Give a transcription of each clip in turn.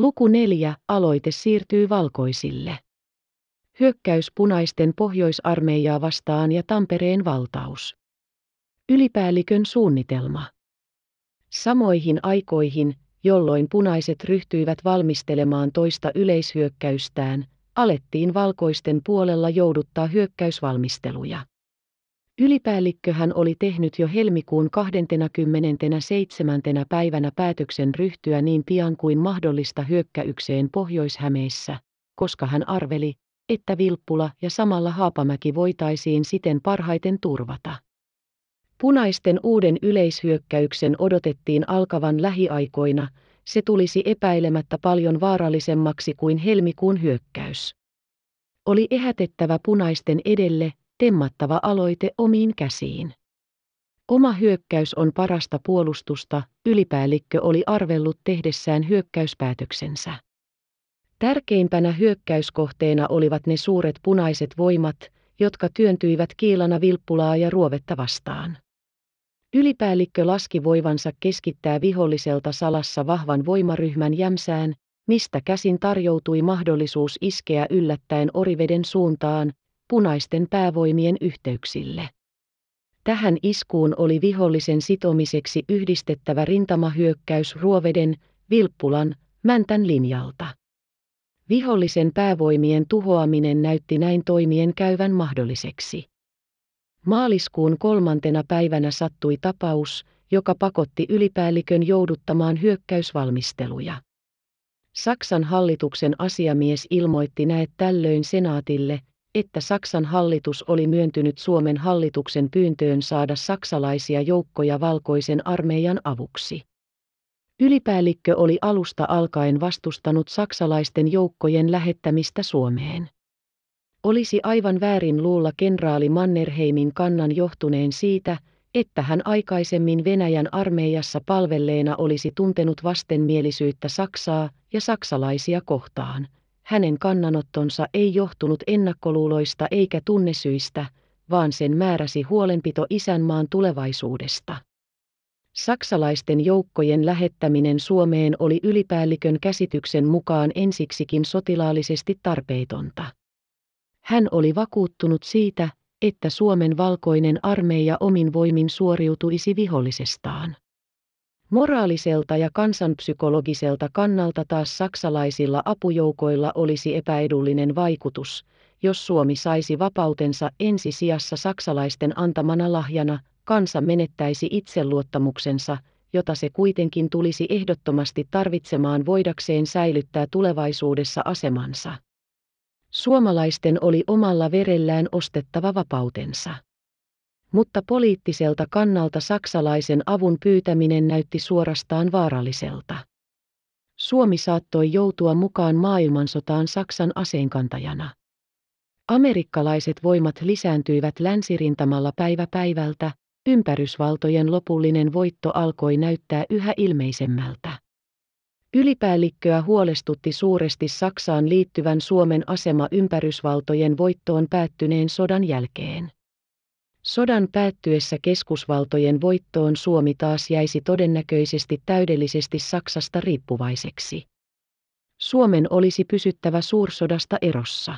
Luku 4. Aloite siirtyy valkoisille. Hyökkäys punaisten pohjoisarmeijaa vastaan ja Tampereen valtaus. Ylipäällikön suunnitelma. Samoihin aikoihin, jolloin punaiset ryhtyivät valmistelemaan toista yleishyökkäystään, alettiin valkoisten puolella jouduttaa hyökkäysvalmisteluja. Ylipäällikkö hän oli tehnyt jo helmikuun 27. päivänä päätöksen ryhtyä niin pian kuin mahdollista hyökkäykseen Pohjois-Hämeessä, koska hän arveli, että Vilppula ja samalla Haapamäki voitaisiin siten parhaiten turvata. Punaisten uuden yleishyökkäyksen odotettiin alkavan lähiaikoina, se tulisi epäilemättä paljon vaarallisemmaksi kuin helmikuun hyökkäys. Oli ehätettävä punaisten edelle temmattava aloite omiin käsiin. Oma hyökkäys on parasta puolustusta, ylipäällikkö oli arvellut tehdessään hyökkäyspäätöksensä. Tärkeimpänä hyökkäyskohteena olivat ne suuret punaiset voimat, jotka työntyivät kiilana vilppulaa ja ruovetta vastaan. Ylipäällikkö laski voivansa keskittää viholliselta salassa vahvan voimaryhmän jämsään, mistä käsin tarjoutui mahdollisuus iskeä yllättäen Oriveden suuntaan, punaisten päävoimien yhteyksille. Tähän iskuun oli vihollisen sitomiseksi yhdistettävä rintamahyökkäys Ruoveden, Vilppulan, Mäntän linjalta. Vihollisen päävoimien tuhoaminen näytti näin toimien käyvän mahdolliseksi. Maaliskuun kolmantena päivänä sattui tapaus, joka pakotti ylipäällikön jouduttamaan hyökkäysvalmisteluja. Saksan hallituksen asiamies ilmoitti näet tällöin senaatille, että Saksan hallitus oli myöntynyt Suomen hallituksen pyyntöön saada saksalaisia joukkoja valkoisen armeijan avuksi. Ylipäällikkö oli alusta alkaen vastustanut saksalaisten joukkojen lähettämistä Suomeen. Olisi aivan väärin luulla kenraali Mannerheimin kannan johtuneen siitä, että hän aikaisemmin Venäjän armeijassa palvelleena olisi tuntenut vastenmielisyyttä Saksaa ja saksalaisia kohtaan – hänen kannanottonsa ei johtunut ennakkoluuloista eikä tunnesyistä, vaan sen määräsi huolenpito isänmaan tulevaisuudesta. Saksalaisten joukkojen lähettäminen Suomeen oli ylipäällikön käsityksen mukaan ensiksikin sotilaallisesti tarpeetonta. Hän oli vakuuttunut siitä, että Suomen valkoinen armeija omin voimin suoriutuisi vihollisestaan. Moraaliselta ja kansanpsykologiselta kannalta taas saksalaisilla apujoukoilla olisi epäedullinen vaikutus, jos Suomi saisi vapautensa ensisijassa saksalaisten antamana lahjana, kansa menettäisi itseluottamuksensa, jota se kuitenkin tulisi ehdottomasti tarvitsemaan voidakseen säilyttää tulevaisuudessa asemansa. Suomalaisten oli omalla verellään ostettava vapautensa mutta poliittiselta kannalta saksalaisen avun pyytäminen näytti suorastaan vaaralliselta. Suomi saattoi joutua mukaan maailmansotaan Saksan aseenkantajana. Amerikkalaiset voimat lisääntyivät länsirintamalla päivä päivältä, ympärysvaltojen lopullinen voitto alkoi näyttää yhä ilmeisemmältä. Ylipäällikköä huolestutti suuresti Saksaan liittyvän Suomen asema ympärysvaltojen voittoon päättyneen sodan jälkeen. Sodan päättyessä keskusvaltojen voittoon Suomi taas jäisi todennäköisesti täydellisesti Saksasta riippuvaiseksi. Suomen olisi pysyttävä suursodasta erossa.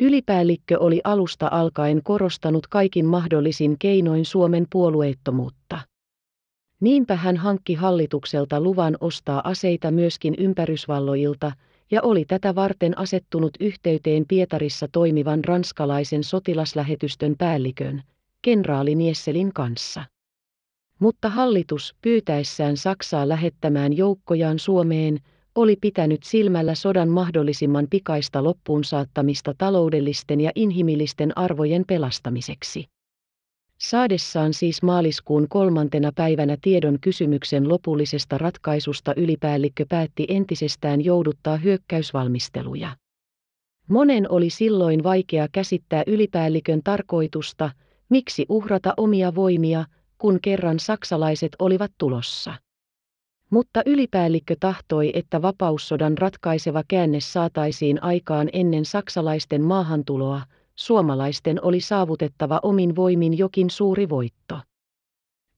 Ylipäällikkö oli alusta alkaen korostanut kaikin mahdollisin keinoin Suomen puolueettomuutta. Niinpä hän hankki hallitukselta luvan ostaa aseita myöskin ympärysvalloilta, ja oli tätä varten asettunut yhteyteen Pietarissa toimivan ranskalaisen sotilaslähetystön päällikön, kenraali Niesselin kanssa. Mutta hallitus pyytäessään Saksaa lähettämään joukkojaan Suomeen oli pitänyt silmällä sodan mahdollisimman pikaista loppuun saattamista taloudellisten ja inhimillisten arvojen pelastamiseksi. Saadessaan siis maaliskuun kolmantena päivänä tiedon kysymyksen lopullisesta ratkaisusta ylipäällikkö päätti entisestään jouduttaa hyökkäysvalmisteluja. Monen oli silloin vaikea käsittää ylipäällikön tarkoitusta, miksi uhrata omia voimia, kun kerran saksalaiset olivat tulossa. Mutta ylipäällikkö tahtoi, että vapaussodan ratkaiseva käänne saataisiin aikaan ennen saksalaisten maahantuloa, suomalaisten oli saavutettava omin voimin jokin suuri voitto.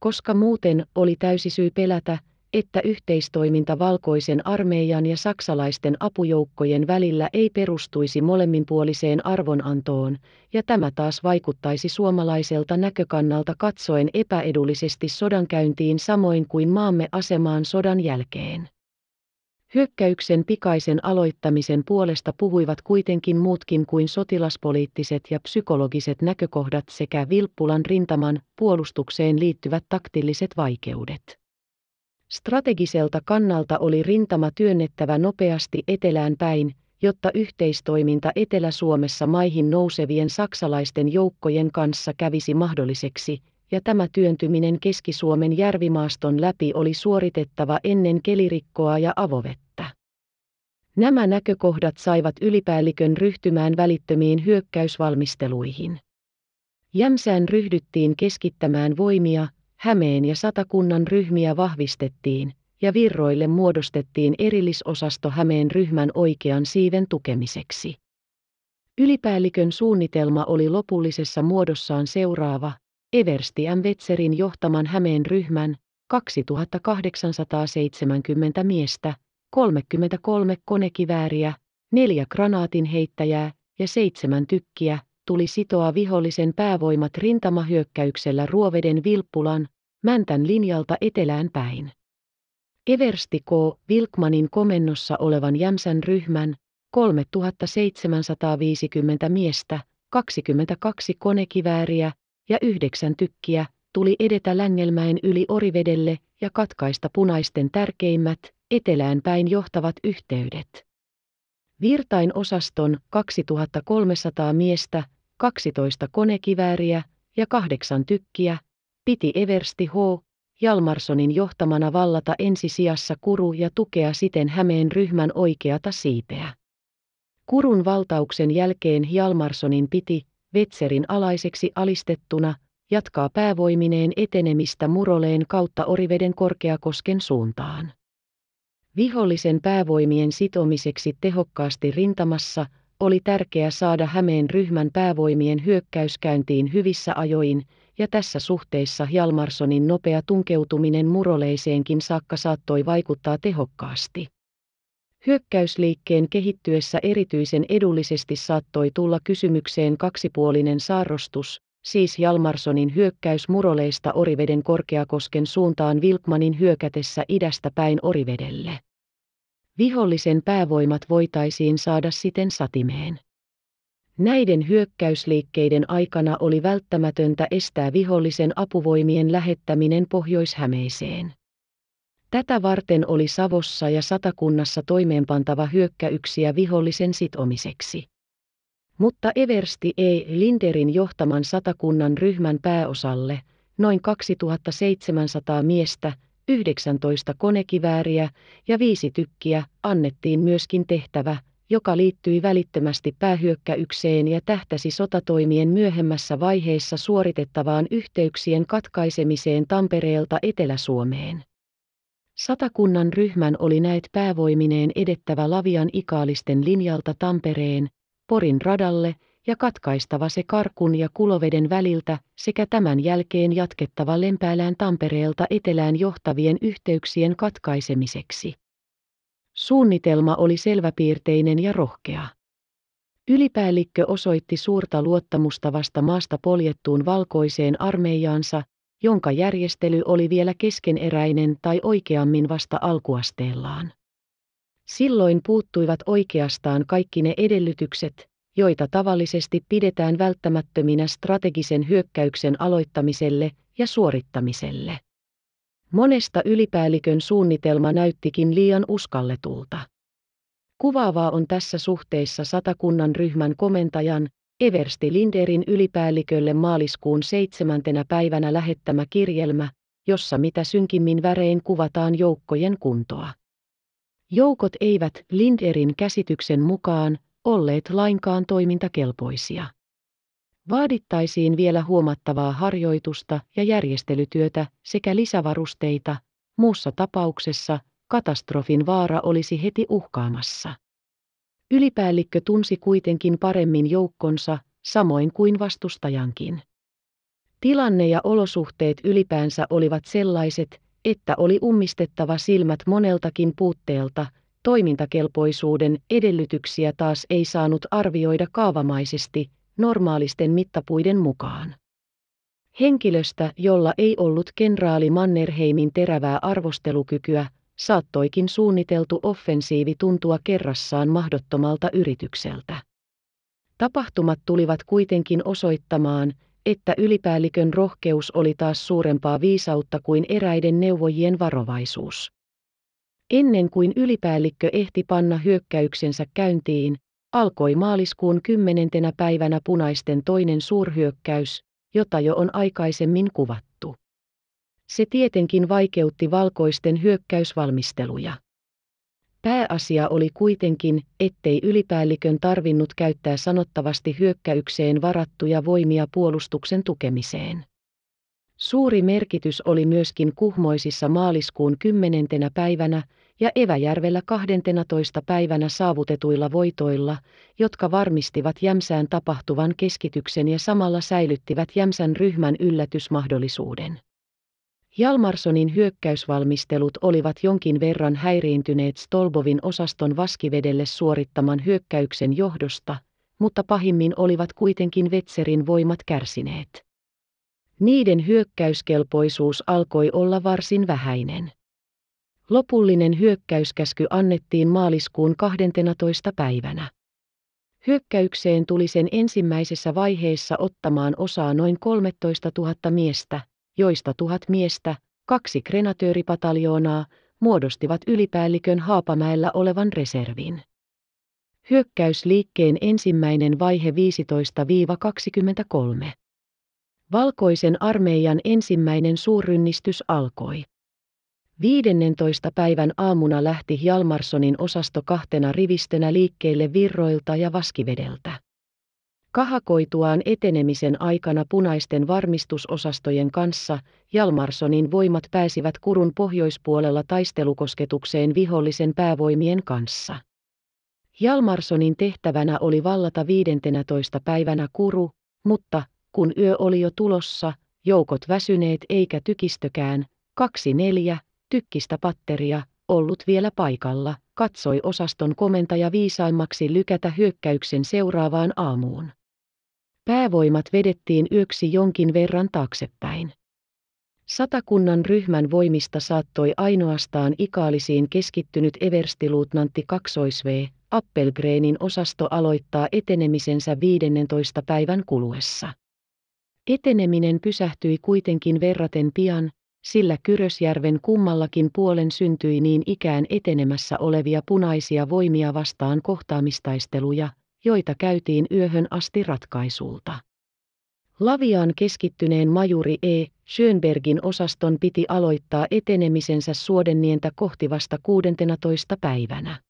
Koska muuten oli täysi syy pelätä, että yhteistoiminta valkoisen armeijan ja saksalaisten apujoukkojen välillä ei perustuisi molemminpuoliseen arvonantoon, ja tämä taas vaikuttaisi suomalaiselta näkökannalta katsoen epäedullisesti sodankäyntiin samoin kuin maamme asemaan sodan jälkeen. Hyökkäyksen pikaisen aloittamisen puolesta puhuivat kuitenkin muutkin kuin sotilaspoliittiset ja psykologiset näkökohdat sekä Vilppulan rintaman puolustukseen liittyvät taktilliset vaikeudet. Strategiselta kannalta oli rintama työnnettävä nopeasti etelään päin, jotta yhteistoiminta Etelä-Suomessa maihin nousevien saksalaisten joukkojen kanssa kävisi mahdolliseksi, ja tämä työntyminen Keski-Suomen järvimaaston läpi oli suoritettava ennen kelirikkoa ja avovettä. Nämä näkökohdat saivat ylipäällikön ryhtymään välittömiin hyökkäysvalmisteluihin. Jämsään ryhdyttiin keskittämään voimia, Hämeen ja Satakunnan ryhmiä vahvistettiin, ja Virroille muodostettiin erillisosasto Hämeen ryhmän oikean siiven tukemiseksi. Ylipäällikön suunnitelma oli lopullisessa muodossaan seuraava, M. Vetserin johtaman Hämeen ryhmän, 2870 miestä, 33 konekivääriä, neljä granaatinheittäjää ja seitsemän tykkiä tuli sitoa vihollisen päävoimat rintamahyökkäyksellä Ruoveden Vilppulan, Mäntän linjalta etelään päin. Eversti K. Vilkmanin komennossa olevan Jämsän ryhmän, 3750 miestä, 22 konekivääriä ja yhdeksän tykkiä, tuli edetä Längelmäen yli Orivedelle ja katkaista punaisten tärkeimmät, etelään päin johtavat yhteydet. Virtain osaston 2300 miestä, 12 konekivääriä ja kahdeksan tykkiä, piti Eversti H. Jalmarsonin johtamana vallata ensisijassa Kuru ja tukea siten Hämeen ryhmän oikeata siipeä. Kurun valtauksen jälkeen Jalmarsonin piti, Vetserin alaiseksi alistettuna, jatkaa päävoimineen etenemistä muroleen kautta Oriveden korkeakosken suuntaan. Vihollisen päävoimien sitomiseksi tehokkaasti rintamassa oli tärkeää saada Hämeen ryhmän päävoimien hyökkäyskäyntiin hyvissä ajoin, ja tässä suhteessa Jalmarsonin nopea tunkeutuminen muroleiseenkin saakka saattoi vaikuttaa tehokkaasti. Hyökkäysliikkeen kehittyessä erityisen edullisesti saattoi tulla kysymykseen kaksipuolinen saarrostus, siis Jalmarsonin hyökkäys muroleista Oriveden korkeakosken suuntaan Vilkmanin hyökätessä idästä päin Orivedelle. Vihollisen päävoimat voitaisiin saada siten satimeen. Näiden hyökkäysliikkeiden aikana oli välttämätöntä estää vihollisen apuvoimien lähettäminen Pohjois-Hämeeseen. Tätä varten oli Savossa ja Satakunnassa toimeenpantava hyökkäyksiä vihollisen sitomiseksi. Mutta Eversti ei Linderin johtaman Satakunnan ryhmän pääosalle, noin 2700 miestä, 19 konekivääriä ja viisi tykkiä annettiin myöskin tehtävä, joka liittyi välittömästi päähyökkäykseen ja tähtäsi sotatoimien myöhemmässä vaiheessa suoritettavaan yhteyksien katkaisemiseen Tampereelta Etelä-Suomeen. Satakunnan ryhmän oli näet päävoimineen edettävä Lavian ikaalisten linjalta Tampereen, Porin radalle ja katkaistava se Karkun ja Kuloveden väliltä sekä tämän jälkeen jatkettava Lempäälään Tampereelta etelään johtavien yhteyksien katkaisemiseksi. Suunnitelma oli selväpiirteinen ja rohkea. Ylipäällikkö osoitti suurta luottamusta vasta maasta poljettuun valkoiseen armeijaansa, jonka järjestely oli vielä keskeneräinen tai oikeammin vasta alkuasteellaan. Silloin puuttuivat oikeastaan kaikki ne edellytykset, joita tavallisesti pidetään välttämättöminä strategisen hyökkäyksen aloittamiselle ja suorittamiselle. Monesta ylipäällikön suunnitelma näyttikin liian uskalletulta. Kuvaavaa on tässä suhteessa satakunnan ryhmän komentajan, Eversti Linderin ylipäällikölle maaliskuun seitsemäntenä päivänä lähettämä kirjelmä, jossa mitä synkimmin värein kuvataan joukkojen kuntoa. Joukot eivät Linderin käsityksen mukaan olleet lainkaan toimintakelpoisia. Vaadittaisiin vielä huomattavaa harjoitusta ja järjestelytyötä sekä lisävarusteita, muussa tapauksessa katastrofin vaara olisi heti uhkaamassa. Ylipäällikkö tunsi kuitenkin paremmin joukkonsa, samoin kuin vastustajankin. Tilanne ja olosuhteet ylipäänsä olivat sellaiset, että oli ummistettava silmät moneltakin puutteelta, toimintakelpoisuuden edellytyksiä taas ei saanut arvioida kaavamaisesti, normaalisten mittapuiden mukaan. Henkilöstä, jolla ei ollut kenraali Mannerheimin terävää arvostelukykyä, saattoikin suunniteltu offensiivi tuntua kerrassaan mahdottomalta yritykseltä. Tapahtumat tulivat kuitenkin osoittamaan, että ylipäällikön rohkeus oli taas suurempaa viisautta kuin eräiden neuvojien varovaisuus. Ennen kuin ylipäällikkö ehti panna hyökkäyksensä käyntiin, alkoi maaliskuun kymmenentenä päivänä punaisten toinen suurhyökkäys, jota jo on aikaisemmin kuvattu. Se tietenkin vaikeutti valkoisten hyökkäysvalmisteluja. Pääasia oli kuitenkin, ettei ylipäällikön tarvinnut käyttää sanottavasti hyökkäykseen varattuja voimia puolustuksen tukemiseen. Suuri merkitys oli myöskin kuhmoisissa maaliskuun 10. päivänä ja Eväjärvellä 12. päivänä saavutetuilla voitoilla, jotka varmistivat Jämsään tapahtuvan keskityksen ja samalla säilyttivät Jämsän ryhmän yllätysmahdollisuuden. Jalmarssonin hyökkäysvalmistelut olivat jonkin verran häiriintyneet Stolbovin osaston vaskivedelle suorittaman hyökkäyksen johdosta, mutta pahimmin olivat kuitenkin Vetserin voimat kärsineet. Niiden hyökkäyskelpoisuus alkoi olla varsin vähäinen. Lopullinen hyökkäyskäsky annettiin maaliskuun 12. päivänä. Hyökkäykseen tuli sen ensimmäisessä vaiheessa ottamaan osaa noin 13 000 miestä, joista tuhat miestä, kaksi krenatööripataljoonaa, muodostivat ylipäällikön Haapamäellä olevan reservin. Hyökkäysliikkeen ensimmäinen vaihe 15-23. Valkoisen armeijan ensimmäinen suurrynnistys alkoi. 15. päivän aamuna lähti Jalmarsonin osasto kahtena rivistönä liikkeelle Virroilta ja Vaskivedeltä. Kahakoituaan etenemisen aikana punaisten varmistusosastojen kanssa, Jalmarssonin voimat pääsivät kurun pohjoispuolella taistelukosketukseen vihollisen päävoimien kanssa. Jalmarssonin tehtävänä oli vallata 15. päivänä kuru, mutta, kun yö oli jo tulossa, joukot väsyneet eikä tykistökään, kaksi neljä, tykkistä patteria, ollut vielä paikalla, katsoi osaston komentaja viisaimmaksi lykätä hyökkäyksen seuraavaan aamuun. Päävoimat vedettiin yöksi jonkin verran taaksepäin. Satakunnan ryhmän voimista saattoi ainoastaan ikaalisiin keskittynyt everstiluutnantti 2 V. Appelgrenin osasto aloittaa etenemisensä 15 päivän kuluessa. Eteneminen pysähtyi kuitenkin verraten pian, sillä Kyrösjärven kummallakin puolen syntyi niin ikään etenemässä olevia punaisia voimia vastaan kohtaamistaisteluja, joita käytiin yöhön asti ratkaisulta. Laviaan keskittyneen majuri E. Schönbergin osaston piti aloittaa etenemisensä suodennientä kohti vasta 16. päivänä.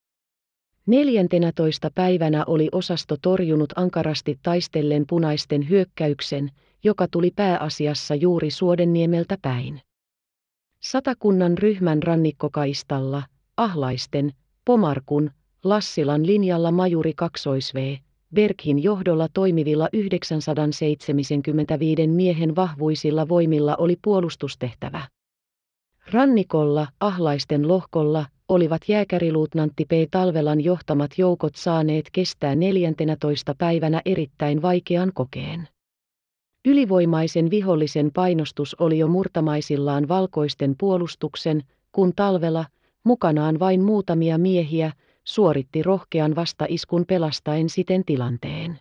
14. päivänä oli osasto torjunut ankarasti taistellen punaisten hyökkäyksen, joka tuli pääasiassa juuri Suodenniemeltä päin. Satakunnan ryhmän rannikkokaistalla, Ahlaisten, Pomarkun, Lassilan linjalla majuri 2V, Berghin johdolla toimivilla 975 miehen vahvuisilla voimilla oli puolustustehtävä. Rannikolla, Ahlaisten lohkolla, olivat jääkäriluutnantti P. Talvelan johtamat joukot saaneet kestää 14. päivänä erittäin vaikean kokeen. Ylivoimaisen vihollisen painostus oli jo murtamaisillaan valkoisten puolustuksen, kun Talvela, mukanaan vain muutamia miehiä, suoritti rohkean vastaiskun pelastaen siten tilanteen.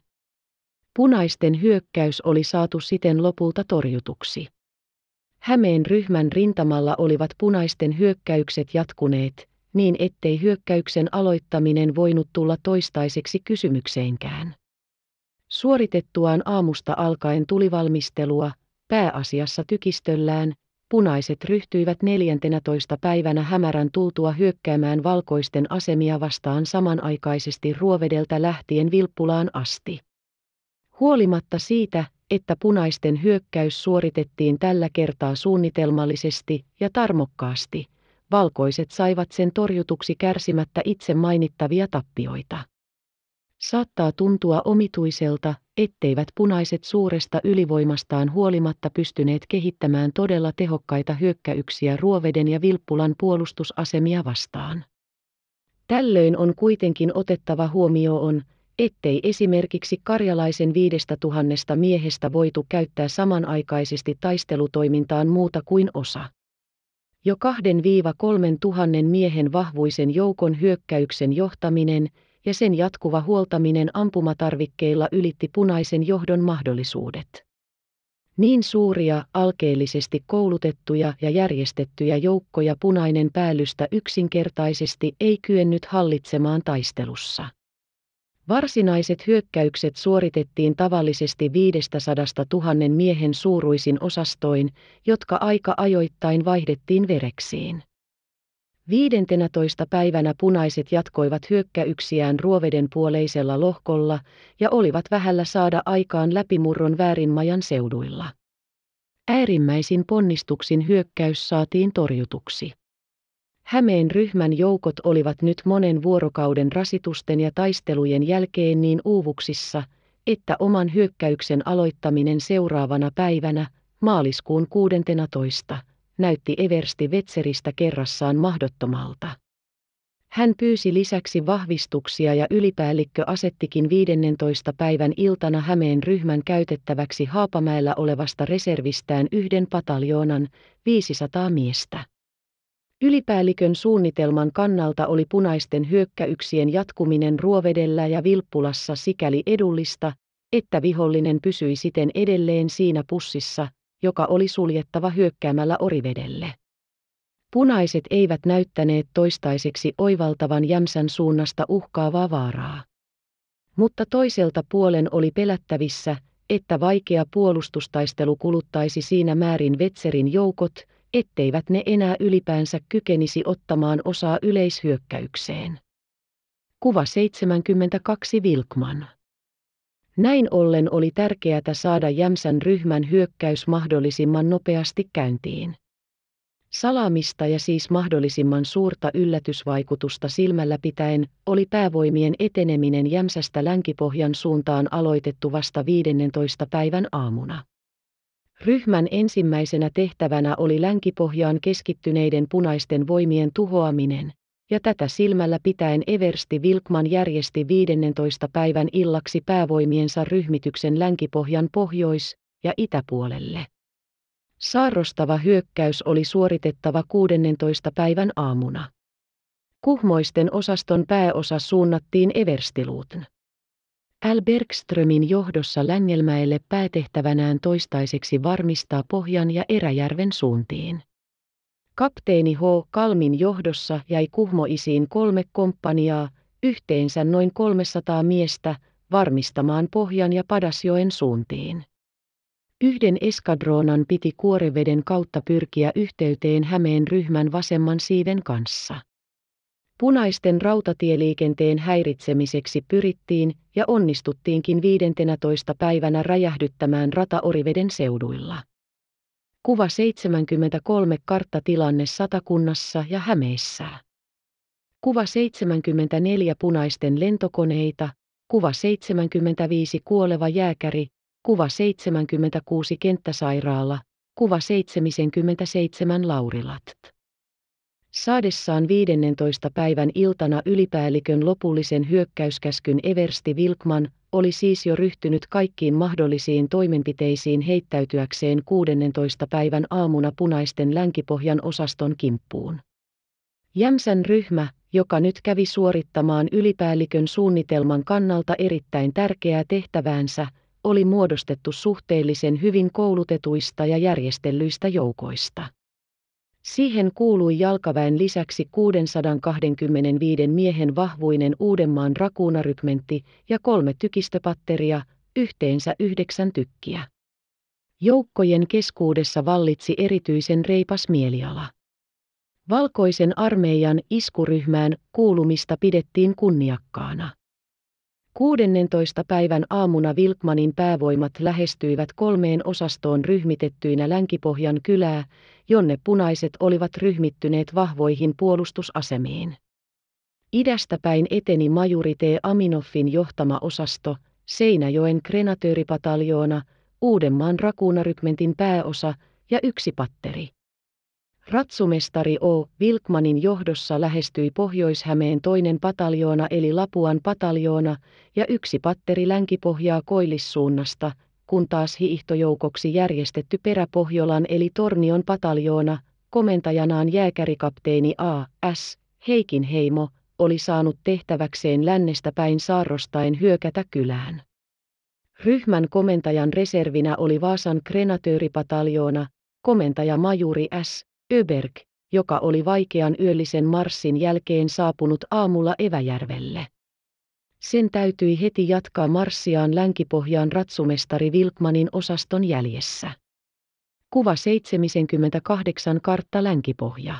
Punaisten hyökkäys oli saatu siten lopulta torjutuksi. Hämeen ryhmän rintamalla olivat punaisten hyökkäykset jatkuneet, niin ettei hyökkäyksen aloittaminen voinut tulla toistaiseksi kysymykseenkään. Suoritettuaan aamusta alkaen tulivalmistelua, pääasiassa tykistöllään, punaiset ryhtyivät 14. päivänä hämärän tultua hyökkäämään valkoisten asemia vastaan samanaikaisesti ruovedeltä lähtien Vilppulaan asti. Huolimatta siitä, että punaisten hyökkäys suoritettiin tällä kertaa suunnitelmallisesti ja tarmokkaasti, valkoiset saivat sen torjutuksi kärsimättä itse mainittavia tappioita. Saattaa tuntua omituiselta, etteivät punaiset suuresta ylivoimastaan huolimatta pystyneet kehittämään todella tehokkaita hyökkäyksiä Ruoveden ja Vilppulan puolustusasemia vastaan. Tällöin on kuitenkin otettava huomioon, ettei esimerkiksi karjalaisen viidestä tuhannesta miehestä voitu käyttää samanaikaisesti taistelutoimintaan muuta kuin osa. Jo kahden viiva kolmen tuhannen miehen vahvuisen joukon hyökkäyksen johtaminen – ja sen jatkuva huoltaminen ampumatarvikkeilla ylitti punaisen johdon mahdollisuudet. Niin suuria, alkeellisesti koulutettuja ja järjestettyjä joukkoja punainen päällystä yksinkertaisesti ei kyennyt hallitsemaan taistelussa. Varsinaiset hyökkäykset suoritettiin tavallisesti 500 000 miehen suuruisin osastoin, jotka aika ajoittain vaihdettiin vereksiin. Viidentenätoista päivänä punaiset jatkoivat hyökkäyksiään Ruoveden puoleisella lohkolla ja olivat vähällä saada aikaan läpimurron väärinmajan seuduilla. Äärimmäisin ponnistuksin hyökkäys saatiin torjutuksi. Hämeen ryhmän joukot olivat nyt monen vuorokauden rasitusten ja taistelujen jälkeen niin uuvuksissa, että oman hyökkäyksen aloittaminen seuraavana päivänä, maaliskuun 16 näytti Eversti Vetseristä kerrassaan mahdottomalta. Hän pyysi lisäksi vahvistuksia ja ylipäällikkö asettikin 15. päivän iltana Hämeen ryhmän käytettäväksi Haapamäellä olevasta reservistään yhden pataljoonan, 500 miestä. Ylipäällikön suunnitelman kannalta oli punaisten hyökkäyksien jatkuminen Ruovedellä ja Vilppulassa sikäli edullista, että vihollinen pysyi siten edelleen siinä pussissa, joka oli suljettava hyökkäämällä orivedelle. Punaiset eivät näyttäneet toistaiseksi oivaltavan jämsän suunnasta uhkaavaa vaaraa. Mutta toiselta puolen oli pelättävissä, että vaikea puolustustaistelu kuluttaisi siinä määrin Vetserin joukot, etteivät ne enää ylipäänsä kykenisi ottamaan osaa yleishyökkäykseen. Kuva 72 Vilkman näin ollen oli tärkeää saada Jämsän ryhmän hyökkäys mahdollisimman nopeasti käyntiin. Salamista ja siis mahdollisimman suurta yllätysvaikutusta silmällä pitäen oli päävoimien eteneminen Jämsästä Länkipohjan suuntaan aloitettu vasta 15. päivän aamuna. Ryhmän ensimmäisenä tehtävänä oli Länkipohjaan keskittyneiden punaisten voimien tuhoaminen ja tätä silmällä pitäen Eversti Wilkman järjesti 15. päivän illaksi päävoimiensa ryhmityksen länkipohjan pohjois- ja itäpuolelle. Saarrostava hyökkäys oli suoritettava 16. päivän aamuna. Kuhmoisten osaston pääosa suunnattiin Everstiluutn. L. Bergströmin johdossa Längelmäelle päätehtävänään toistaiseksi varmistaa Pohjan ja Eräjärven suuntiin. Kapteeni H. Kalmin johdossa jäi kuhmoisiin kolme komppaniaa, yhteensä noin 300 miestä, varmistamaan Pohjan ja Padasjoen suuntiin. Yhden eskadroonan piti Kuoreveden kautta pyrkiä yhteyteen Hämeen ryhmän vasemman siiven kanssa. Punaisten rautatieliikenteen häiritsemiseksi pyrittiin ja onnistuttiinkin 15. päivänä räjähdyttämään rata Oriveden seuduilla. Kuva 73 karttatilanne satakunnassa ja Hämeessä. Kuva 74 punaisten lentokoneita, kuva 75 kuoleva jääkäri, kuva 76 kenttäsairaala, kuva 77 Laurilat. Saadessaan 15. päivän iltana ylipäällikön lopullisen hyökkäyskäskyn Eversti Wilkman oli siis jo ryhtynyt kaikkiin mahdollisiin toimenpiteisiin heittäytyäkseen 16. päivän aamuna punaisten länkipohjan osaston kimppuun. Jämsän ryhmä, joka nyt kävi suorittamaan ylipäällikön suunnitelman kannalta erittäin tärkeää tehtäväänsä, oli muodostettu suhteellisen hyvin koulutetuista ja järjestellyistä joukoista. Siihen kuului jalkaväen lisäksi 625 miehen vahvuinen Uudenmaan rakuunarykmentti ja kolme tykistöpatteria, yhteensä yhdeksän tykkiä. Joukkojen keskuudessa vallitsi erityisen reipas mieliala. Valkoisen armeijan iskuryhmään kuulumista pidettiin kunniakkaana. 16. päivän aamuna Vilkmanin päävoimat lähestyivät kolmeen osastoon ryhmitettyinä Länkipohjan kylää, jonne punaiset olivat ryhmittyneet vahvoihin puolustusasemiin. Idästä päin eteni majuri T. Aminoffin johtama osasto, Seinäjoen krenatööripataljoona, Uudenmaan rakuunarykmentin pääosa ja yksi patteri. Ratsumestari O. Vilkmanin johdossa lähestyi Pohjois-Hämeen toinen pataljoona eli Lapuan pataljoona ja yksi patteri länkipohjaa koillissuunnasta, kun taas hiihtojoukoksi järjestetty peräpohjolan eli Tornion pataljoona, komentajanaan jääkärikapteeni A. S. Heikin Heimo, oli saanut tehtäväkseen lännestä päin saarrostaen hyökätä kylään. Ryhmän komentajan reservinä oli Vaasan krenatööripataljoona, komentaja majuri S. Öberg, joka oli vaikean yöllisen marssin jälkeen saapunut aamulla Eväjärvelle. Sen täytyi heti jatkaa marssiaan länkipohjaan ratsumestari Vilkmanin osaston jäljessä. Kuva 78 kartta länkipohja.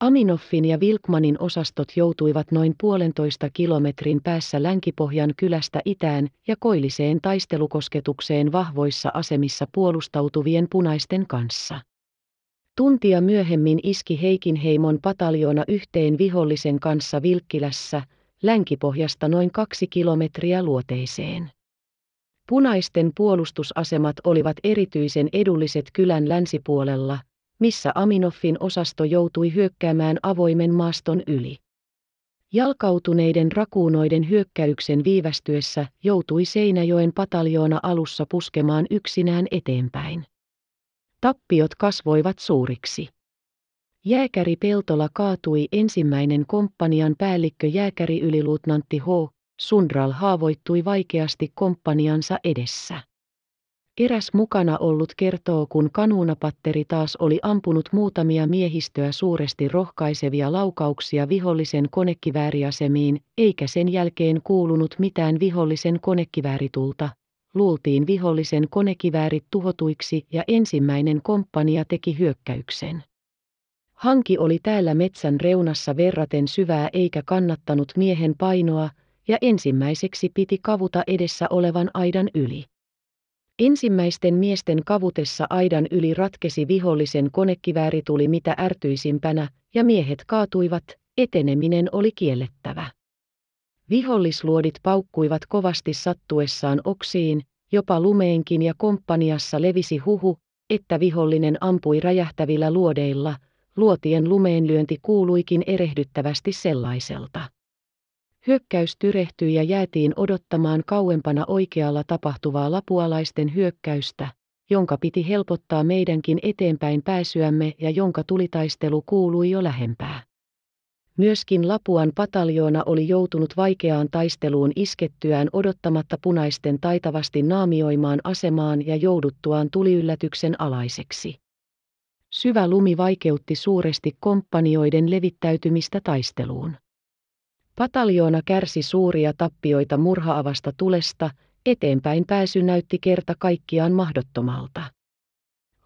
Aminoffin ja Vilkmanin osastot joutuivat noin puolentoista kilometrin päässä Länkipohjan kylästä itään ja koilliseen taistelukosketukseen vahvoissa asemissa puolustautuvien punaisten kanssa. Tuntia myöhemmin iski Heikinheimon pataljoona yhteen vihollisen kanssa Vilkkilässä, länkipohjasta noin kaksi kilometriä luoteiseen. Punaisten puolustusasemat olivat erityisen edulliset kylän länsipuolella, missä Aminoffin osasto joutui hyökkäämään avoimen maaston yli. Jalkautuneiden rakuunoiden hyökkäyksen viivästyessä joutui Seinäjoen pataljoona alussa puskemaan yksinään eteenpäin. Tappiot kasvoivat suuriksi. Jääkäri Peltola kaatui ensimmäinen komppanian päällikkö jääkäri yliluutnantti H. Sundral haavoittui vaikeasti komppaniansa edessä. Eräs mukana ollut kertoo, kun kanuunapatteri taas oli ampunut muutamia miehistöä suuresti rohkaisevia laukauksia vihollisen konekivääriasemiin, eikä sen jälkeen kuulunut mitään vihollisen konekivääritulta, luultiin vihollisen konekiväärit tuhotuiksi ja ensimmäinen komppania teki hyökkäyksen. Hanki oli täällä metsän reunassa verraten syvää eikä kannattanut miehen painoa, ja ensimmäiseksi piti kavuta edessä olevan aidan yli. Ensimmäisten miesten kavutessa aidan yli ratkesi vihollisen konekivääri tuli mitä ärtyisimpänä, ja miehet kaatuivat, eteneminen oli kiellettävä. Vihollisluodit paukkuivat kovasti sattuessaan oksiin, jopa lumeenkin ja komppaniassa levisi huhu, että vihollinen ampui räjähtävillä luodeilla, luotien lumeenlyönti kuuluikin erehdyttävästi sellaiselta. Hyökkäys tyrehtyi ja jäätiin odottamaan kauempana oikealla tapahtuvaa lapualaisten hyökkäystä, jonka piti helpottaa meidänkin eteenpäin pääsyämme ja jonka tulitaistelu kuului jo lähempää. Myöskin Lapuan pataljoona oli joutunut vaikeaan taisteluun iskettyään odottamatta punaisten taitavasti naamioimaan asemaan ja jouduttuaan tuliyllätyksen alaiseksi. Syvä lumi vaikeutti suuresti komppanioiden levittäytymistä taisteluun. Pataljoona kärsi suuria tappioita murhaavasta tulesta, eteenpäin pääsy näytti kerta kaikkiaan mahdottomalta.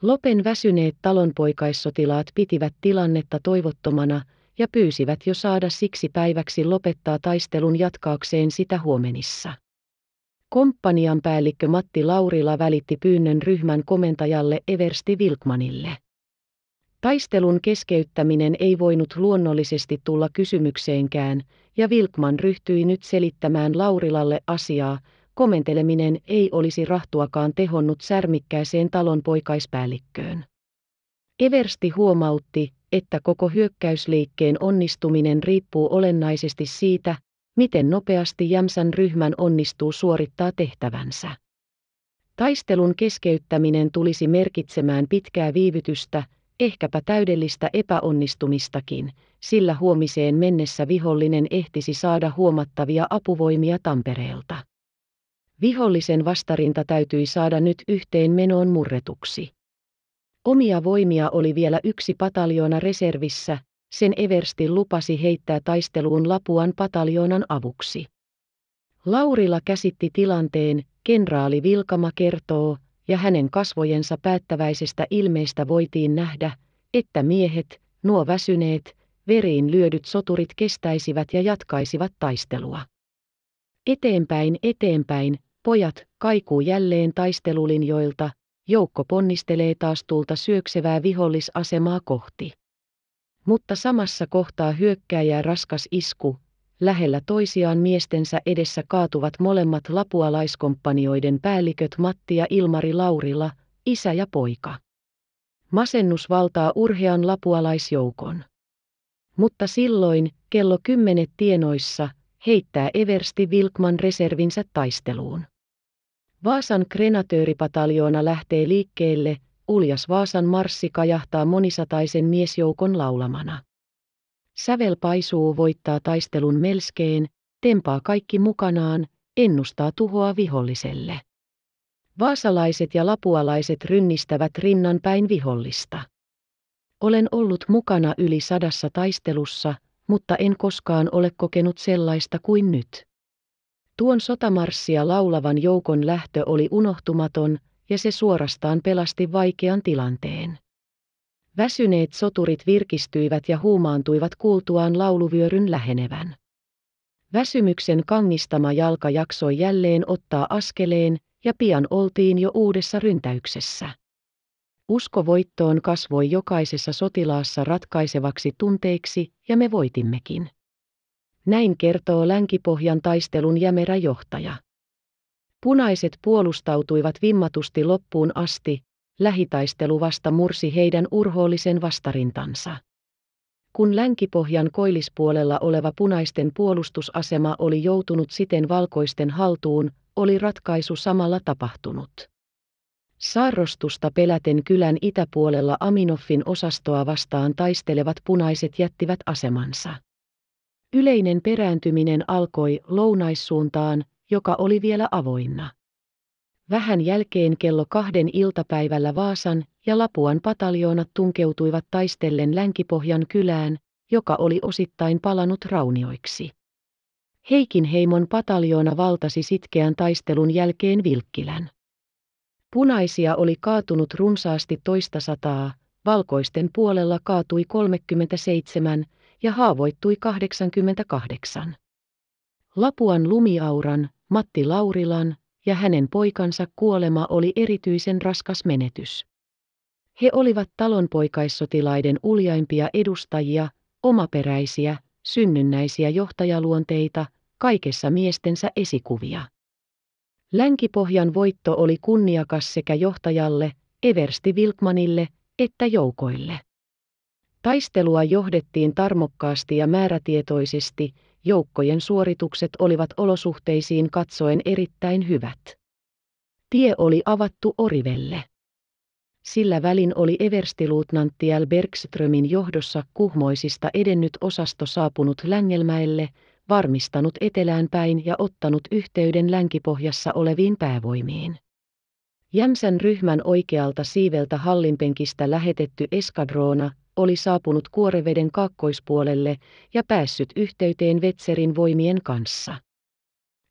Lopen väsyneet talonpoikaissotilaat pitivät tilannetta toivottomana – ja pyysivät jo saada siksi päiväksi lopettaa taistelun jatkaakseen sitä huomenissa. Komppanian päällikkö Matti Laurila välitti pyynnön ryhmän komentajalle Eversti Wilkmanille. Taistelun keskeyttäminen ei voinut luonnollisesti tulla kysymykseenkään, ja Wilkman ryhtyi nyt selittämään Laurilalle asiaa, komenteleminen ei olisi rahtuakaan tehonnut särmikkääseen talon poikaispäällikköön. Eversti huomautti, että koko hyökkäysliikkeen onnistuminen riippuu olennaisesti siitä, miten nopeasti Jämsän ryhmän onnistuu suorittaa tehtävänsä. Taistelun keskeyttäminen tulisi merkitsemään pitkää viivytystä, ehkäpä täydellistä epäonnistumistakin, sillä huomiseen mennessä vihollinen ehtisi saada huomattavia apuvoimia Tampereelta. Vihollisen vastarinta täytyi saada nyt yhteen menoon murretuksi. Omia voimia oli vielä yksi pataljoona reservissä, sen Eversti lupasi heittää taisteluun Lapuan pataljoonan avuksi. Laurila käsitti tilanteen, kenraali Vilkama kertoo, ja hänen kasvojensa päättäväisestä ilmeistä voitiin nähdä, että miehet, nuo väsyneet, veriin lyödyt soturit kestäisivät ja jatkaisivat taistelua. Eteenpäin, eteenpäin, pojat, kaikuu jälleen taistelulinjoilta, Joukko ponnistelee taas tulta syöksevää vihollisasemaa kohti. Mutta samassa kohtaa hyökkääjä raskas isku, lähellä toisiaan miestensä edessä kaatuvat molemmat lapualaiskomppanioiden päälliköt Matti ja Ilmari Laurila, isä ja poika. Masennus valtaa urhean lapualaisjoukon. Mutta silloin, kello kymmenet tienoissa, heittää Eversti Wilkman reservinsä taisteluun. Vaasan krenatööripataljoona lähtee liikkeelle, uljas Vaasan marssi kajahtaa monisataisen miesjoukon laulamana. Sävel paisuu voittaa taistelun melskeen, tempaa kaikki mukanaan, ennustaa tuhoa viholliselle. Vaasalaiset ja lapualaiset rynnistävät rinnan päin vihollista. Olen ollut mukana yli sadassa taistelussa, mutta en koskaan ole kokenut sellaista kuin nyt. Tuon sotamarssia laulavan joukon lähtö oli unohtumaton, ja se suorastaan pelasti vaikean tilanteen. Väsyneet soturit virkistyivät ja huumaantuivat kuultuaan lauluvyöryn lähenevän. Väsymyksen kangistama jalka jaksoi jälleen ottaa askeleen, ja pian oltiin jo uudessa ryntäyksessä. Usko voittoon kasvoi jokaisessa sotilaassa ratkaisevaksi tunteiksi, ja me voitimmekin. Näin kertoo Länkipohjan taistelun jämerä johtaja. Punaiset puolustautuivat vimmatusti loppuun asti, lähitaistelu vasta mursi heidän urhoollisen vastarintansa. Kun Länkipohjan koillispuolella oleva punaisten puolustusasema oli joutunut siten valkoisten haltuun, oli ratkaisu samalla tapahtunut. Saarrostusta peläten kylän itäpuolella Aminoffin osastoa vastaan taistelevat punaiset jättivät asemansa. Yleinen perääntyminen alkoi lounaissuuntaan, joka oli vielä avoinna. Vähän jälkeen kello kahden iltapäivällä Vaasan ja Lapuan pataljoonat tunkeutuivat taistellen Länkipohjan kylään, joka oli osittain palanut raunioiksi. Heikin heimon pataljoona valtasi sitkeän taistelun jälkeen Vilkkilän. Punaisia oli kaatunut runsaasti toista sataa, valkoisten puolella kaatui 37, ja haavoittui 88. Lapuan lumiauran, Matti Laurilan ja hänen poikansa kuolema oli erityisen raskas menetys. He olivat talonpoikaissotilaiden uljaimpia edustajia, omaperäisiä, synnynnäisiä johtajaluonteita, kaikessa miestensä esikuvia. Länkipohjan voitto oli kunniakas sekä johtajalle, Eversti Wilkmanille, että joukoille. Taistelua johdettiin tarmokkaasti ja määrätietoisesti, joukkojen suoritukset olivat olosuhteisiin katsoen erittäin hyvät. Tie oli avattu Orivelle. Sillä välin oli everstiluutnantti L. Bergströmin johdossa kuhmoisista edennyt osasto saapunut Längelmäelle, varmistanut etelään päin ja ottanut yhteyden länkipohjassa oleviin päävoimiin. Jämsän ryhmän oikealta siiveltä hallinpenkistä lähetetty eskadroona oli saapunut Kuoreveden kakkoispuolelle ja päässyt yhteyteen Vetserin voimien kanssa.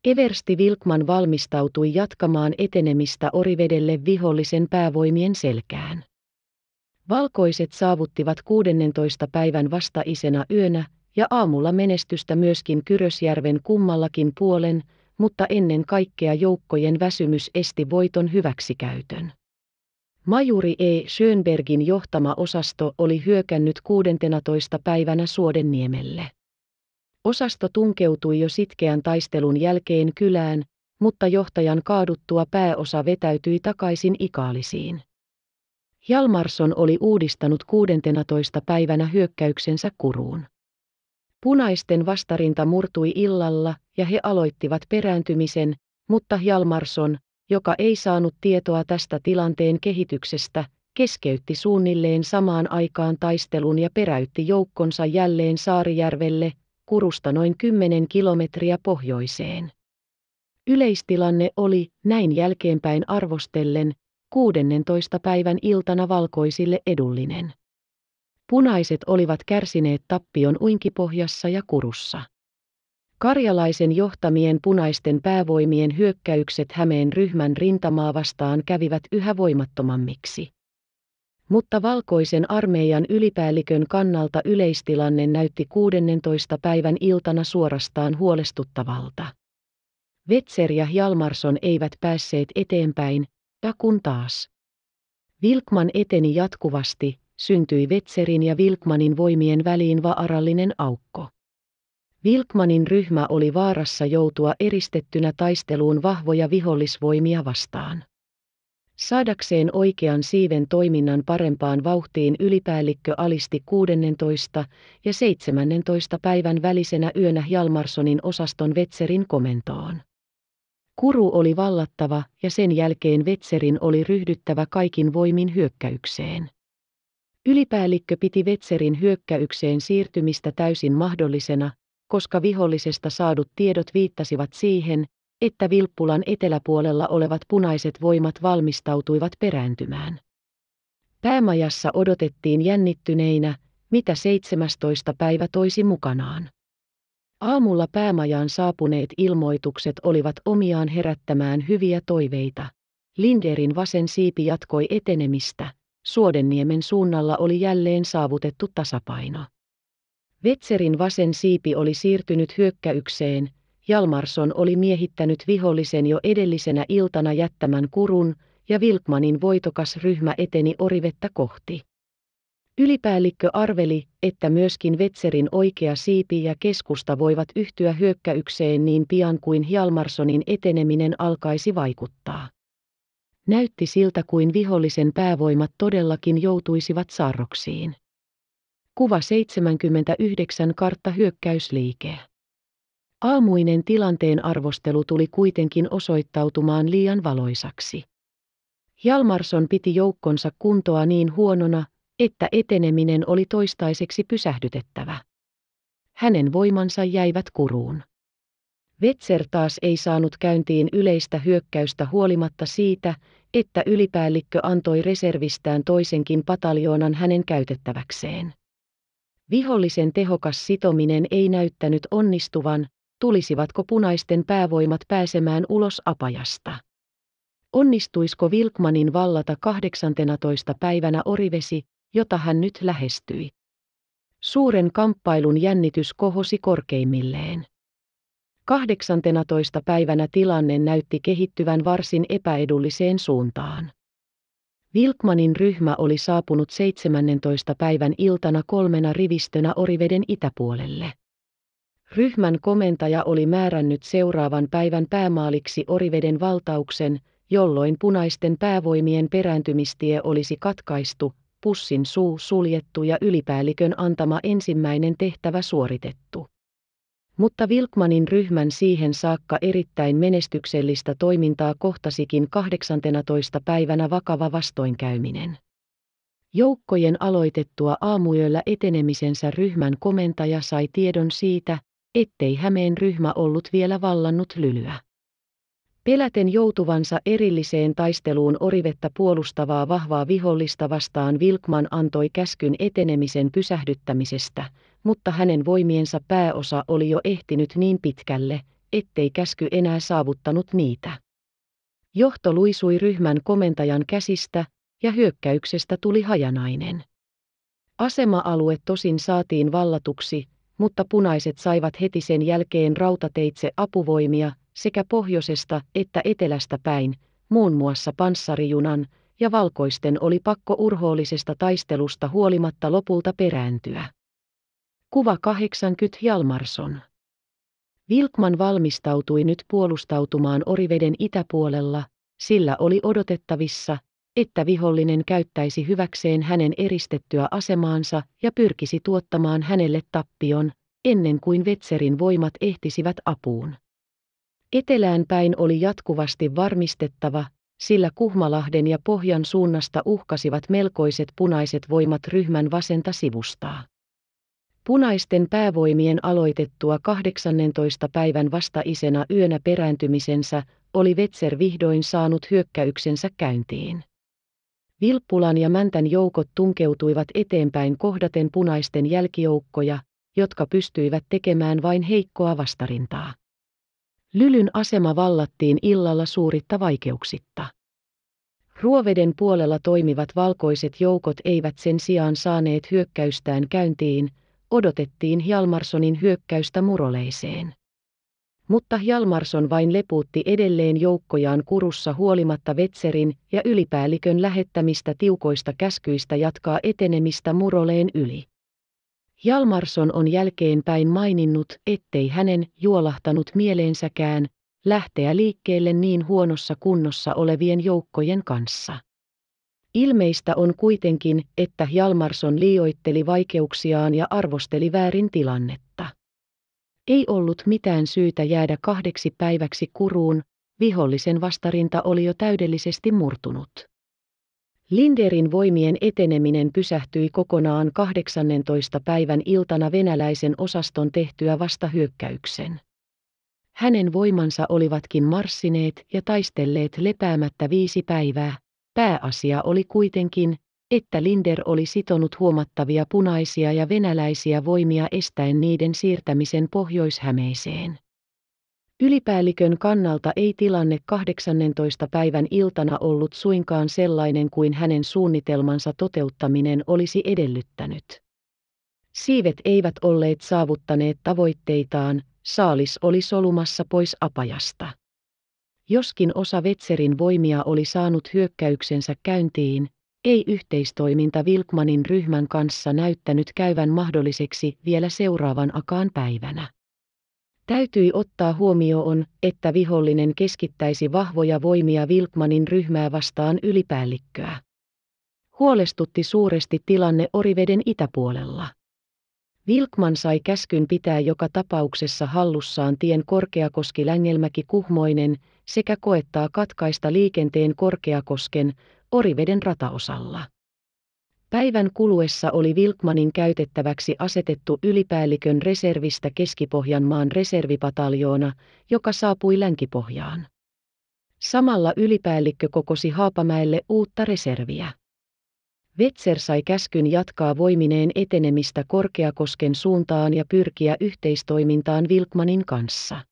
Eversti Vilkman valmistautui jatkamaan etenemistä Orivedelle vihollisen päävoimien selkään. Valkoiset saavuttivat 16. päivän vastaisena yönä ja aamulla menestystä myöskin Kyrösjärven kummallakin puolen, mutta ennen kaikkea joukkojen väsymys esti voiton hyväksikäytön. Majuri E. Schönbergin johtama osasto oli hyökännyt 16. päivänä Suodenniemelle. Osasto tunkeutui jo sitkeän taistelun jälkeen kylään, mutta johtajan kaaduttua pääosa vetäytyi takaisin ikaalisiin. Jalmarson oli uudistanut 16. päivänä hyökkäyksensä kuruun. Punaisten vastarinta murtui illalla ja he aloittivat perääntymisen, mutta Jalmarson, joka ei saanut tietoa tästä tilanteen kehityksestä, keskeytti suunnilleen samaan aikaan taistelun ja peräytti joukkonsa jälleen Saarijärvelle, Kurusta noin 10 kilometriä pohjoiseen. Yleistilanne oli, näin jälkeenpäin arvostellen, 16. päivän iltana valkoisille edullinen. Punaiset olivat kärsineet tappion uinkipohjassa ja kurussa. Karjalaisen johtamien punaisten päävoimien hyökkäykset Hämeen ryhmän rintamaa vastaan kävivät yhä voimattomammiksi. Mutta valkoisen armeijan ylipäällikön kannalta yleistilanne näytti 16. päivän iltana suorastaan huolestuttavalta. Vetser ja Jalmarson eivät päässeet eteenpäin, ja kun taas. Vilkman eteni jatkuvasti, syntyi Vetserin ja Vilkmanin voimien väliin vaarallinen aukko. Wilkmanin ryhmä oli vaarassa joutua eristettynä taisteluun vahvoja vihollisvoimia vastaan. Saadakseen oikean siiven toiminnan parempaan vauhtiin ylipäällikkö alisti 16. ja 17. päivän välisenä yönä Jalmarsonin osaston Vetserin komentoon. Kuru oli vallattava ja sen jälkeen Vetserin oli ryhdyttävä kaikin voimin hyökkäykseen. Ylipäällikkö piti Vetserin hyökkäykseen siirtymistä täysin mahdollisena, koska vihollisesta saadut tiedot viittasivat siihen, että Vilppulan eteläpuolella olevat punaiset voimat valmistautuivat perääntymään. Päämajassa odotettiin jännittyneinä, mitä 17. päivä toisi mukanaan. Aamulla päämajaan saapuneet ilmoitukset olivat omiaan herättämään hyviä toiveita. Linderin vasen siipi jatkoi etenemistä. Suodenniemen suunnalla oli jälleen saavutettu tasapaino. Vetserin vasen siipi oli siirtynyt hyökkäykseen, Jalmarsson oli miehittänyt vihollisen jo edellisenä iltana jättämän kurun, ja Vilkmanin voitokas ryhmä eteni orivetta kohti. Ylipäällikkö arveli, että myöskin Vetserin oikea siipi ja keskusta voivat yhtyä hyökkäykseen niin pian kuin Jalmarsonin eteneminen alkaisi vaikuttaa. Näytti siltä kuin vihollisen päävoimat todellakin joutuisivat sarroksiin. Kuva 79 kartta hyökkäysliike. Aamuinen tilanteen arvostelu tuli kuitenkin osoittautumaan liian valoisaksi. Jalmarson piti joukkonsa kuntoa niin huonona, että eteneminen oli toistaiseksi pysähdytettävä. Hänen voimansa jäivät kuruun. Vetser taas ei saanut käyntiin yleistä hyökkäystä huolimatta siitä, että ylipäällikkö antoi reservistään toisenkin pataljoonan hänen käytettäväkseen. Vihollisen tehokas sitominen ei näyttänyt onnistuvan, tulisivatko punaisten päävoimat pääsemään ulos apajasta. Onnistuisiko Vilkmanin vallata 18. päivänä orivesi, jota hän nyt lähestyi? Suuren kamppailun jännitys kohosi korkeimmilleen. 18. päivänä tilanne näytti kehittyvän varsin epäedulliseen suuntaan. Vilkmanin ryhmä oli saapunut 17. päivän iltana kolmena rivistönä Oriveden itäpuolelle. Ryhmän komentaja oli määrännyt seuraavan päivän päämaaliksi Oriveden valtauksen, jolloin punaisten päävoimien perääntymistie olisi katkaistu, pussin suu suljettu ja ylipäällikön antama ensimmäinen tehtävä suoritettu. Mutta Wilkmanin ryhmän siihen saakka erittäin menestyksellistä toimintaa kohtasikin 18. päivänä vakava vastoinkäyminen. Joukkojen aloitettua aamuyöllä etenemisensä ryhmän komentaja sai tiedon siitä, ettei Hämeen ryhmä ollut vielä vallannut lylyä. Peläten joutuvansa erilliseen taisteluun orivetta puolustavaa vahvaa vihollista vastaan Vilkman antoi käskyn etenemisen pysähdyttämisestä, mutta hänen voimiensa pääosa oli jo ehtinyt niin pitkälle, ettei käsky enää saavuttanut niitä. Johto luisui ryhmän komentajan käsistä, ja hyökkäyksestä tuli hajanainen. Asema-alue tosin saatiin vallatuksi, mutta punaiset saivat heti sen jälkeen rautateitse apuvoimia, sekä pohjoisesta että etelästä päin, muun muassa panssarijunan, ja valkoisten oli pakko urhoollisesta taistelusta huolimatta lopulta perääntyä. Kuva 80 Jalmarson. Vilkman valmistautui nyt puolustautumaan Oriveden itäpuolella, sillä oli odotettavissa, että vihollinen käyttäisi hyväkseen hänen eristettyä asemaansa ja pyrkisi tuottamaan hänelle tappion, ennen kuin Vetserin voimat ehtisivät apuun. Etelään päin oli jatkuvasti varmistettava, sillä Kuhmalahden ja Pohjan suunnasta uhkasivat melkoiset punaiset voimat ryhmän vasenta sivustaa. Punaisten päävoimien aloitettua 18. päivän vasta isena yönä perääntymisensä oli Vetser vihdoin saanut hyökkäyksensä käyntiin. Vilppulan ja Mäntän joukot tunkeutuivat eteenpäin kohdaten punaisten jälkijoukkoja, jotka pystyivät tekemään vain heikkoa vastarintaa. Lylyn asema vallattiin illalla suuritta vaikeuksitta. Ruoveden puolella toimivat valkoiset joukot eivät sen sijaan saaneet hyökkäystään käyntiin, odotettiin Jalmarsonin hyökkäystä muroleiseen. Mutta Jalmarson vain lepuutti edelleen joukkojaan kurussa huolimatta Vetserin ja ylipäällikön lähettämistä tiukoista käskyistä jatkaa etenemistä muroleen yli. Jalmarson on jälkeenpäin maininnut, ettei hänen juolahtanut mieleensäkään lähteä liikkeelle niin huonossa kunnossa olevien joukkojen kanssa. Ilmeistä on kuitenkin, että Jalmarson liioitteli vaikeuksiaan ja arvosteli väärin tilannetta. Ei ollut mitään syytä jäädä kahdeksi päiväksi kuruun, vihollisen vastarinta oli jo täydellisesti murtunut. Linderin voimien eteneminen pysähtyi kokonaan 18. päivän iltana venäläisen osaston tehtyä vastahyökkäyksen. Hänen voimansa olivatkin marssineet ja taistelleet lepäämättä viisi päivää. Pääasia oli kuitenkin, että Linder oli sitonut huomattavia punaisia ja venäläisiä voimia estäen niiden siirtämisen pohjoishämeiseen. Ylipäällikön kannalta ei tilanne 18. päivän iltana ollut suinkaan sellainen kuin hänen suunnitelmansa toteuttaminen olisi edellyttänyt. Siivet eivät olleet saavuttaneet tavoitteitaan, saalis oli solumassa pois apajasta. Joskin osa Vetserin voimia oli saanut hyökkäyksensä käyntiin, ei yhteistoiminta Vilkmanin ryhmän kanssa näyttänyt käyvän mahdolliseksi vielä seuraavan akaan päivänä. Täytyi ottaa huomioon, että vihollinen keskittäisi vahvoja voimia Wilkmanin ryhmää vastaan ylipäällikköä. Huolestutti suuresti tilanne Oriveden itäpuolella. Vilkman sai käskyn pitää joka tapauksessa hallussaan tien Korkeakoski Längelmäki Kuhmoinen sekä koettaa katkaista liikenteen Korkeakosken, Oriveden rataosalla. Päivän kuluessa oli Vilkmanin käytettäväksi asetettu ylipäällikön reservistä Keskipohjanmaan reservipataljoona, joka saapui Länkipohjaan. Samalla ylipäällikkö kokosi Haapamäelle uutta reserviä. Vetser sai käskyn jatkaa voimineen etenemistä Korkeakosken suuntaan ja pyrkiä yhteistoimintaan Vilkmanin kanssa.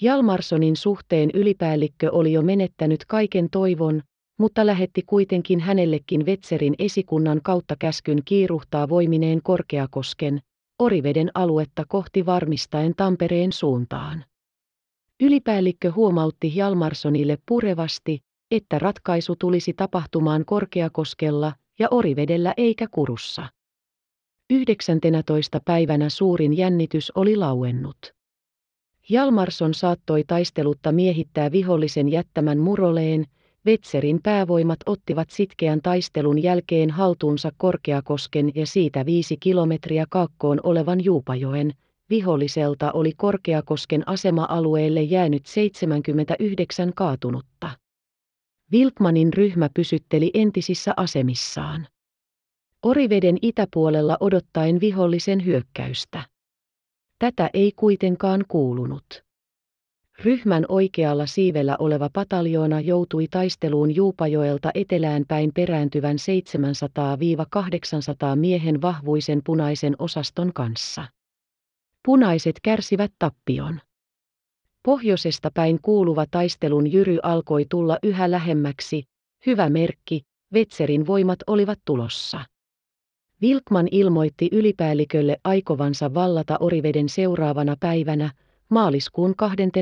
Jalmarsonin suhteen ylipäällikkö oli jo menettänyt kaiken toivon, mutta lähetti kuitenkin hänellekin Vetserin esikunnan kautta käskyn kiiruhtaa voimineen Korkeakosken, Oriveden aluetta kohti varmistaen Tampereen suuntaan. Ylipäällikkö huomautti Jalmarsonille purevasti, että ratkaisu tulisi tapahtumaan Korkeakoskella ja Orivedellä eikä Kurussa. 19. päivänä suurin jännitys oli lauennut. Jalmarson saattoi taistelutta miehittää vihollisen jättämän muroleen, Vetserin päävoimat ottivat sitkeän taistelun jälkeen haltuunsa Korkeakosken ja siitä viisi kilometriä kaakkoon olevan Juupajoen. Viholliselta oli Korkeakosken asema-alueelle jäänyt 79 kaatunutta. Vilkmanin ryhmä pysytteli entisissä asemissaan. Oriveden itäpuolella odottaen vihollisen hyökkäystä. Tätä ei kuitenkaan kuulunut. Ryhmän oikealla siivellä oleva pataljoona joutui taisteluun Juupajoelta etelään päin perääntyvän 700-800 miehen vahvuisen punaisen osaston kanssa. Punaiset kärsivät tappion. Pohjoisesta päin kuuluva taistelun jyry alkoi tulla yhä lähemmäksi, hyvä merkki, Vetserin voimat olivat tulossa. Vilkman ilmoitti ylipäällikölle aikovansa vallata Oriveden seuraavana päivänä, maaliskuun 20.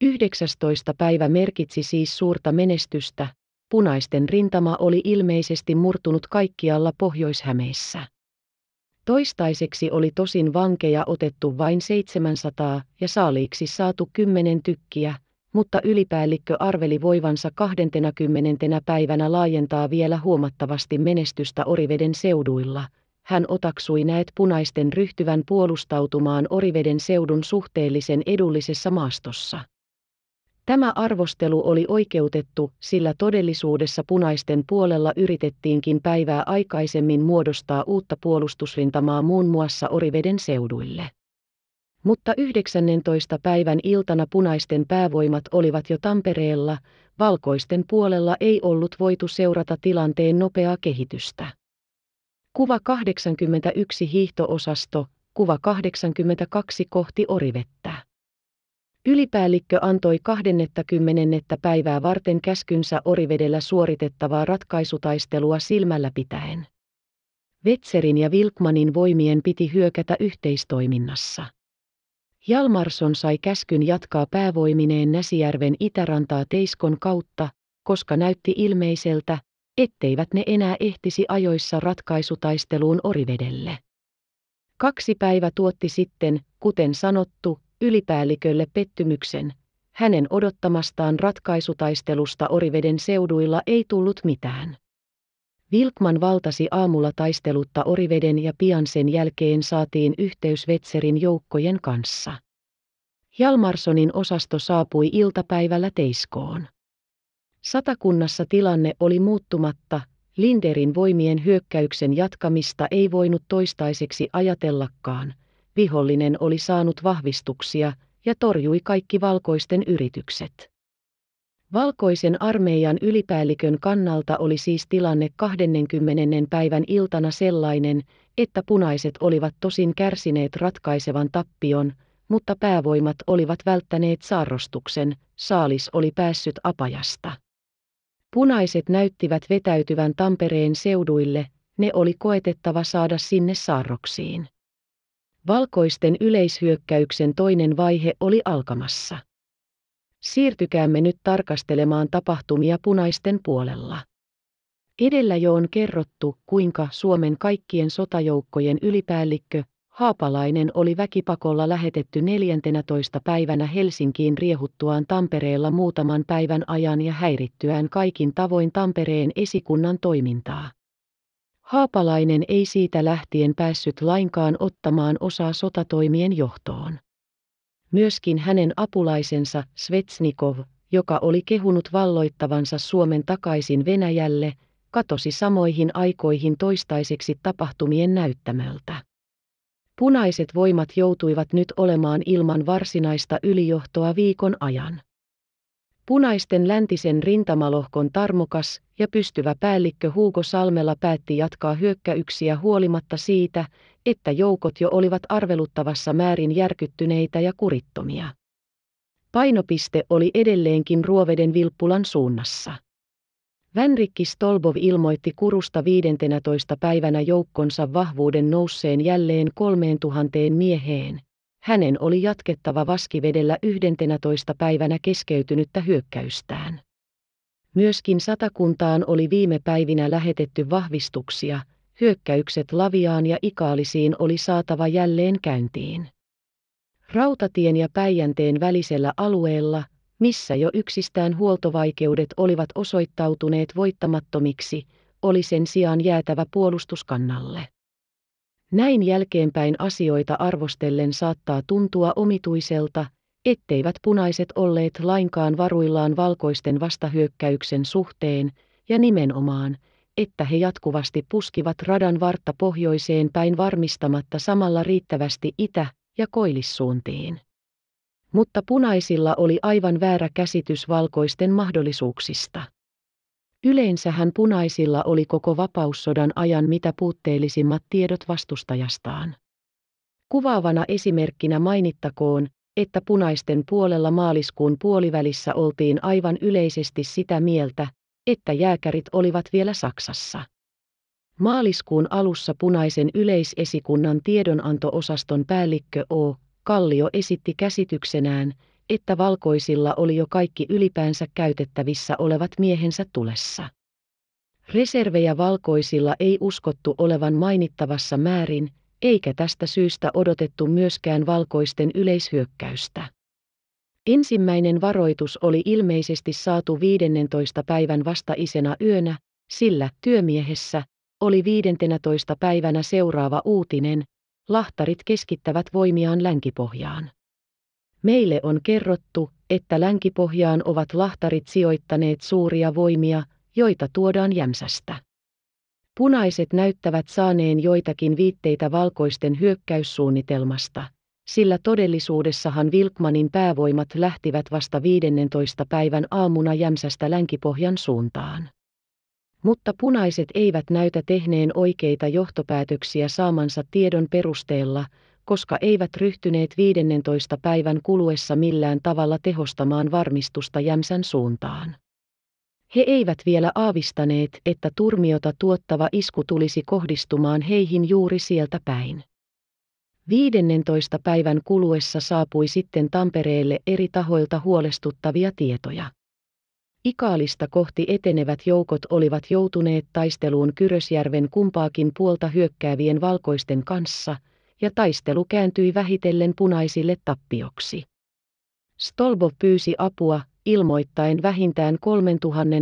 19. päivä merkitsi siis suurta menestystä, punaisten rintama oli ilmeisesti murtunut kaikkialla Pohjois-Hämeessä. Toistaiseksi oli tosin vankeja otettu vain 700 ja saaliiksi saatu 10 tykkiä, mutta ylipäällikkö arveli voivansa 20. päivänä laajentaa vielä huomattavasti menestystä Oriveden seuduilla, hän otaksui näet punaisten ryhtyvän puolustautumaan Oriveden seudun suhteellisen edullisessa maastossa. Tämä arvostelu oli oikeutettu, sillä todellisuudessa punaisten puolella yritettiinkin päivää aikaisemmin muodostaa uutta puolustusrintamaa muun muassa Oriveden seuduille. Mutta 19. päivän iltana punaisten päävoimat olivat jo Tampereella, valkoisten puolella ei ollut voitu seurata tilanteen nopeaa kehitystä. Kuva 81 hiihtoosasto, kuva 82 kohti orivettä. Ylipäällikkö antoi 20. päivää varten käskynsä orivedellä suoritettavaa ratkaisutaistelua silmällä pitäen. Vetserin ja Vilkmanin voimien piti hyökätä yhteistoiminnassa. Jalmarson sai käskyn jatkaa päävoimineen Näsijärven itärantaa Teiskon kautta, koska näytti ilmeiseltä, etteivät ne enää ehtisi ajoissa ratkaisutaisteluun orivedelle. Kaksi päivä tuotti sitten, kuten sanottu, ylipäällikölle pettymyksen. Hänen odottamastaan ratkaisutaistelusta Oriveden seuduilla ei tullut mitään. Vilkman valtasi aamulla taistelutta Oriveden ja pian sen jälkeen saatiin yhteys Vetserin joukkojen kanssa. Jalmarsonin osasto saapui iltapäivällä Teiskoon. Satakunnassa tilanne oli muuttumatta, Linderin voimien hyökkäyksen jatkamista ei voinut toistaiseksi ajatellakaan. Vihollinen oli saanut vahvistuksia ja torjui kaikki valkoisten yritykset. Valkoisen armeijan ylipäällikön kannalta oli siis tilanne 20. päivän iltana sellainen, että punaiset olivat tosin kärsineet ratkaisevan tappion, mutta päävoimat olivat välttäneet saarrostuksen, saalis oli päässyt apajasta. Punaiset näyttivät vetäytyvän Tampereen seuduille, ne oli koetettava saada sinne saarroksiin. Valkoisten yleishyökkäyksen toinen vaihe oli alkamassa. Siirtykäämme nyt tarkastelemaan tapahtumia punaisten puolella. Edellä jo on kerrottu, kuinka Suomen kaikkien sotajoukkojen ylipäällikkö Haapalainen oli väkipakolla lähetetty 14. päivänä Helsinkiin riehuttuaan Tampereella muutaman päivän ajan ja häirittyään kaikin tavoin Tampereen esikunnan toimintaa. Haapalainen ei siitä lähtien päässyt lainkaan ottamaan osaa sotatoimien johtoon. Myöskin hänen apulaisensa Svetsnikov, joka oli kehunut valloittavansa Suomen takaisin Venäjälle, katosi samoihin aikoihin toistaiseksi tapahtumien näyttämöltä. Punaiset voimat joutuivat nyt olemaan ilman varsinaista ylijohtoa viikon ajan. Punaisten läntisen rintamalohkon tarmokas ja pystyvä päällikkö Huuko Salmella päätti jatkaa hyökkäyksiä huolimatta siitä, että joukot jo olivat arveluttavassa määrin järkyttyneitä ja kurittomia. Painopiste oli edelleenkin Ruoveden Vilppulan suunnassa. Vänrikki Stolbov ilmoitti kurusta 15. päivänä joukkonsa vahvuuden nousseen jälleen 3000 mieheen. Hänen oli jatkettava vaskivedellä 11. päivänä keskeytynyttä hyökkäystään. Myöskin satakuntaan oli viime päivinä lähetetty vahvistuksia, hyökkäykset Laviaan ja Ikaalisiin oli saatava jälleen käyntiin. Rautatien ja Päijänteen välisellä alueella – missä jo yksistään huoltovaikeudet olivat osoittautuneet voittamattomiksi, oli sen sijaan jäätävä puolustuskannalle. Näin jälkeenpäin asioita arvostellen saattaa tuntua omituiselta, etteivät punaiset olleet lainkaan varuillaan valkoisten vastahyökkäyksen suhteen, ja nimenomaan, että he jatkuvasti puskivat radan vartta pohjoiseen päin varmistamatta samalla riittävästi itä- ja koillissuuntiin. Mutta punaisilla oli aivan väärä käsitys valkoisten mahdollisuuksista. Yleensähän punaisilla oli koko vapaussodan ajan mitä puutteellisimmat tiedot vastustajastaan. Kuvaavana esimerkkinä mainittakoon, että punaisten puolella maaliskuun puolivälissä oltiin aivan yleisesti sitä mieltä, että jääkärit olivat vielä Saksassa. Maaliskuun alussa punaisen yleisesikunnan tiedonanto-osaston päällikkö O. Kallio esitti käsityksenään, että valkoisilla oli jo kaikki ylipäänsä käytettävissä olevat miehensä tulessa. Reservejä valkoisilla ei uskottu olevan mainittavassa määrin, eikä tästä syystä odotettu myöskään valkoisten yleishyökkäystä. Ensimmäinen varoitus oli ilmeisesti saatu 15. päivän vasta isena yönä, sillä työmiehessä oli 15. päivänä seuraava uutinen, lahtarit keskittävät voimiaan länkipohjaan. Meille on kerrottu, että länkipohjaan ovat lahtarit sijoittaneet suuria voimia, joita tuodaan jämsästä. Punaiset näyttävät saaneen joitakin viitteitä valkoisten hyökkäyssuunnitelmasta, sillä todellisuudessahan Vilkmanin päävoimat lähtivät vasta 15. päivän aamuna Jämsästä länkipohjan suuntaan. Mutta punaiset eivät näytä tehneen oikeita johtopäätöksiä saamansa tiedon perusteella, koska eivät ryhtyneet 15 päivän kuluessa millään tavalla tehostamaan varmistusta Jämsän suuntaan. He eivät vielä aavistaneet, että turmiota tuottava isku tulisi kohdistumaan heihin juuri sieltä päin. 15 päivän kuluessa saapui sitten Tampereelle eri tahoilta huolestuttavia tietoja. Ikaalista kohti etenevät joukot olivat joutuneet taisteluun Kyrösjärven kumpaakin puolta hyökkäävien valkoisten kanssa, ja taistelu kääntyi vähitellen punaisille tappioksi. Stolbo pyysi apua, ilmoittaen vähintään kolmen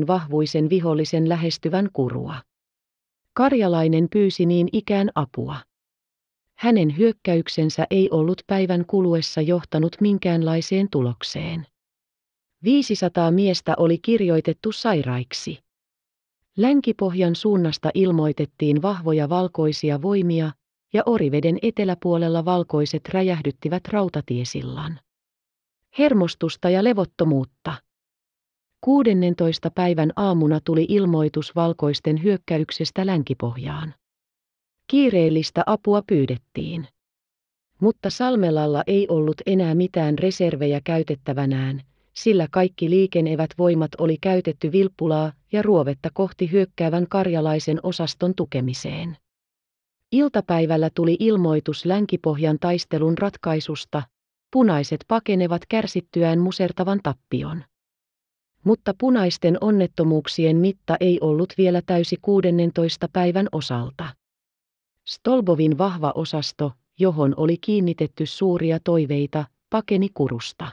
vahvuisen vihollisen lähestyvän kurua. Karjalainen pyysi niin ikään apua. Hänen hyökkäyksensä ei ollut päivän kuluessa johtanut minkäänlaiseen tulokseen. 500 miestä oli kirjoitettu sairaiksi. Länkipohjan suunnasta ilmoitettiin vahvoja valkoisia voimia, ja Oriveden eteläpuolella valkoiset räjähdyttivät rautatiesillan. Hermostusta ja levottomuutta. 16. päivän aamuna tuli ilmoitus valkoisten hyökkäyksestä länkipohjaan. Kiireellistä apua pyydettiin. Mutta Salmelalla ei ollut enää mitään reservejä käytettävänään, sillä kaikki liikenevät voimat oli käytetty vilppulaa ja ruovetta kohti hyökkäävän karjalaisen osaston tukemiseen. Iltapäivällä tuli ilmoitus Länkipohjan taistelun ratkaisusta, punaiset pakenevat kärsittyään musertavan tappion. Mutta punaisten onnettomuuksien mitta ei ollut vielä täysi 16. päivän osalta. Stolbovin vahva osasto, johon oli kiinnitetty suuria toiveita, pakeni kurusta.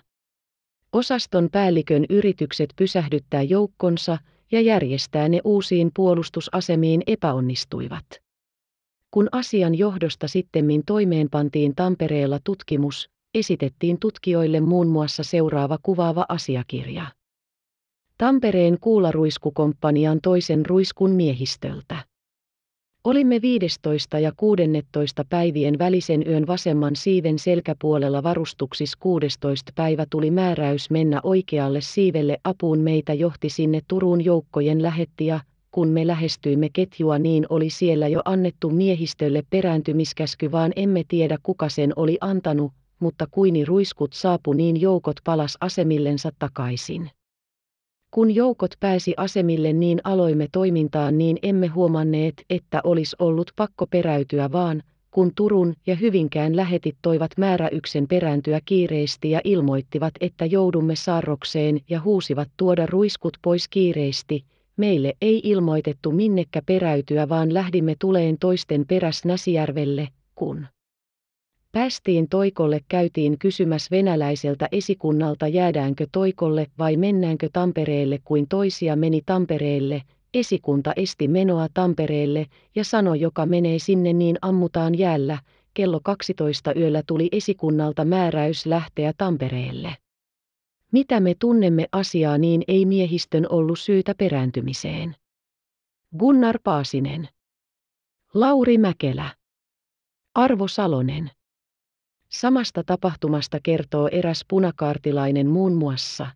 Osaston päällikön yritykset pysähdyttää joukkonsa ja järjestää ne uusiin puolustusasemiin epäonnistuivat. Kun asian johdosta sittemmin toimeenpantiin Tampereella tutkimus, esitettiin tutkijoille muun muassa seuraava kuvaava asiakirja. Tampereen kuularuiskukomppanian toisen ruiskun miehistöltä. Olimme 15. ja 16. päivien välisen yön vasemman siiven selkäpuolella varustuksis 16. päivä tuli määräys mennä oikealle siivelle apuun meitä johti sinne Turun joukkojen lähettiä, kun me lähestyimme ketjua niin oli siellä jo annettu miehistölle perääntymiskäsky vaan emme tiedä kuka sen oli antanut, mutta kuini ruiskut saapu niin joukot palas asemillensa takaisin. Kun joukot pääsi asemille niin aloimme toimintaan niin emme huomanneet, että olisi ollut pakko peräytyä vaan, kun Turun ja Hyvinkään lähetit toivat määräyksen perääntyä kiireesti ja ilmoittivat, että joudumme sarrokseen ja huusivat tuoda ruiskut pois kiireesti, meille ei ilmoitettu minnekä peräytyä vaan lähdimme tuleen toisten peräs Näsijärvelle, kun Päästiin Toikolle käytiin kysymäs venäläiseltä esikunnalta jäädäänkö Toikolle vai mennäänkö Tampereelle kuin toisia meni Tampereelle, esikunta esti menoa Tampereelle ja sanoi joka menee sinne niin ammutaan jäällä, kello 12 yöllä tuli esikunnalta määräys lähteä Tampereelle. Mitä me tunnemme asiaa niin ei miehistön ollut syytä perääntymiseen. Gunnar Paasinen. Lauri Mäkelä. Arvo Salonen. Samasta tapahtumasta kertoo eräs punakaartilainen muun muassa.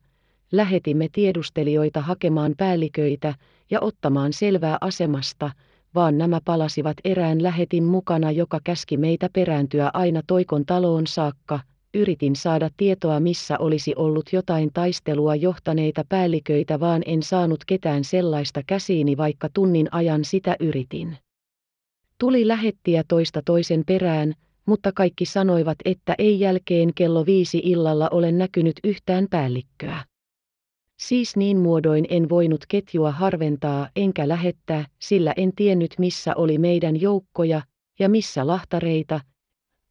Lähetimme tiedustelijoita hakemaan päälliköitä ja ottamaan selvää asemasta, vaan nämä palasivat erään lähetin mukana, joka käski meitä perääntyä aina Toikon taloon saakka. Yritin saada tietoa, missä olisi ollut jotain taistelua johtaneita päälliköitä, vaan en saanut ketään sellaista käsiini, vaikka tunnin ajan sitä yritin. Tuli lähettiä toista toisen perään, mutta kaikki sanoivat, että ei jälkeen kello viisi illalla ole näkynyt yhtään päällikköä. Siis niin muodoin en voinut ketjua harventaa enkä lähettää, sillä en tiennyt missä oli meidän joukkoja ja missä lahtareita,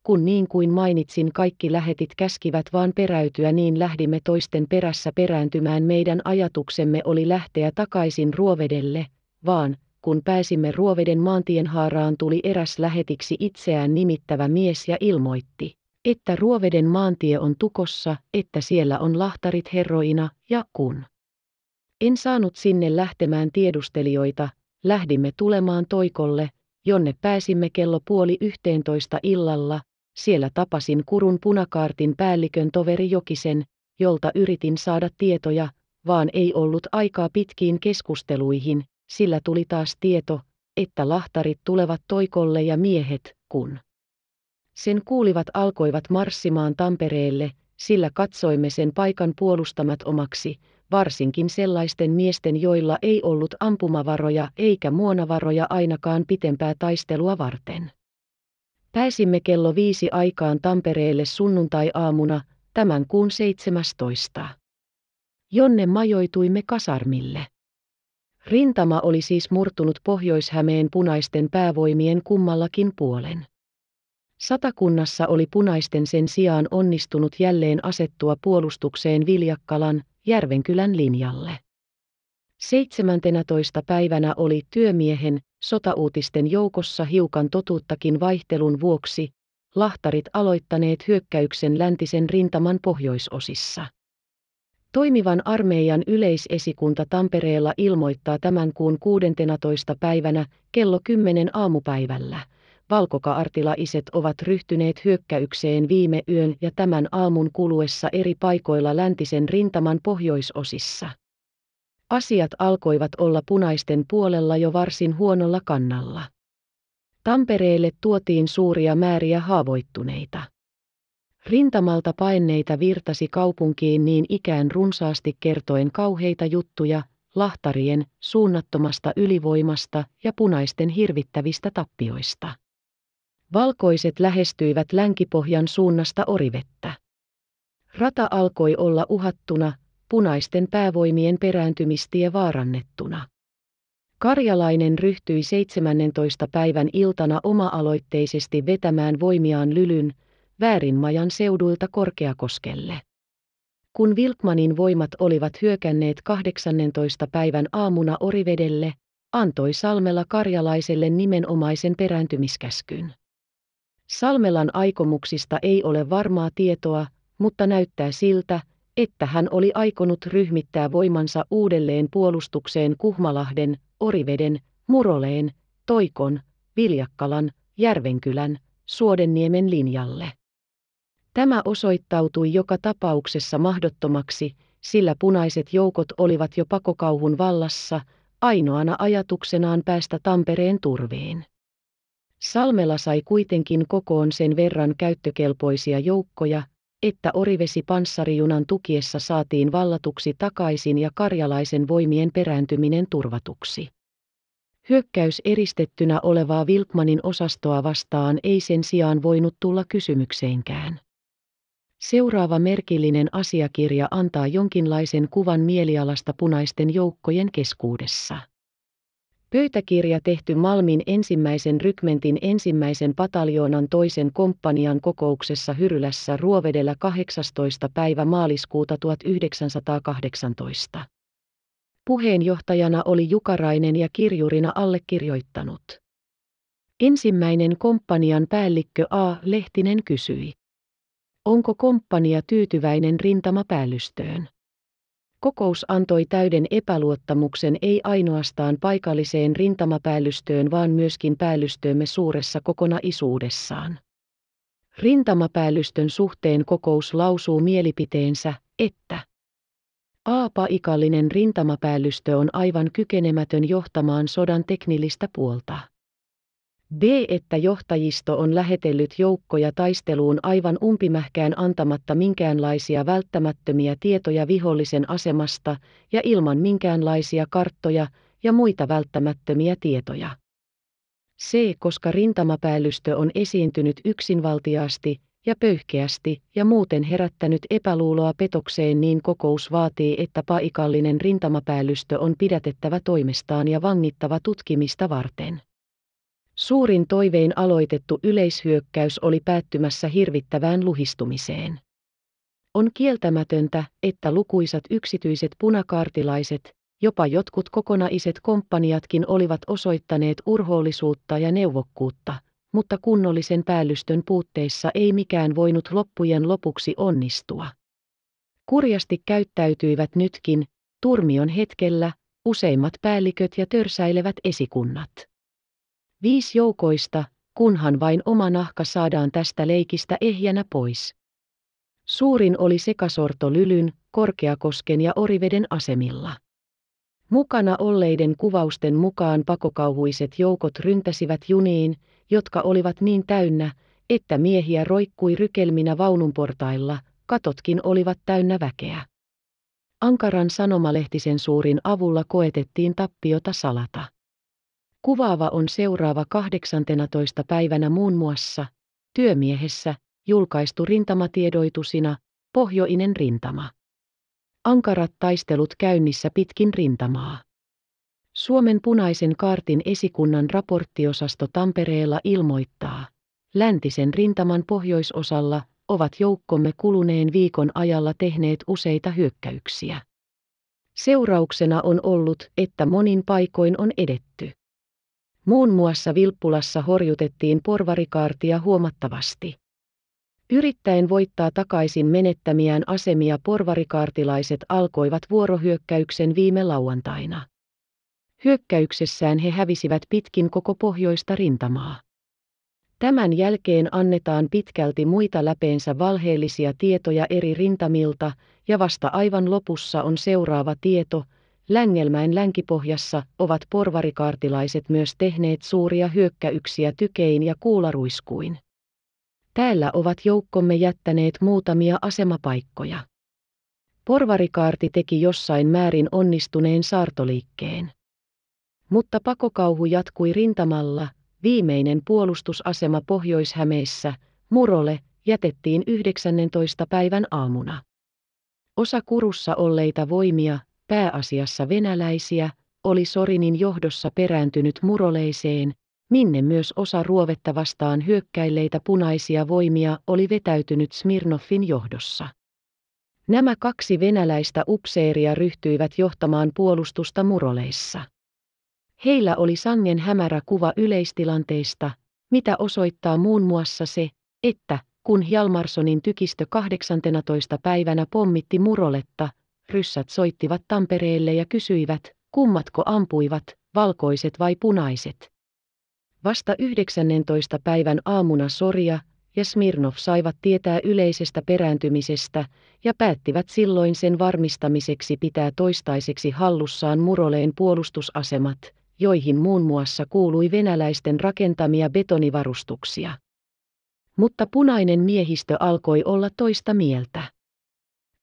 kun niin kuin mainitsin kaikki lähetit käskivät vaan peräytyä niin lähdimme toisten perässä perääntymään meidän ajatuksemme oli lähteä takaisin ruovedelle, vaan, kun pääsimme Ruoveden maantien haaraan, tuli eräs lähetiksi itseään nimittävä mies ja ilmoitti, että Ruoveden maantie on tukossa, että siellä on lahtarit herroina, ja kun en saanut sinne lähtemään tiedustelijoita, lähdimme tulemaan toikolle, jonne pääsimme kello puoli yhteentoista illalla, siellä tapasin Kurun punakaartin päällikön toveri Jokisen, jolta yritin saada tietoja, vaan ei ollut aikaa pitkiin keskusteluihin, sillä tuli taas tieto, että lahtarit tulevat toikolle ja miehet, kun sen kuulivat alkoivat marssimaan Tampereelle, sillä katsoimme sen paikan puolustamat omaksi, varsinkin sellaisten miesten, joilla ei ollut ampumavaroja eikä muonavaroja ainakaan pitempää taistelua varten. Pääsimme kello viisi aikaan Tampereelle sunnuntai-aamuna, tämän kuun 17. Jonne majoituimme kasarmille. Rintama oli siis murtunut Pohjois-Hämeen punaisten päävoimien kummallakin puolen. Satakunnassa oli punaisten sen sijaan onnistunut jälleen asettua puolustukseen Viljakkalan, Järvenkylän linjalle. 17. päivänä oli työmiehen, sotauutisten joukossa hiukan totuuttakin vaihtelun vuoksi, lahtarit aloittaneet hyökkäyksen läntisen rintaman pohjoisosissa. Toimivan armeijan yleisesikunta Tampereella ilmoittaa tämän kuun 16. päivänä kello 10 aamupäivällä. Valkokaartilaiset ovat ryhtyneet hyökkäykseen viime yön ja tämän aamun kuluessa eri paikoilla läntisen rintaman pohjoisosissa. Asiat alkoivat olla punaisten puolella jo varsin huonolla kannalla. Tampereelle tuotiin suuria määriä haavoittuneita. Rintamalta painneita virtasi kaupunkiin niin ikään runsaasti kertoen kauheita juttuja, lahtarien, suunnattomasta ylivoimasta ja punaisten hirvittävistä tappioista. Valkoiset lähestyivät länkipohjan suunnasta orivettä. Rata alkoi olla uhattuna, punaisten päävoimien perääntymistie vaarannettuna. Karjalainen ryhtyi 17. päivän iltana oma-aloitteisesti vetämään voimiaan Lylyn, Väärinmajan seuduilta Korkeakoskelle. Kun Vilkmanin voimat olivat hyökänneet 18. päivän aamuna Orivedelle, antoi Salmela karjalaiselle nimenomaisen perääntymiskäskyn. Salmelan aikomuksista ei ole varmaa tietoa, mutta näyttää siltä, että hän oli aikonut ryhmittää voimansa uudelleen puolustukseen Kuhmalahden, Oriveden, Muroleen, Toikon, Viljakkalan, Järvenkylän, Suodenniemen linjalle. Tämä osoittautui joka tapauksessa mahdottomaksi, sillä punaiset joukot olivat jo pakokauhun vallassa, ainoana ajatuksenaan päästä Tampereen turviin. Salmela sai kuitenkin kokoon sen verran käyttökelpoisia joukkoja, että Orivesi panssarijunan tukiessa saatiin vallatuksi takaisin ja karjalaisen voimien perääntyminen turvatuksi. Hyökkäys eristettynä olevaa Wilkmanin osastoa vastaan ei sen sijaan voinut tulla kysymykseenkään. Seuraava merkillinen asiakirja antaa jonkinlaisen kuvan mielialasta punaisten joukkojen keskuudessa. Pöytäkirja tehty Malmin ensimmäisen rykmentin ensimmäisen pataljoonan toisen komppanian kokouksessa Hyrylässä Ruovedellä 18. päivä maaliskuuta 1918. Puheenjohtajana oli Jukarainen ja kirjurina allekirjoittanut. Ensimmäinen komppanian päällikkö A. Lehtinen kysyi. Onko komppania tyytyväinen rintamapäällystöön? Kokous antoi täyden epäluottamuksen ei ainoastaan paikalliseen rintamapäällystöön vaan myöskin päällystöömme suuressa kokonaisuudessaan. Rintamapäällystön suhteen kokous lausuu mielipiteensä, että A-paikallinen rintamapäällystö on aivan kykenemätön johtamaan sodan teknillistä puolta. B. Että johtajisto on lähetellyt joukkoja taisteluun aivan umpimähkään antamatta minkäänlaisia välttämättömiä tietoja vihollisen asemasta ja ilman minkäänlaisia karttoja ja muita välttämättömiä tietoja. C. Koska rintamapäällystö on esiintynyt yksinvaltiaasti ja pöyhkeästi ja muuten herättänyt epäluuloa petokseen niin kokous vaatii, että paikallinen rintamapäällystö on pidätettävä toimestaan ja vangittava tutkimista varten. Suurin toivein aloitettu yleishyökkäys oli päättymässä hirvittävään luhistumiseen. On kieltämätöntä, että lukuisat yksityiset punakaartilaiset, jopa jotkut kokonaiset komppaniatkin olivat osoittaneet urhoollisuutta ja neuvokkuutta, mutta kunnollisen päällystön puutteissa ei mikään voinut loppujen lopuksi onnistua. Kurjasti käyttäytyivät nytkin, turmion hetkellä, useimmat päälliköt ja törsäilevät esikunnat viisi joukoista, kunhan vain oma nahka saadaan tästä leikistä ehjänä pois. Suurin oli sekasorto Lylyn, Korkeakosken ja Oriveden asemilla. Mukana olleiden kuvausten mukaan pakokauhuiset joukot ryntäsivät juniin, jotka olivat niin täynnä, että miehiä roikkui rykelminä vaununportailla, katotkin olivat täynnä väkeä. Ankaran sanomalehtisen suurin avulla koetettiin tappiota salata. Kuvaava on seuraava 18. päivänä muun muassa työmiehessä julkaistu rintamatiedoitusina Pohjoinen rintama. Ankarat taistelut käynnissä pitkin rintamaa. Suomen punaisen kaartin esikunnan raporttiosasto Tampereella ilmoittaa. Läntisen rintaman pohjoisosalla ovat joukkomme kuluneen viikon ajalla tehneet useita hyökkäyksiä. Seurauksena on ollut, että monin paikoin on edetty. Muun muassa Vilppulassa horjutettiin porvarikaartia huomattavasti. Yrittäen voittaa takaisin menettämiään asemia porvarikaartilaiset alkoivat vuorohyökkäyksen viime lauantaina. Hyökkäyksessään he hävisivät pitkin koko pohjoista rintamaa. Tämän jälkeen annetaan pitkälti muita läpeensä valheellisia tietoja eri rintamilta, ja vasta aivan lopussa on seuraava tieto, Längelmäen länkipohjassa ovat porvarikaartilaiset myös tehneet suuria hyökkäyksiä tykein ja kuularuiskuin. Täällä ovat joukkomme jättäneet muutamia asemapaikkoja. Porvarikaarti teki jossain määrin onnistuneen saartoliikkeen. Mutta pakokauhu jatkui rintamalla, viimeinen puolustusasema Pohjois-Hämeessä, Murole, jätettiin 19. päivän aamuna. Osa kurussa olleita voimia pääasiassa venäläisiä, oli Sorinin johdossa perääntynyt muroleiseen, minne myös osa ruovetta vastaan hyökkäilleitä punaisia voimia oli vetäytynyt Smirnoffin johdossa. Nämä kaksi venäläistä upseeria ryhtyivät johtamaan puolustusta muroleissa. Heillä oli sangen hämärä kuva yleistilanteista, mitä osoittaa muun muassa se, että kun Jalmarsonin tykistö 18. päivänä pommitti muroletta, ryssät soittivat Tampereelle ja kysyivät, kummatko ampuivat, valkoiset vai punaiset. Vasta 19. päivän aamuna Soria ja Smirnov saivat tietää yleisestä perääntymisestä ja päättivät silloin sen varmistamiseksi pitää toistaiseksi hallussaan muroleen puolustusasemat, joihin muun muassa kuului venäläisten rakentamia betonivarustuksia. Mutta punainen miehistö alkoi olla toista mieltä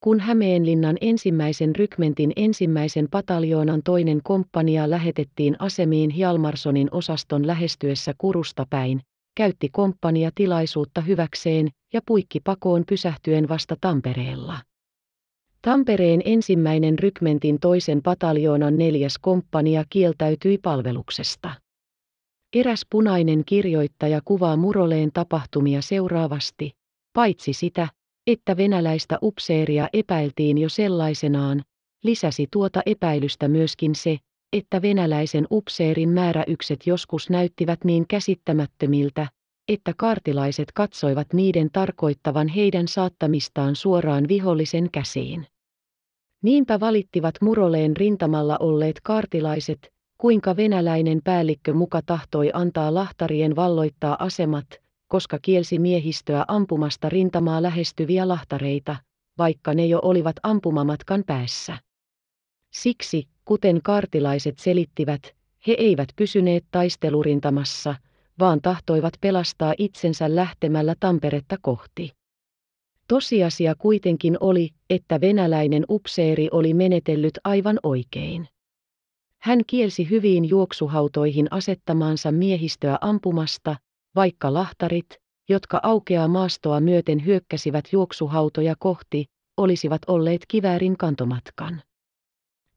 kun Hämeenlinnan ensimmäisen rykmentin ensimmäisen pataljoonan toinen komppania lähetettiin asemiin Hjalmarsonin osaston lähestyessä Kurusta päin, käytti komppania tilaisuutta hyväkseen ja puikki pakoon pysähtyen vasta Tampereella. Tampereen ensimmäinen rykmentin toisen pataljoonan neljäs komppania kieltäytyi palveluksesta. Eräs punainen kirjoittaja kuvaa Muroleen tapahtumia seuraavasti. Paitsi sitä, että venäläistä upseeria epäiltiin jo sellaisenaan, lisäsi tuota epäilystä myöskin se, että venäläisen upseerin määräykset joskus näyttivät niin käsittämättömiltä, että kartilaiset katsoivat niiden tarkoittavan heidän saattamistaan suoraan vihollisen käsiin. Niinpä valittivat muroleen rintamalla olleet kartilaiset, kuinka venäläinen päällikkö muka tahtoi antaa lahtarien valloittaa asemat, koska kielsi miehistöä ampumasta rintamaa lähestyviä lahtareita, vaikka ne jo olivat ampumamatkan päässä. Siksi, kuten kartilaiset selittivät, he eivät pysyneet taistelurintamassa, vaan tahtoivat pelastaa itsensä lähtemällä Tamperetta kohti. Tosiasia kuitenkin oli, että venäläinen upseeri oli menetellyt aivan oikein. Hän kielsi hyviin juoksuhautoihin asettamaansa miehistöä ampumasta, vaikka lahtarit, jotka aukeaa maastoa myöten hyökkäsivät juoksuhautoja kohti, olisivat olleet kiväärin kantomatkan.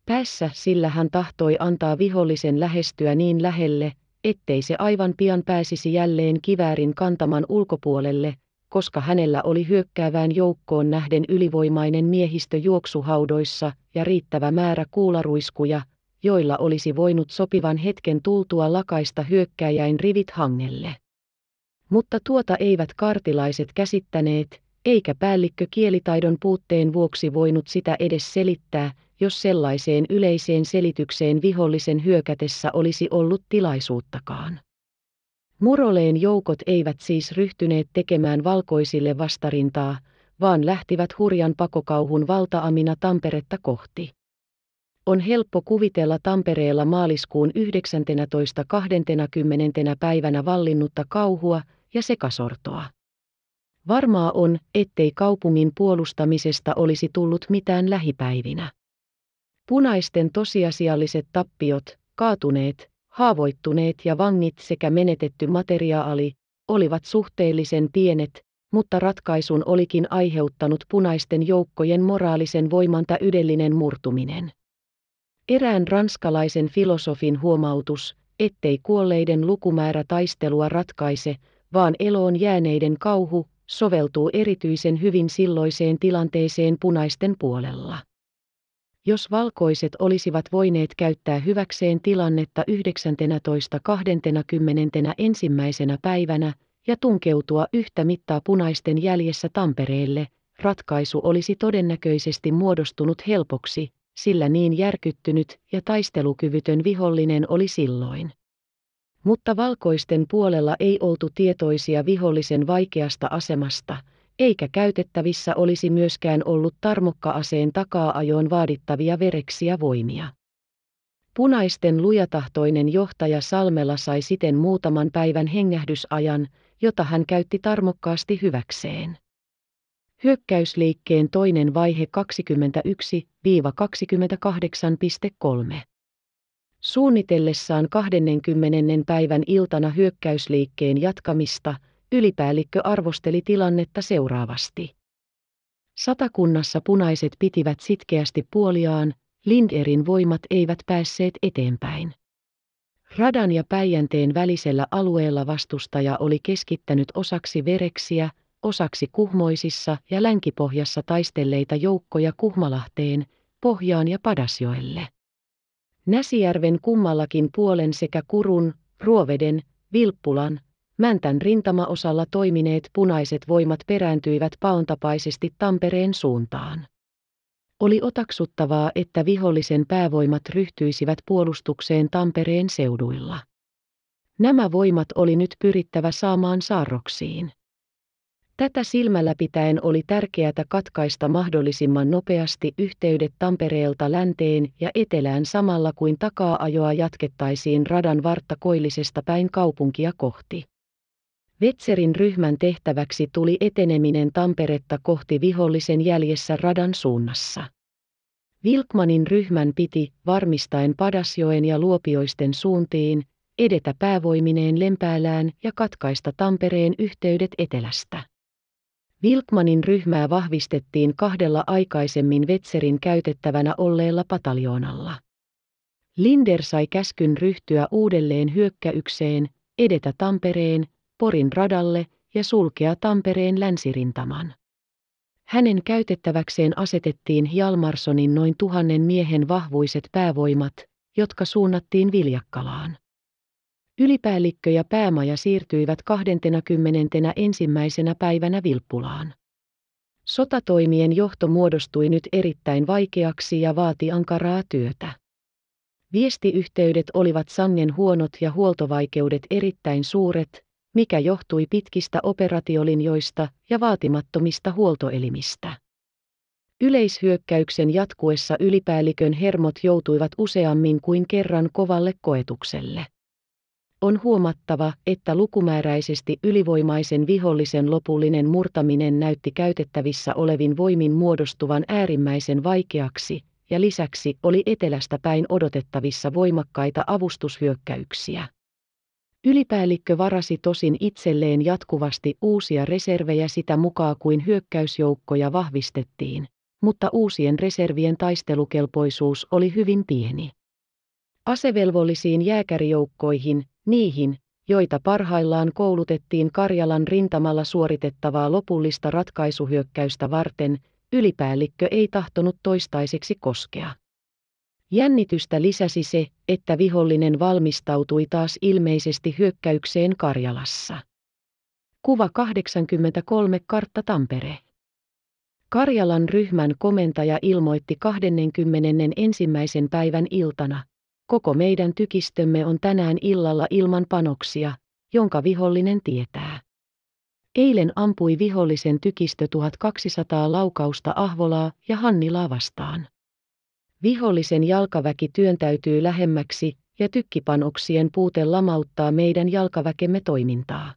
Päässä sillä hän tahtoi antaa vihollisen lähestyä niin lähelle, ettei se aivan pian pääsisi jälleen kiväärin kantaman ulkopuolelle, koska hänellä oli hyökkäävään joukkoon nähden ylivoimainen miehistö juoksuhaudoissa ja riittävä määrä kuularuiskuja, joilla olisi voinut sopivan hetken tultua lakaista hyökkäjäin rivit hangelle. Mutta tuota eivät kartilaiset käsittäneet, eikä päällikkö kielitaidon puutteen vuoksi voinut sitä edes selittää, jos sellaiseen yleiseen selitykseen vihollisen hyökätessä olisi ollut tilaisuuttakaan. Muroleen joukot eivät siis ryhtyneet tekemään valkoisille vastarintaa, vaan lähtivät hurjan pakokauhun valtaamina Tamperetta kohti. On helppo kuvitella Tampereella maaliskuun 19.20. päivänä vallinnutta kauhua, ja sekasortoa. Varmaa on, ettei kaupungin puolustamisesta olisi tullut mitään lähipäivinä. Punaisten tosiasialliset tappiot, kaatuneet, haavoittuneet ja vangit sekä menetetty materiaali olivat suhteellisen pienet, mutta ratkaisun olikin aiheuttanut punaisten joukkojen moraalisen voimanta ydellinen murtuminen. Erään ranskalaisen filosofin huomautus, ettei kuolleiden lukumäärä taistelua ratkaise, vaan eloon jääneiden kauhu soveltuu erityisen hyvin silloiseen tilanteeseen punaisten puolella. Jos valkoiset olisivat voineet käyttää hyväkseen tilannetta 19.21. päivänä ja tunkeutua yhtä mittaa punaisten jäljessä Tampereelle, ratkaisu olisi todennäköisesti muodostunut helpoksi, sillä niin järkyttynyt ja taistelukyvytön vihollinen oli silloin. Mutta valkoisten puolella ei oltu tietoisia vihollisen vaikeasta asemasta, eikä käytettävissä olisi myöskään ollut tarmokkaaseen takaa-ajoon vaadittavia vereksiä voimia. Punaisten lujatahtoinen johtaja Salmela sai siten muutaman päivän hengähdysajan, jota hän käytti tarmokkaasti hyväkseen. Hyökkäysliikkeen toinen vaihe 21-28.3 Suunnitellessaan 20. päivän iltana hyökkäysliikkeen jatkamista, ylipäällikkö arvosteli tilannetta seuraavasti. Satakunnassa punaiset pitivät sitkeästi puoliaan, Linderin voimat eivät päässeet eteenpäin. Radan ja Päijänteen välisellä alueella vastustaja oli keskittänyt osaksi vereksiä, osaksi kuhmoisissa ja länkipohjassa taistelleita joukkoja Kuhmalahteen, Pohjaan ja Padasjoelle. Näsijärven kummallakin puolen sekä Kurun, Ruoveden, Vilppulan, Mäntän rintamaosalla toimineet punaiset voimat perääntyivät paontapaisesti Tampereen suuntaan. Oli otaksuttavaa, että vihollisen päävoimat ryhtyisivät puolustukseen Tampereen seuduilla. Nämä voimat oli nyt pyrittävä saamaan saarroksiin. Tätä silmällä pitäen oli tärkeää katkaista mahdollisimman nopeasti yhteydet Tampereelta länteen ja etelään samalla kuin takaa-ajoa jatkettaisiin radan vartta koillisesta päin kaupunkia kohti. Vetserin ryhmän tehtäväksi tuli eteneminen Tamperetta kohti vihollisen jäljessä radan suunnassa. Vilkmanin ryhmän piti, varmistaen Padasjoen ja Luopioisten suuntiin, edetä päävoimineen Lempäälään ja katkaista Tampereen yhteydet etelästä. Wilkmanin ryhmää vahvistettiin kahdella aikaisemmin Vetserin käytettävänä olleella pataljoonalla. Linder sai käskyn ryhtyä uudelleen hyökkäykseen, edetä Tampereen, Porin radalle ja sulkea Tampereen länsirintaman. Hänen käytettäväkseen asetettiin Jalmarsonin noin tuhannen miehen vahvuiset päävoimat, jotka suunnattiin Viljakkalaan. Ylipäällikkö ja päämaja siirtyivät 21. ensimmäisenä päivänä Vilppulaan. Sotatoimien johto muodostui nyt erittäin vaikeaksi ja vaati ankaraa työtä. Viestiyhteydet olivat sangen huonot ja huoltovaikeudet erittäin suuret, mikä johtui pitkistä operatiolinjoista ja vaatimattomista huoltoelimistä. Yleishyökkäyksen jatkuessa ylipäällikön hermot joutuivat useammin kuin kerran kovalle koetukselle. On huomattava, että lukumääräisesti ylivoimaisen vihollisen lopullinen murtaminen näytti käytettävissä olevin voimin muodostuvan äärimmäisen vaikeaksi, ja lisäksi oli etelästä päin odotettavissa voimakkaita avustushyökkäyksiä. Ylipäällikkö varasi tosin itselleen jatkuvasti uusia reservejä sitä mukaan kuin hyökkäysjoukkoja vahvistettiin, mutta uusien reservien taistelukelpoisuus oli hyvin pieni asevelvollisiin jääkärijoukkoihin, niihin, joita parhaillaan koulutettiin Karjalan rintamalla suoritettavaa lopullista ratkaisuhyökkäystä varten, ylipäällikkö ei tahtonut toistaiseksi koskea. Jännitystä lisäsi se, että vihollinen valmistautui taas ilmeisesti hyökkäykseen Karjalassa. Kuva 83 kartta Tampere. Karjalan ryhmän komentaja ilmoitti 21. päivän iltana, Koko meidän tykistömme on tänään illalla ilman panoksia, jonka vihollinen tietää. Eilen ampui vihollisen tykistö 1200 laukausta Ahvolaa ja Hannilaa vastaan. Vihollisen jalkaväki työntäytyy lähemmäksi, ja tykkipanoksien puute lamauttaa meidän jalkaväkemme toimintaa.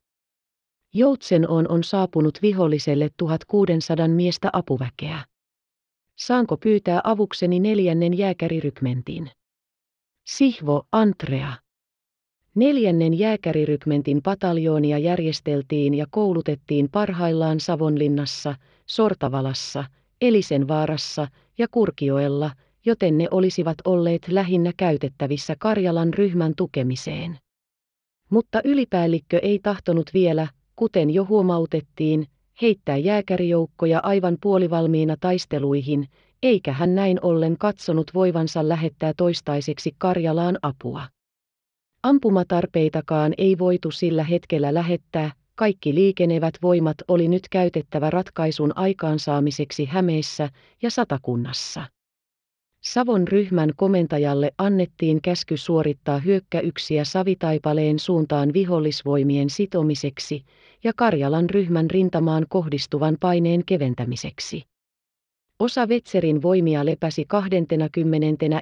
Joutsen on on saapunut viholliselle 1600 miestä apuväkeä. Saanko pyytää avukseni neljännen jääkärirykmentin? Sihvo Antrea. Neljännen jääkärirykmentin pataljoonia järjesteltiin ja koulutettiin parhaillaan Savonlinnassa, Sortavalassa, Elisenvaarassa ja Kurkioella, joten ne olisivat olleet lähinnä käytettävissä Karjalan ryhmän tukemiseen. Mutta ylipäällikkö ei tahtonut vielä, kuten jo huomautettiin, heittää jääkärijoukkoja aivan puolivalmiina taisteluihin, eikä hän näin ollen katsonut voivansa lähettää toistaiseksi Karjalaan apua. Ampumatarpeitakaan ei voitu sillä hetkellä lähettää, kaikki liikenevät voimat oli nyt käytettävä ratkaisun aikaansaamiseksi Hämeessä ja Satakunnassa. Savon ryhmän komentajalle annettiin käsky suorittaa hyökkäyksiä Savitaipaleen suuntaan vihollisvoimien sitomiseksi ja Karjalan ryhmän rintamaan kohdistuvan paineen keventämiseksi. Osa Vetserin voimia lepäsi 21.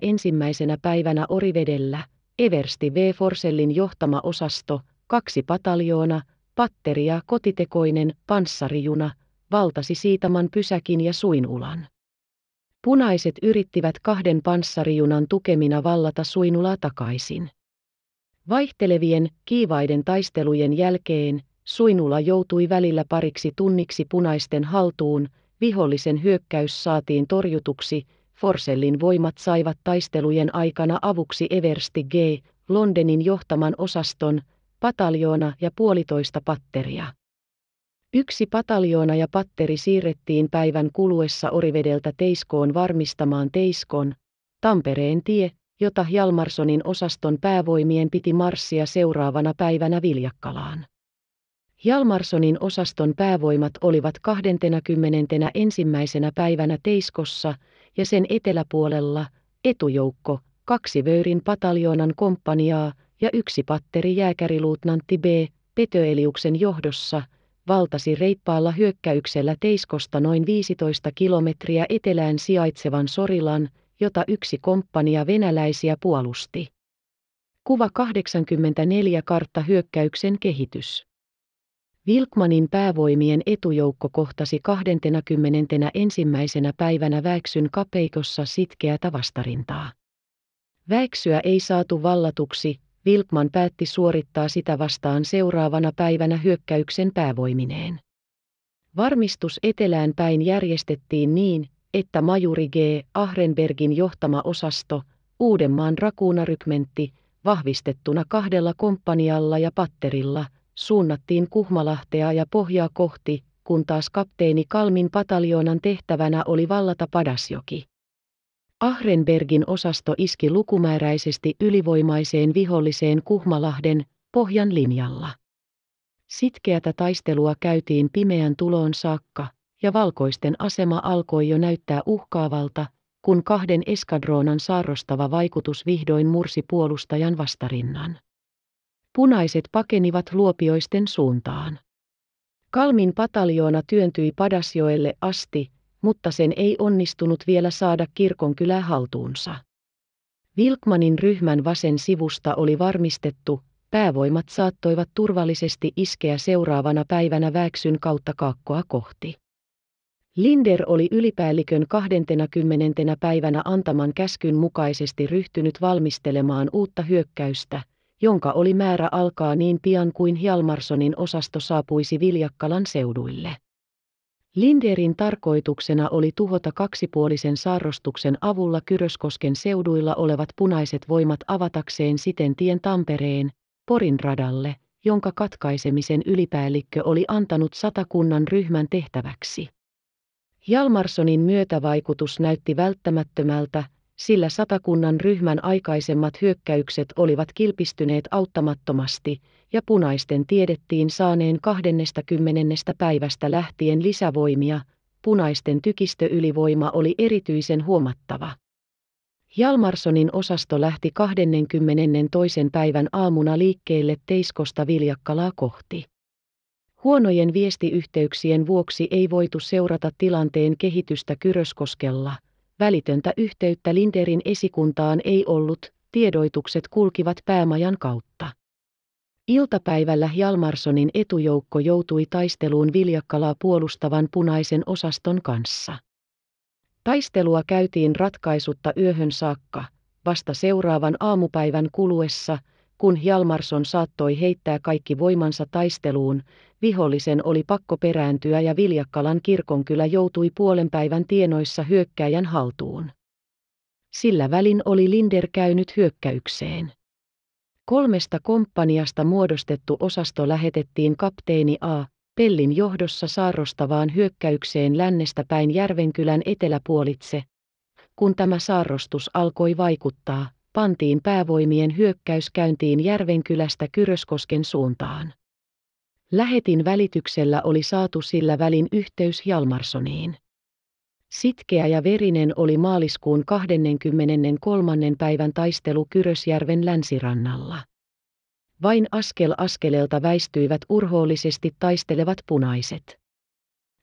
ensimmäisenä päivänä Orivedellä, Eversti V. Forsellin johtama osasto, kaksi pataljoona, patteria, kotitekoinen panssarijuna, valtasi Siitaman pysäkin ja Suinulan. Punaiset yrittivät kahden panssarijunan tukemina vallata Suinulaa takaisin. Vaihtelevien, kiivaiden taistelujen jälkeen Suinula joutui välillä pariksi tunniksi punaisten haltuun, Vihollisen hyökkäys saatiin torjutuksi, Forsellin voimat saivat taistelujen aikana avuksi Eversti G. Londonin johtaman osaston, pataljoona ja puolitoista patteria. Yksi pataljoona ja patteri siirrettiin päivän kuluessa Orivedeltä Teiskoon varmistamaan Teiskon, Tampereen tie, jota Jalmarsonin osaston päävoimien piti marssia seuraavana päivänä Viljakkalaan. Jalmarsonin osaston päävoimat olivat 21. päivänä Teiskossa ja sen eteläpuolella etujoukko, kaksi Vöyrin pataljoonan komppaniaa ja yksi patteri jääkäriluutnantti B. Petöeliuksen johdossa valtasi reippaalla hyökkäyksellä Teiskosta noin 15 kilometriä etelään sijaitsevan Sorilan, jota yksi komppania venäläisiä puolusti. Kuva 84 kartta hyökkäyksen kehitys. Vilkmanin päävoimien etujoukko kohtasi 20. ensimmäisenä päivänä Väksyn kapeikossa sitkeätä tavastarintaa. Väksyä ei saatu vallatuksi, Vilkman päätti suorittaa sitä vastaan seuraavana päivänä hyökkäyksen päävoimineen. Varmistus etelään päin järjestettiin niin, että majuri G. Ahrenbergin johtama osasto, Uudenmaan rakuunarykmentti, vahvistettuna kahdella komppanialla ja patterilla – suunnattiin Kuhmalahtea ja pohjaa kohti, kun taas kapteeni Kalmin pataljoonan tehtävänä oli vallata Padasjoki. Ahrenbergin osasto iski lukumääräisesti ylivoimaiseen viholliseen Kuhmalahden, pohjan linjalla. Sitkeätä taistelua käytiin pimeän tuloon saakka, ja valkoisten asema alkoi jo näyttää uhkaavalta, kun kahden eskadroonan saarrostava vaikutus vihdoin mursi puolustajan vastarinnan punaiset pakenivat luopioisten suuntaan. Kalmin pataljoona työntyi Padasjoelle asti, mutta sen ei onnistunut vielä saada kirkonkylää haltuunsa. Vilkmanin ryhmän vasen sivusta oli varmistettu, päävoimat saattoivat turvallisesti iskeä seuraavana päivänä väksyn kautta kaakkoa kohti. Linder oli ylipäällikön 20. päivänä antaman käskyn mukaisesti ryhtynyt valmistelemaan uutta hyökkäystä, jonka oli määrä alkaa niin pian kuin Hjalmarssonin osasto saapuisi Viljakkalan seuduille. Linderin tarkoituksena oli tuhota kaksipuolisen saarrostuksen avulla Kyröskosken seuduilla olevat punaiset voimat avatakseen siten tien Tampereen, Porin radalle, jonka katkaisemisen ylipäällikkö oli antanut satakunnan ryhmän tehtäväksi. Jalmarssonin myötävaikutus näytti välttämättömältä, sillä satakunnan ryhmän aikaisemmat hyökkäykset olivat kilpistyneet auttamattomasti, ja punaisten tiedettiin saaneen 20. päivästä lähtien lisävoimia, punaisten tykistöylivoima oli erityisen huomattava. Jalmarsonin osasto lähti 22. päivän aamuna liikkeelle Teiskosta Viljakkalaa kohti. Huonojen viestiyhteyksien vuoksi ei voitu seurata tilanteen kehitystä Kyröskoskella – välitöntä yhteyttä Linderin esikuntaan ei ollut, tiedoitukset kulkivat päämajan kautta. Iltapäivällä Jalmarsonin etujoukko joutui taisteluun Viljakkalaa puolustavan punaisen osaston kanssa. Taistelua käytiin ratkaisutta yöhön saakka, vasta seuraavan aamupäivän kuluessa, kun Jalmarson saattoi heittää kaikki voimansa taisteluun, vihollisen oli pakko perääntyä ja Viljakkalan kirkonkylä joutui puolen päivän tienoissa hyökkäjän haltuun. Sillä välin oli Linder käynyt hyökkäykseen. Kolmesta komppaniasta muodostettu osasto lähetettiin kapteeni A. Pellin johdossa saarrostavaan hyökkäykseen lännestä päin Järvenkylän eteläpuolitse. Kun tämä saarrostus alkoi vaikuttaa, pantiin päävoimien hyökkäys käyntiin Järvenkylästä Kyröskosken suuntaan. Lähetin välityksellä oli saatu sillä välin yhteys Jalmarsoniin. Sitkeä ja verinen oli maaliskuun 23. päivän taistelu Kyrösjärven länsirannalla. Vain askel askeleelta väistyivät urhoollisesti taistelevat punaiset.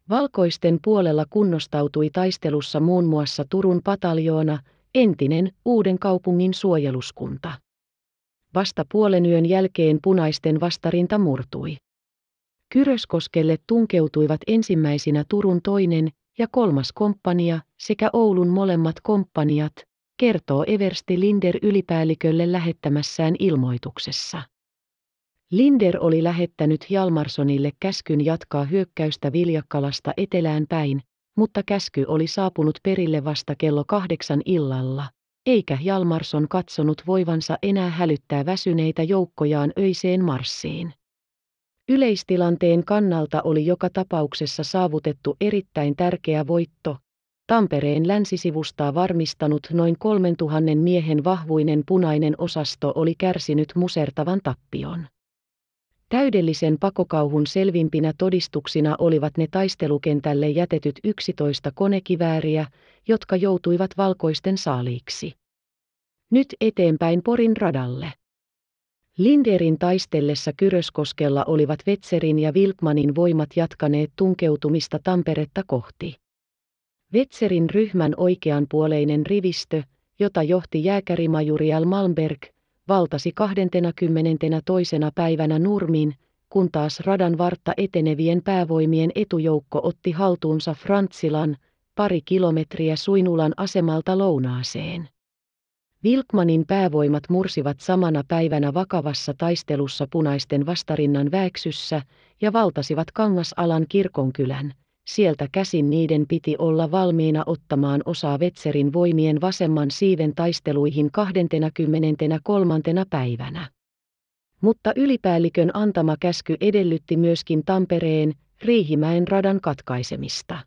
Valkoisten puolella kunnostautui taistelussa muun muassa Turun pataljoona, entinen uuden kaupungin suojeluskunta. Vasta puolen yön jälkeen punaisten vastarinta murtui. Kyröskoskelle tunkeutuivat ensimmäisinä Turun toinen ja kolmas komppania sekä Oulun molemmat komppaniat, kertoo Eversti Linder ylipäällikölle lähettämässään ilmoituksessa. Linder oli lähettänyt Jalmarsonille käskyn jatkaa hyökkäystä Viljakkalasta etelään päin, mutta käsky oli saapunut perille vasta kello kahdeksan illalla, eikä Jalmarson katsonut voivansa enää hälyttää väsyneitä joukkojaan öiseen marssiin. Yleistilanteen kannalta oli joka tapauksessa saavutettu erittäin tärkeä voitto. Tampereen länsisivustaa varmistanut noin 3000 miehen vahvuinen punainen osasto oli kärsinyt musertavan tappion. Täydellisen pakokauhun selvimpinä todistuksina olivat ne taistelukentälle jätetyt 11 konekivääriä, jotka joutuivat valkoisten saaliiksi. Nyt eteenpäin Porin radalle. Linderin taistellessa Kyröskoskella olivat Vetserin ja Wilkmanin voimat jatkaneet tunkeutumista Tamperetta kohti. Vetserin ryhmän oikeanpuoleinen rivistö, jota johti Al Malmberg, valtasi 22. päivänä Nurmin, kun taas radan vartta etenevien päävoimien etujoukko otti haltuunsa Frantsilan, pari kilometriä Suinulan asemalta lounaaseen. Vilkmanin päävoimat mursivat samana päivänä vakavassa taistelussa punaisten vastarinnan väeksyssä ja valtasivat Kangasalan kirkonkylän. Sieltä käsin niiden piti olla valmiina ottamaan osaa Vetserin voimien vasemman siiven taisteluihin 23. päivänä. Mutta ylipäällikön antama käsky edellytti myöskin Tampereen, Riihimäen radan katkaisemista.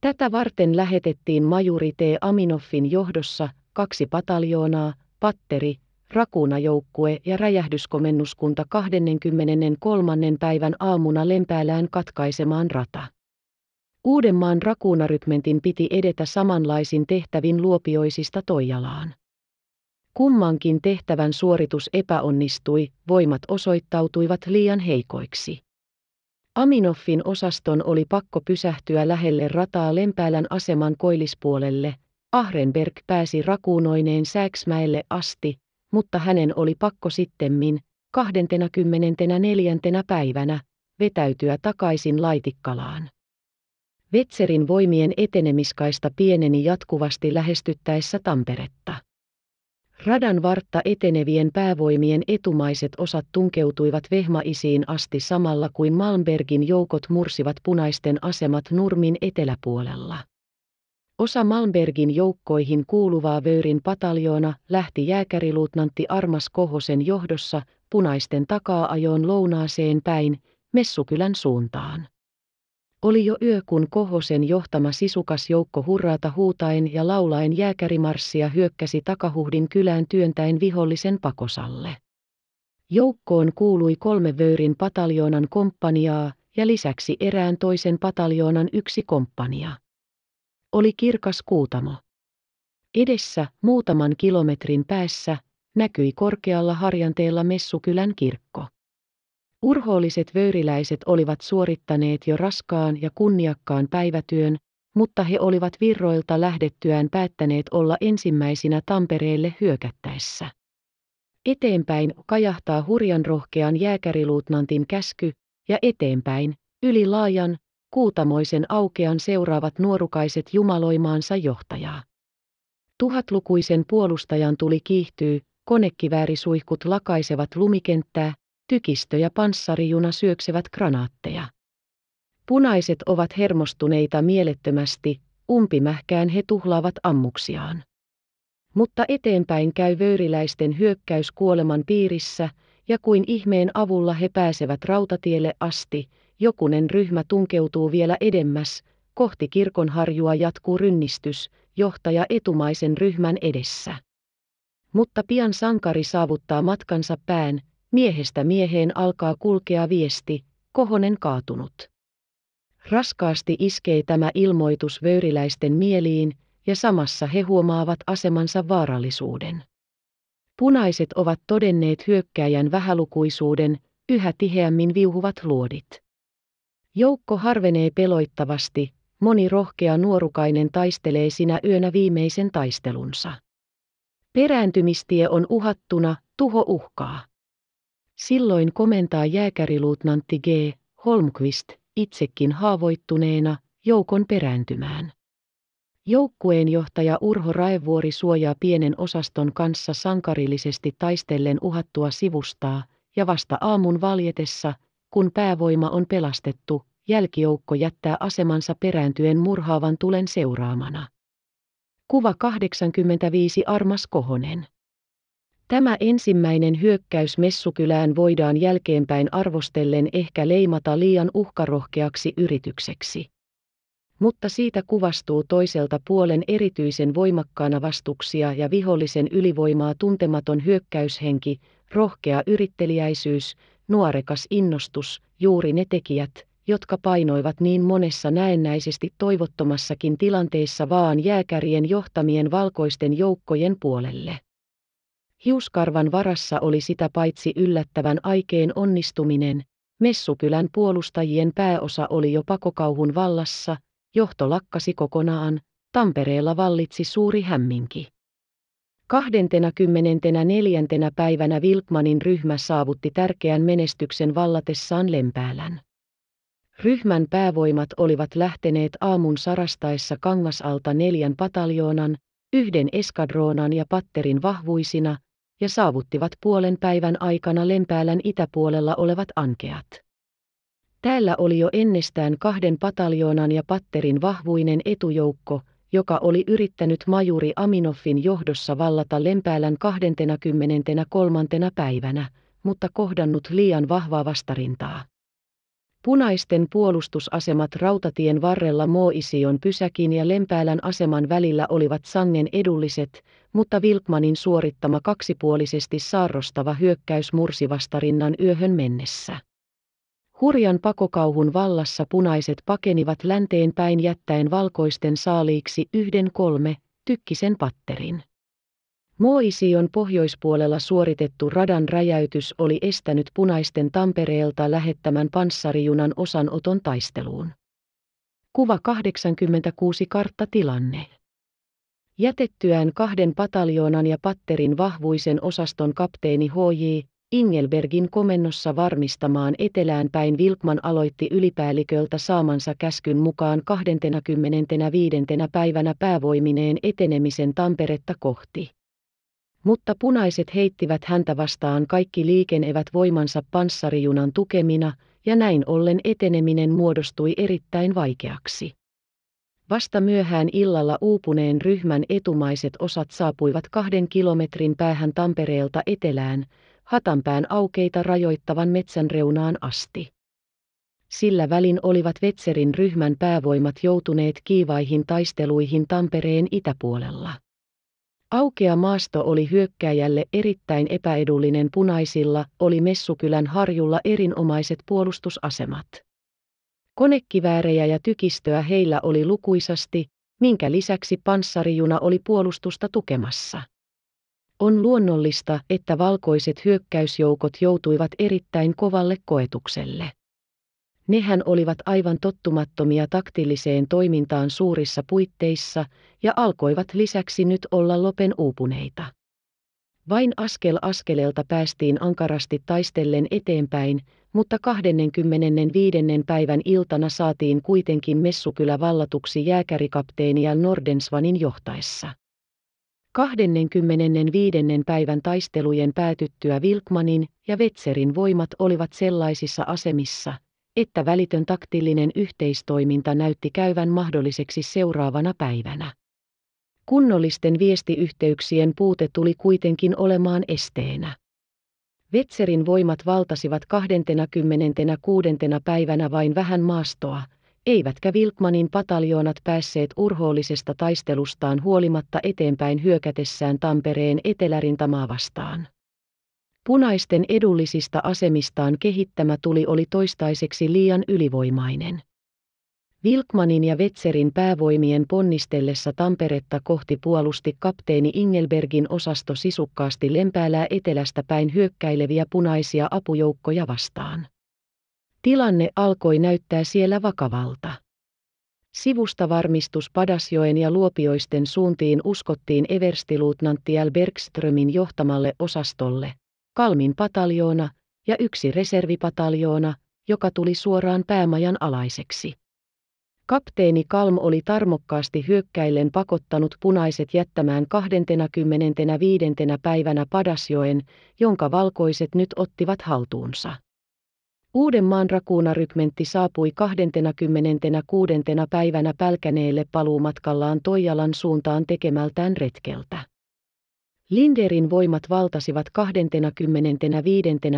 Tätä varten lähetettiin majuri T. Aminoffin johdossa kaksi pataljoonaa, patteri, rakunajoukkue ja räjähdyskomennuskunta 23. päivän aamuna lempäälään katkaisemaan rata. Uudenmaan rakuunarykmentin piti edetä samanlaisin tehtävin luopioisista Toijalaan. Kummankin tehtävän suoritus epäonnistui, voimat osoittautuivat liian heikoiksi. Aminoffin osaston oli pakko pysähtyä lähelle rataa Lempäälän aseman koillispuolelle, Ahrenberg pääsi rakuunoineen Sääksmäelle asti, mutta hänen oli pakko sittemmin, 24. päivänä, vetäytyä takaisin Laitikkalaan. Vetserin voimien etenemiskaista pieneni jatkuvasti lähestyttäessä Tamperetta. Radan vartta etenevien päävoimien etumaiset osat tunkeutuivat vehmaisiin asti samalla kuin Malmbergin joukot mursivat punaisten asemat nurmin eteläpuolella. Osa Malmbergin joukkoihin kuuluvaa Vöyrin pataljoona lähti jääkäriluutnantti Armas Kohosen johdossa punaisten takaa-ajoon lounaaseen päin, Messukylän suuntaan. Oli jo yö, kun Kohosen johtama sisukas joukko hurraata huutaen ja laulaen jääkärimarssia hyökkäsi takahuhdin kylään työntäen vihollisen pakosalle. Joukkoon kuului kolme Vöyrin pataljoonan komppaniaa ja lisäksi erään toisen pataljoonan yksi komppania oli kirkas kuutamo. Edessä, muutaman kilometrin päässä, näkyi korkealla harjanteella Messukylän kirkko. Urhoolliset vöyriläiset olivat suorittaneet jo raskaan ja kunniakkaan päivätyön, mutta he olivat virroilta lähdettyään päättäneet olla ensimmäisinä Tampereelle hyökättäessä. Eteenpäin kajahtaa hurjan rohkean jääkäriluutnantin käsky, ja eteenpäin, yli laajan, kuutamoisen aukean seuraavat nuorukaiset jumaloimaansa johtajaa. Tuhatlukuisen puolustajan tuli kiihtyy, konekiväärisuihkut lakaisevat lumikenttää, tykistö ja panssarijuna syöksevät granaatteja. Punaiset ovat hermostuneita mielettömästi, umpimähkään he tuhlaavat ammuksiaan. Mutta eteenpäin käy vöyriläisten hyökkäys kuoleman piirissä, ja kuin ihmeen avulla he pääsevät rautatielle asti, jokunen ryhmä tunkeutuu vielä edemmäs, kohti kirkonharjua jatkuu rynnistys, johtaja etumaisen ryhmän edessä. Mutta pian sankari saavuttaa matkansa pään, miehestä mieheen alkaa kulkea viesti, kohonen kaatunut. Raskaasti iskee tämä ilmoitus vöyriläisten mieliin, ja samassa he huomaavat asemansa vaarallisuuden. Punaiset ovat todenneet hyökkäjän vähälukuisuuden, yhä tiheämmin viuhuvat luodit. Joukko harvenee peloittavasti, moni rohkea nuorukainen taistelee sinä yönä viimeisen taistelunsa. Perääntymistie on uhattuna, tuho uhkaa. Silloin komentaa jääkäriluutnantti G. Holmqvist, itsekin haavoittuneena, joukon perääntymään. Joukkueen johtaja Urho Raevuori suojaa pienen osaston kanssa sankarillisesti taistellen uhattua sivustaa, ja vasta aamun valjetessa kun päävoima on pelastettu, jälkijoukko jättää asemansa perääntyen murhaavan tulen seuraamana. Kuva 85 Armas Kohonen. Tämä ensimmäinen hyökkäys messukylään voidaan jälkeenpäin arvostellen ehkä leimata liian uhkarohkeaksi yritykseksi. Mutta siitä kuvastuu toiselta puolen erityisen voimakkaana vastuksia ja vihollisen ylivoimaa tuntematon hyökkäyshenki, rohkea yritteliäisyys, nuorekas innostus, juuri ne tekijät, jotka painoivat niin monessa näennäisesti toivottomassakin tilanteessa vaan jääkärien johtamien valkoisten joukkojen puolelle. Hiuskarvan varassa oli sitä paitsi yllättävän aikeen onnistuminen, messukylän puolustajien pääosa oli jo pakokauhun vallassa, johto lakkasi kokonaan, Tampereella vallitsi suuri hämminki. 24. päivänä Wilkmanin ryhmä saavutti tärkeän menestyksen vallatessaan Lempäälän. Ryhmän päävoimat olivat lähteneet aamun sarastaessa kangasalta neljän pataljoonan, yhden eskadroonan ja patterin vahvuisina, ja saavuttivat puolen päivän aikana Lempäälän itäpuolella olevat ankeat. Täällä oli jo ennestään kahden pataljoonan ja patterin vahvuinen etujoukko – joka oli yrittänyt majuri Aminoffin johdossa vallata Lempäälän 23. päivänä, mutta kohdannut liian vahvaa vastarintaa. Punaisten puolustusasemat rautatien varrella Moision pysäkin ja Lempäälän aseman välillä olivat sangen edulliset, mutta Vilkmanin suorittama kaksipuolisesti saarrostava hyökkäys mursi vastarinnan yöhön mennessä. Hurjan pakokauhun vallassa punaiset pakenivat länteen päin jättäen valkoisten saaliiksi yhden kolme, tykkisen patterin. Moision pohjoispuolella suoritettu radan räjäytys oli estänyt punaisten Tampereelta lähettämän panssarijunan osanoton taisteluun. Kuva 86 tilanne. Jätettyään kahden pataljoonan ja patterin vahvuisen osaston kapteeni H.J. Ingelbergin komennossa varmistamaan etelään päin Vilkman aloitti ylipäälliköltä saamansa käskyn mukaan 25. päivänä päävoimineen etenemisen Tamperetta kohti. Mutta punaiset heittivät häntä vastaan kaikki liikenevät voimansa panssarijunan tukemina, ja näin ollen eteneminen muodostui erittäin vaikeaksi. Vasta myöhään illalla uupuneen ryhmän etumaiset osat saapuivat kahden kilometrin päähän Tampereelta etelään, hatanpään aukeita rajoittavan metsän reunaan asti. Sillä välin olivat Vetserin ryhmän päävoimat joutuneet kiivaihin taisteluihin Tampereen itäpuolella. Aukea maasto oli hyökkäjälle erittäin epäedullinen punaisilla, oli Messukylän harjulla erinomaiset puolustusasemat. Konekiväärejä ja tykistöä heillä oli lukuisasti, minkä lisäksi panssarijuna oli puolustusta tukemassa. On luonnollista, että valkoiset hyökkäysjoukot joutuivat erittäin kovalle koetukselle. Nehän olivat aivan tottumattomia taktilliseen toimintaan suurissa puitteissa ja alkoivat lisäksi nyt olla lopen uupuneita. Vain askel askeleelta päästiin ankarasti taistellen eteenpäin, mutta 25. päivän iltana saatiin kuitenkin messukylä vallatuksi jääkärikapteenia Nordensvanin johtaessa. 25. päivän taistelujen päätyttyä Wilkmanin ja Vetserin voimat olivat sellaisissa asemissa, että välitön taktillinen yhteistoiminta näytti käyvän mahdolliseksi seuraavana päivänä. Kunnollisten viestiyhteyksien puute tuli kuitenkin olemaan esteenä. Vetserin voimat valtasivat 26. päivänä vain vähän maastoa, eivätkä Wilkmanin pataljoonat päässeet urhoollisesta taistelustaan huolimatta eteenpäin hyökätessään Tampereen etelärintamaa vastaan. Punaisten edullisista asemistaan kehittämä tuli oli toistaiseksi liian ylivoimainen. Wilkmanin ja Vetserin päävoimien ponnistellessa Tamperetta kohti puolusti kapteeni Ingelbergin osasto sisukkaasti lempäälää etelästä päin hyökkäileviä punaisia apujoukkoja vastaan. Tilanne alkoi näyttää siellä vakavalta. varmistus Padasjoen ja Luopioisten suuntiin uskottiin everstiluutnantti L. Bergströmin johtamalle osastolle, Kalmin pataljoona ja yksi reservipataljoona, joka tuli suoraan päämajan alaiseksi. Kapteeni Kalm oli tarmokkaasti hyökkäillen pakottanut punaiset jättämään 25. päivänä Padasjoen, jonka valkoiset nyt ottivat haltuunsa. Uudenmaan rakuunarykmentti saapui 26. päivänä pälkäneelle paluumatkallaan Toijalan suuntaan tekemältään retkeltä. Linderin voimat valtasivat 25.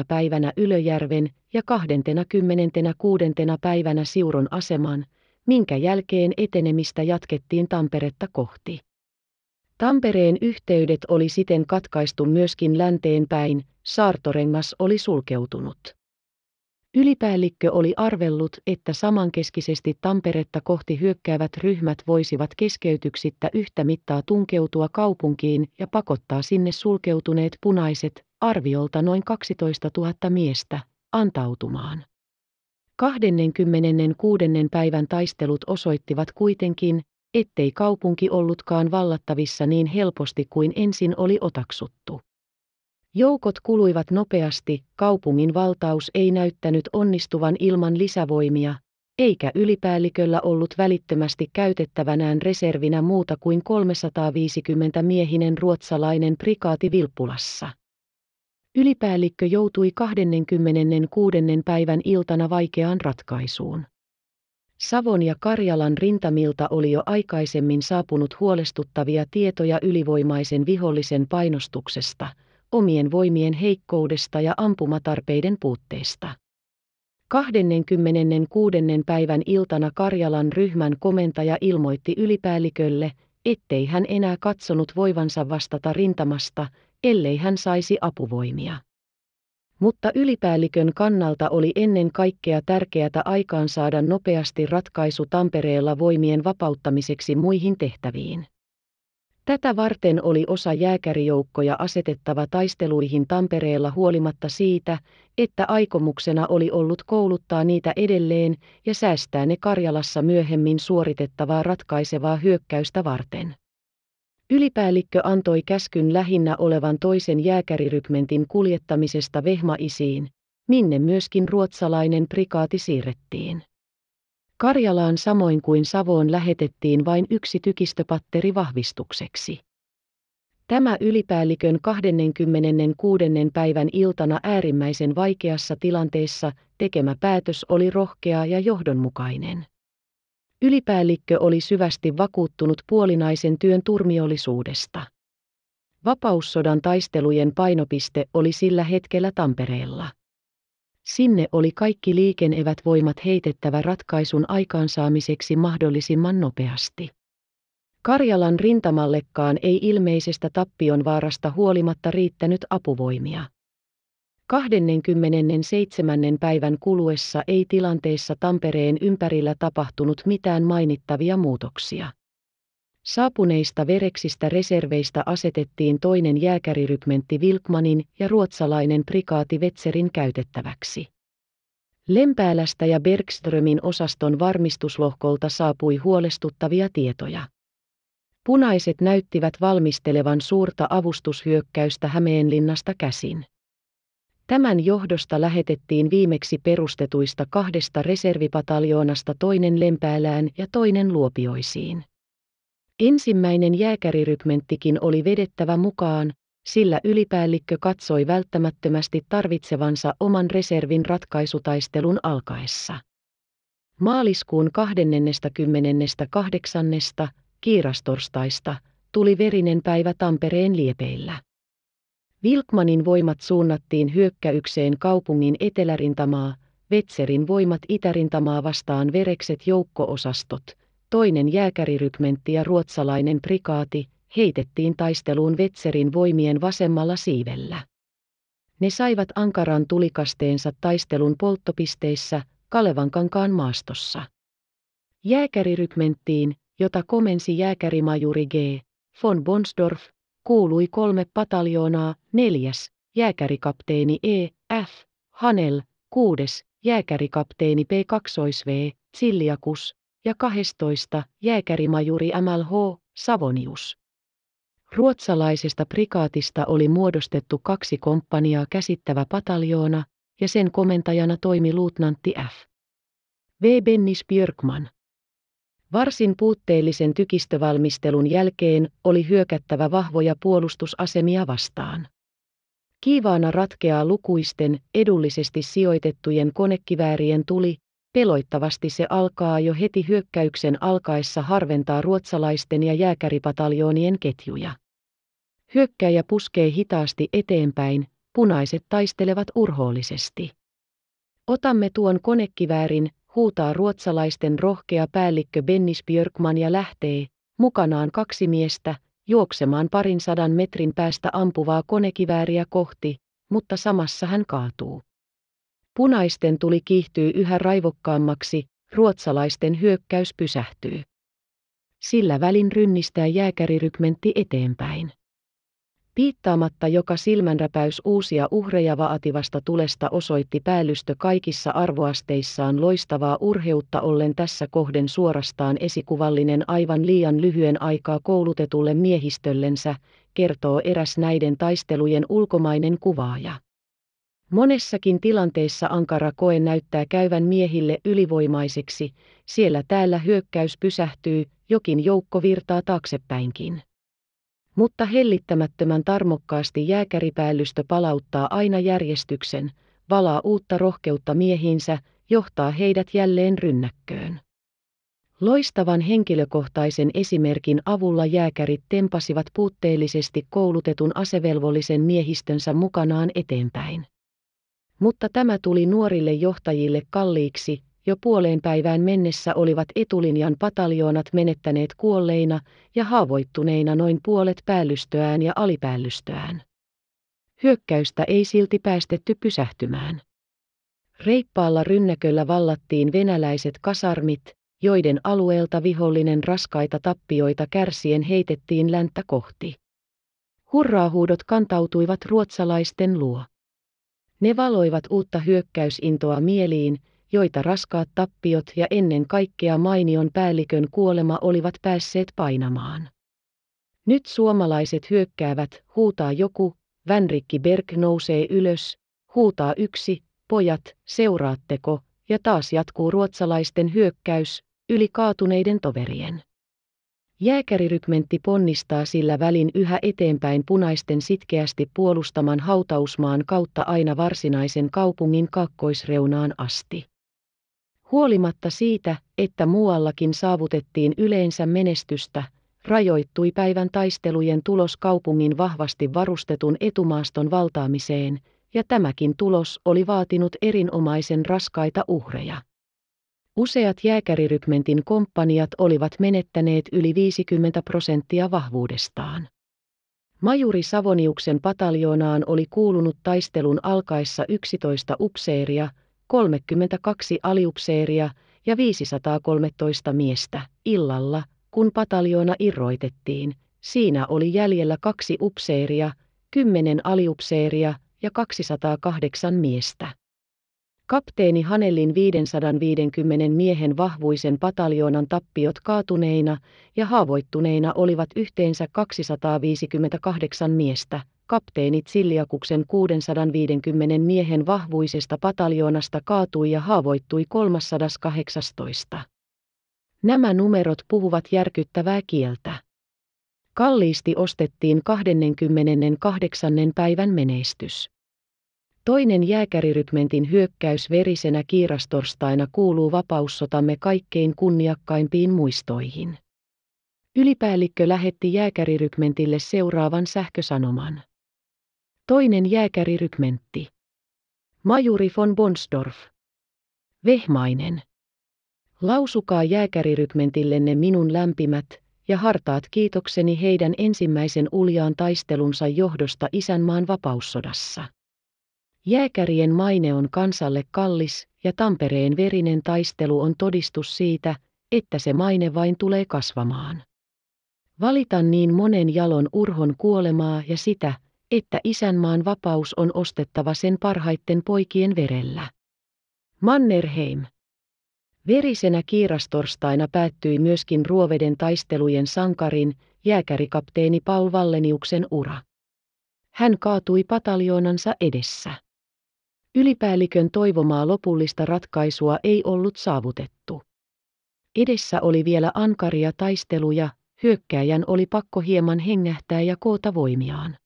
päivänä Ylöjärven ja 26. päivänä Siuron aseman, minkä jälkeen etenemistä jatkettiin Tamperetta kohti. Tampereen yhteydet oli siten katkaistu myöskin länteen päin, saartorengas oli sulkeutunut. Ylipäällikkö oli arvellut, että samankeskisesti Tamperetta kohti hyökkäävät ryhmät voisivat keskeytyksittä yhtä mittaa tunkeutua kaupunkiin ja pakottaa sinne sulkeutuneet punaiset, arviolta noin 12 000 miestä, antautumaan. 26. päivän taistelut osoittivat kuitenkin, ettei kaupunki ollutkaan vallattavissa niin helposti kuin ensin oli otaksuttu. Joukot kuluivat nopeasti, kaupungin valtaus ei näyttänyt onnistuvan ilman lisävoimia, eikä ylipäälliköllä ollut välittömästi käytettävänään reservinä muuta kuin 350 miehinen ruotsalainen prikaati Vilppulassa. Ylipäällikkö joutui 26. päivän iltana vaikeaan ratkaisuun. Savon ja Karjalan rintamilta oli jo aikaisemmin saapunut huolestuttavia tietoja ylivoimaisen vihollisen painostuksesta – omien voimien heikkoudesta ja ampumatarpeiden puutteesta. 26. päivän iltana Karjalan ryhmän komentaja ilmoitti ylipäällikölle, ettei hän enää katsonut voivansa vastata rintamasta, ellei hän saisi apuvoimia. Mutta ylipäällikön kannalta oli ennen kaikkea tärkeää aikaansaada nopeasti ratkaisu Tampereella voimien vapauttamiseksi muihin tehtäviin. Tätä varten oli osa jääkärijoukkoja asetettava taisteluihin Tampereella huolimatta siitä, että aikomuksena oli ollut kouluttaa niitä edelleen ja säästää ne Karjalassa myöhemmin suoritettavaa ratkaisevaa hyökkäystä varten. Ylipäällikkö antoi käskyn lähinnä olevan toisen jääkärirykmentin kuljettamisesta vehmaisiin, minne myöskin ruotsalainen prikaati siirrettiin. Karjalaan samoin kuin Savoon lähetettiin vain yksi tykistöpatteri vahvistukseksi. Tämä ylipäällikön 26. päivän iltana äärimmäisen vaikeassa tilanteessa tekemä päätös oli rohkea ja johdonmukainen. Ylipäällikkö oli syvästi vakuuttunut puolinaisen työn turmiollisuudesta. Vapaussodan taistelujen painopiste oli sillä hetkellä Tampereella. Sinne oli kaikki liikenevät voimat heitettävä ratkaisun aikaansaamiseksi mahdollisimman nopeasti. Karjalan rintamallekaan ei ilmeisestä tappion vaarasta huolimatta riittänyt apuvoimia. 27. päivän kuluessa ei tilanteessa Tampereen ympärillä tapahtunut mitään mainittavia muutoksia. Saapuneista vereksistä reserveistä asetettiin toinen jääkärirykmentti Vilkmanin ja ruotsalainen prikaati Vetserin käytettäväksi. Lempäälästä ja Bergströmin osaston varmistuslohkolta saapui huolestuttavia tietoja. Punaiset näyttivät valmistelevan suurta avustushyökkäystä Hämeenlinnasta käsin. Tämän johdosta lähetettiin viimeksi perustetuista kahdesta reservipataljoonasta toinen Lempäälään ja toinen Luopioisiin. Ensimmäinen jääkärirykmenttikin oli vedettävä mukaan, sillä ylipäällikkö katsoi välttämättömästi tarvitsevansa oman reservin ratkaisutaistelun alkaessa. Maaliskuun 28. kiirastorstaista tuli verinen päivä Tampereen liepeillä. Vilkmanin voimat suunnattiin hyökkäykseen kaupungin etelärintamaa, Vetserin voimat itärintamaa vastaan verekset joukkoosastot – toinen jääkärirykmentti ja ruotsalainen prikaati, heitettiin taisteluun Vetserin voimien vasemmalla siivellä. Ne saivat ankaran tulikasteensa taistelun polttopisteissä, Kalevankankaan maastossa. Jääkärirykmenttiin, jota komensi jääkärimajuri G. von Bonsdorf, kuului kolme pataljoonaa, neljäs, jääkärikapteeni E. F. Hanel, kuudes, jääkärikapteeni P. 2 V. Siljakus, ja 12 jääkärimajuri MLH Savonius. Ruotsalaisesta prikaatista oli muodostettu kaksi komppaniaa käsittävä pataljoona, ja sen komentajana toimi luutnantti F. V. Bennis Björkman. Varsin puutteellisen tykistövalmistelun jälkeen oli hyökättävä vahvoja puolustusasemia vastaan. Kiivaana ratkeaa lukuisten, edullisesti sijoitettujen konekiväärien tuli, Peloittavasti se alkaa jo heti hyökkäyksen alkaessa harventaa ruotsalaisten ja jääkäripataljoonien ketjuja. Hyökkäjä puskee hitaasti eteenpäin, punaiset taistelevat urhoollisesti. Otamme tuon konekiväärin, huutaa ruotsalaisten rohkea päällikkö Bennis Björkman ja lähtee, mukanaan kaksi miestä, juoksemaan parin sadan metrin päästä ampuvaa konekivääriä kohti, mutta samassa hän kaatuu. Punaisten tuli kiihtyy yhä raivokkaammaksi, ruotsalaisten hyökkäys pysähtyy. Sillä välin rynnistää jääkärirykmentti eteenpäin. Piittaamatta joka silmänräpäys uusia uhreja vaativasta tulesta osoitti päällystö kaikissa arvoasteissaan loistavaa urheutta ollen tässä kohden suorastaan esikuvallinen aivan liian lyhyen aikaa koulutetulle miehistöllensä, kertoo eräs näiden taistelujen ulkomainen kuvaaja. Monessakin tilanteessa ankara koe näyttää käyvän miehille ylivoimaiseksi, siellä täällä hyökkäys pysähtyy, jokin joukko virtaa taaksepäinkin. Mutta hellittämättömän tarmokkaasti jääkäripäällystö palauttaa aina järjestyksen, valaa uutta rohkeutta miehiinsä, johtaa heidät jälleen rynnäkköön. Loistavan henkilökohtaisen esimerkin avulla jääkärit tempasivat puutteellisesti koulutetun asevelvollisen miehistönsä mukanaan eteenpäin. Mutta tämä tuli nuorille johtajille kalliiksi, jo puoleen päivään mennessä olivat etulinjan pataljoonat menettäneet kuolleina ja haavoittuneina noin puolet päällystöään ja alipäällystöään. Hyökkäystä ei silti päästetty pysähtymään. Reippaalla rynnäköllä vallattiin venäläiset kasarmit, joiden alueelta vihollinen raskaita tappioita kärsien heitettiin länttä kohti. Hurraahuudot kantautuivat ruotsalaisten luo. Ne valoivat uutta hyökkäysintoa mieliin, joita raskaat tappiot ja ennen kaikkea mainion päällikön kuolema olivat päässeet painamaan. Nyt suomalaiset hyökkäävät, huutaa joku, Vänrikki Berg nousee ylös, huutaa yksi, pojat, seuraatteko, ja taas jatkuu ruotsalaisten hyökkäys, yli kaatuneiden toverien. Jääkärirykmentti ponnistaa sillä välin yhä eteenpäin punaisten sitkeästi puolustaman hautausmaan kautta aina varsinaisen kaupungin kakkoisreunaan asti. Huolimatta siitä, että muuallakin saavutettiin yleensä menestystä, rajoittui päivän taistelujen tulos kaupungin vahvasti varustetun etumaaston valtaamiseen, ja tämäkin tulos oli vaatinut erinomaisen raskaita uhreja. Useat jääkärirykmentin komppaniat olivat menettäneet yli 50 prosenttia vahvuudestaan. Majuri Savoniuksen pataljoonaan oli kuulunut taistelun alkaessa 11 upseeria, 32 aliupseeria ja 513 miestä. Illalla, kun pataljoona irroitettiin, siinä oli jäljellä kaksi upseeria, 10 aliupseeria ja 208 miestä. Kapteeni Hanellin 550 miehen vahvuisen pataljoonan tappiot kaatuneina ja haavoittuneina olivat yhteensä 258 miestä. Kapteeni Zilliakuksen 650 miehen vahvuisesta pataljoonasta kaatui ja haavoittui 318. Nämä numerot puhuvat järkyttävää kieltä. Kalliisti ostettiin 28. päivän menestys. Toinen jääkärirykmentin hyökkäys verisenä kiirastorstaina kuuluu vapaussotamme kaikkein kunniakkaimpiin muistoihin. Ylipäällikkö lähetti jääkärirykmentille seuraavan sähkösanoman. Toinen jääkärirykmentti. Majuri von Bonsdorf. Vehmainen. Lausukaa jääkärirykmentillenne minun lämpimät ja hartaat kiitokseni heidän ensimmäisen uljaan taistelunsa johdosta isänmaan vapaussodassa. Jääkärien maine on kansalle kallis ja Tampereen verinen taistelu on todistus siitä, että se maine vain tulee kasvamaan. Valitan niin monen jalon urhon kuolemaa ja sitä, että isänmaan vapaus on ostettava sen parhaitten poikien verellä. Mannerheim. Verisenä kiirastorstaina päättyi myöskin Ruoveden taistelujen sankarin, jääkärikapteeni Paul Valleniuksen ura. Hän kaatui pataljoonansa edessä. Ylipäällikön toivomaa lopullista ratkaisua ei ollut saavutettu. Edessä oli vielä ankaria taisteluja, hyökkäjän oli pakko hieman hengähtää ja koota voimiaan.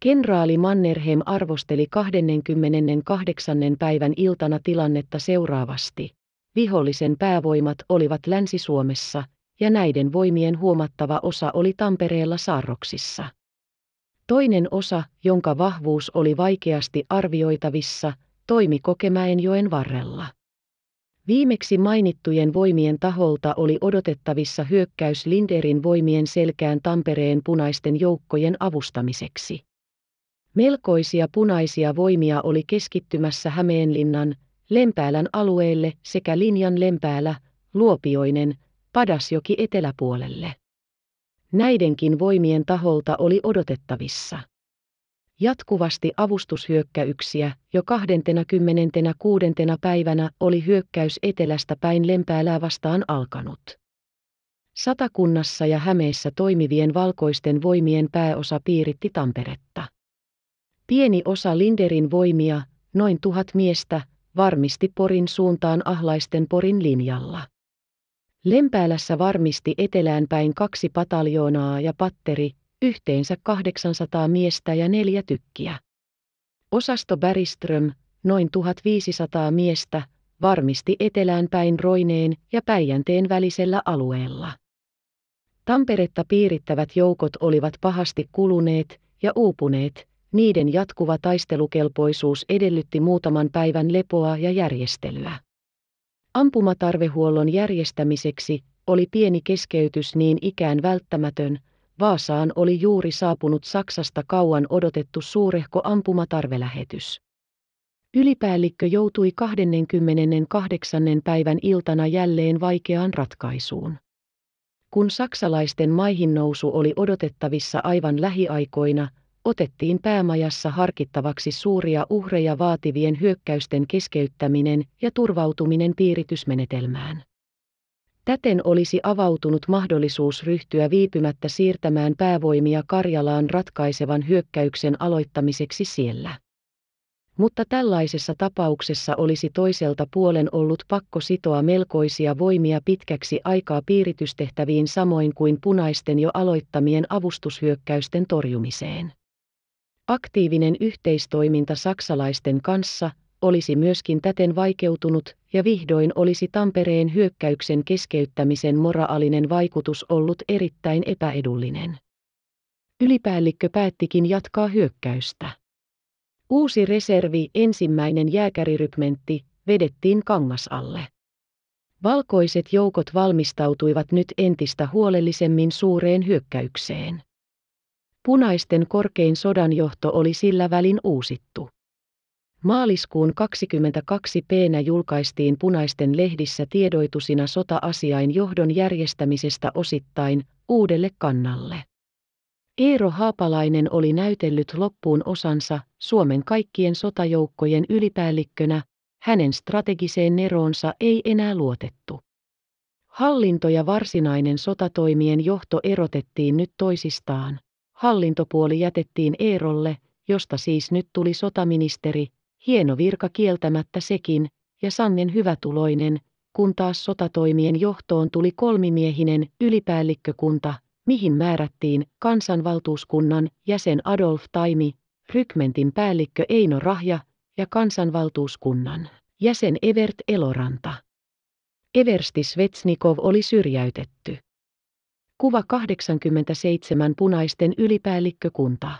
Kenraali Mannerheim arvosteli 28. päivän iltana tilannetta seuraavasti. Vihollisen päävoimat olivat Länsi-Suomessa, ja näiden voimien huomattava osa oli Tampereella Saarroksissa. Toinen osa, jonka vahvuus oli vaikeasti arvioitavissa, toimi joen varrella. Viimeksi mainittujen voimien taholta oli odotettavissa hyökkäys Linderin voimien selkään Tampereen punaisten joukkojen avustamiseksi. Melkoisia punaisia voimia oli keskittymässä Hämeenlinnan, Lempäälän alueelle sekä linjan Lempäälä, Luopioinen, Padasjoki eteläpuolelle näidenkin voimien taholta oli odotettavissa. Jatkuvasti avustushyökkäyksiä, jo 26. päivänä oli hyökkäys etelästä päin lempäälää vastaan alkanut. Satakunnassa ja Hämeessä toimivien valkoisten voimien pääosa piiritti Tamperetta. Pieni osa Linderin voimia, noin tuhat miestä, varmisti Porin suuntaan ahlaisten Porin linjalla. Lempäälässä varmisti etelään päin kaksi pataljoonaa ja patteri, yhteensä 800 miestä ja neljä tykkiä. Osasto Bäriström, noin 1500 miestä, varmisti etelään päin Roineen ja Päijänteen välisellä alueella. Tamperetta piirittävät joukot olivat pahasti kuluneet ja uupuneet, niiden jatkuva taistelukelpoisuus edellytti muutaman päivän lepoa ja järjestelyä. Ampumatarvehuollon järjestämiseksi oli pieni keskeytys niin ikään välttämätön, Vaasaan oli juuri saapunut Saksasta kauan odotettu suurehko ampumatarvelähetys. Ylipäällikkö joutui 28. päivän iltana jälleen vaikeaan ratkaisuun. Kun saksalaisten maihin nousu oli odotettavissa aivan lähiaikoina, otettiin päämajassa harkittavaksi suuria uhreja vaativien hyökkäysten keskeyttäminen ja turvautuminen piiritysmenetelmään. Täten olisi avautunut mahdollisuus ryhtyä viipymättä siirtämään päävoimia Karjalaan ratkaisevan hyökkäyksen aloittamiseksi siellä. Mutta tällaisessa tapauksessa olisi toiselta puolen ollut pakko sitoa melkoisia voimia pitkäksi aikaa piiritystehtäviin samoin kuin punaisten jo aloittamien avustushyökkäysten torjumiseen. Aktiivinen yhteistoiminta saksalaisten kanssa olisi myöskin täten vaikeutunut, ja vihdoin olisi Tampereen hyökkäyksen keskeyttämisen moraalinen vaikutus ollut erittäin epäedullinen. Ylipäällikkö päättikin jatkaa hyökkäystä. Uusi reservi, ensimmäinen jääkärirykmentti, vedettiin kangasalle. Valkoiset joukot valmistautuivat nyt entistä huolellisemmin suureen hyökkäykseen. Punaisten korkein sodanjohto oli sillä välin uusittu. Maaliskuun 22 peenä julkaistiin punaisten lehdissä tiedoitusina sota-asiain johdon järjestämisestä osittain uudelle kannalle. Eero Haapalainen oli näytellyt loppuun osansa Suomen kaikkien sotajoukkojen ylipäällikkönä, hänen strategiseen neroonsa ei enää luotettu. Hallinto ja varsinainen sotatoimien johto erotettiin nyt toisistaan. Hallintopuoli jätettiin Eerolle, josta siis nyt tuli sotaministeri, hieno virka kieltämättä sekin, ja sannen hyvätuloinen, kun taas sotatoimien johtoon tuli kolmimiehinen ylipäällikkökunta, mihin määrättiin kansanvaltuuskunnan jäsen Adolf Taimi, rykmentin päällikkö Eino Rahja ja kansanvaltuuskunnan jäsen Evert Eloranta. Eversti Svetsnikov oli syrjäytetty. Kuva 87 punaisten ylipäällikkökuntaa.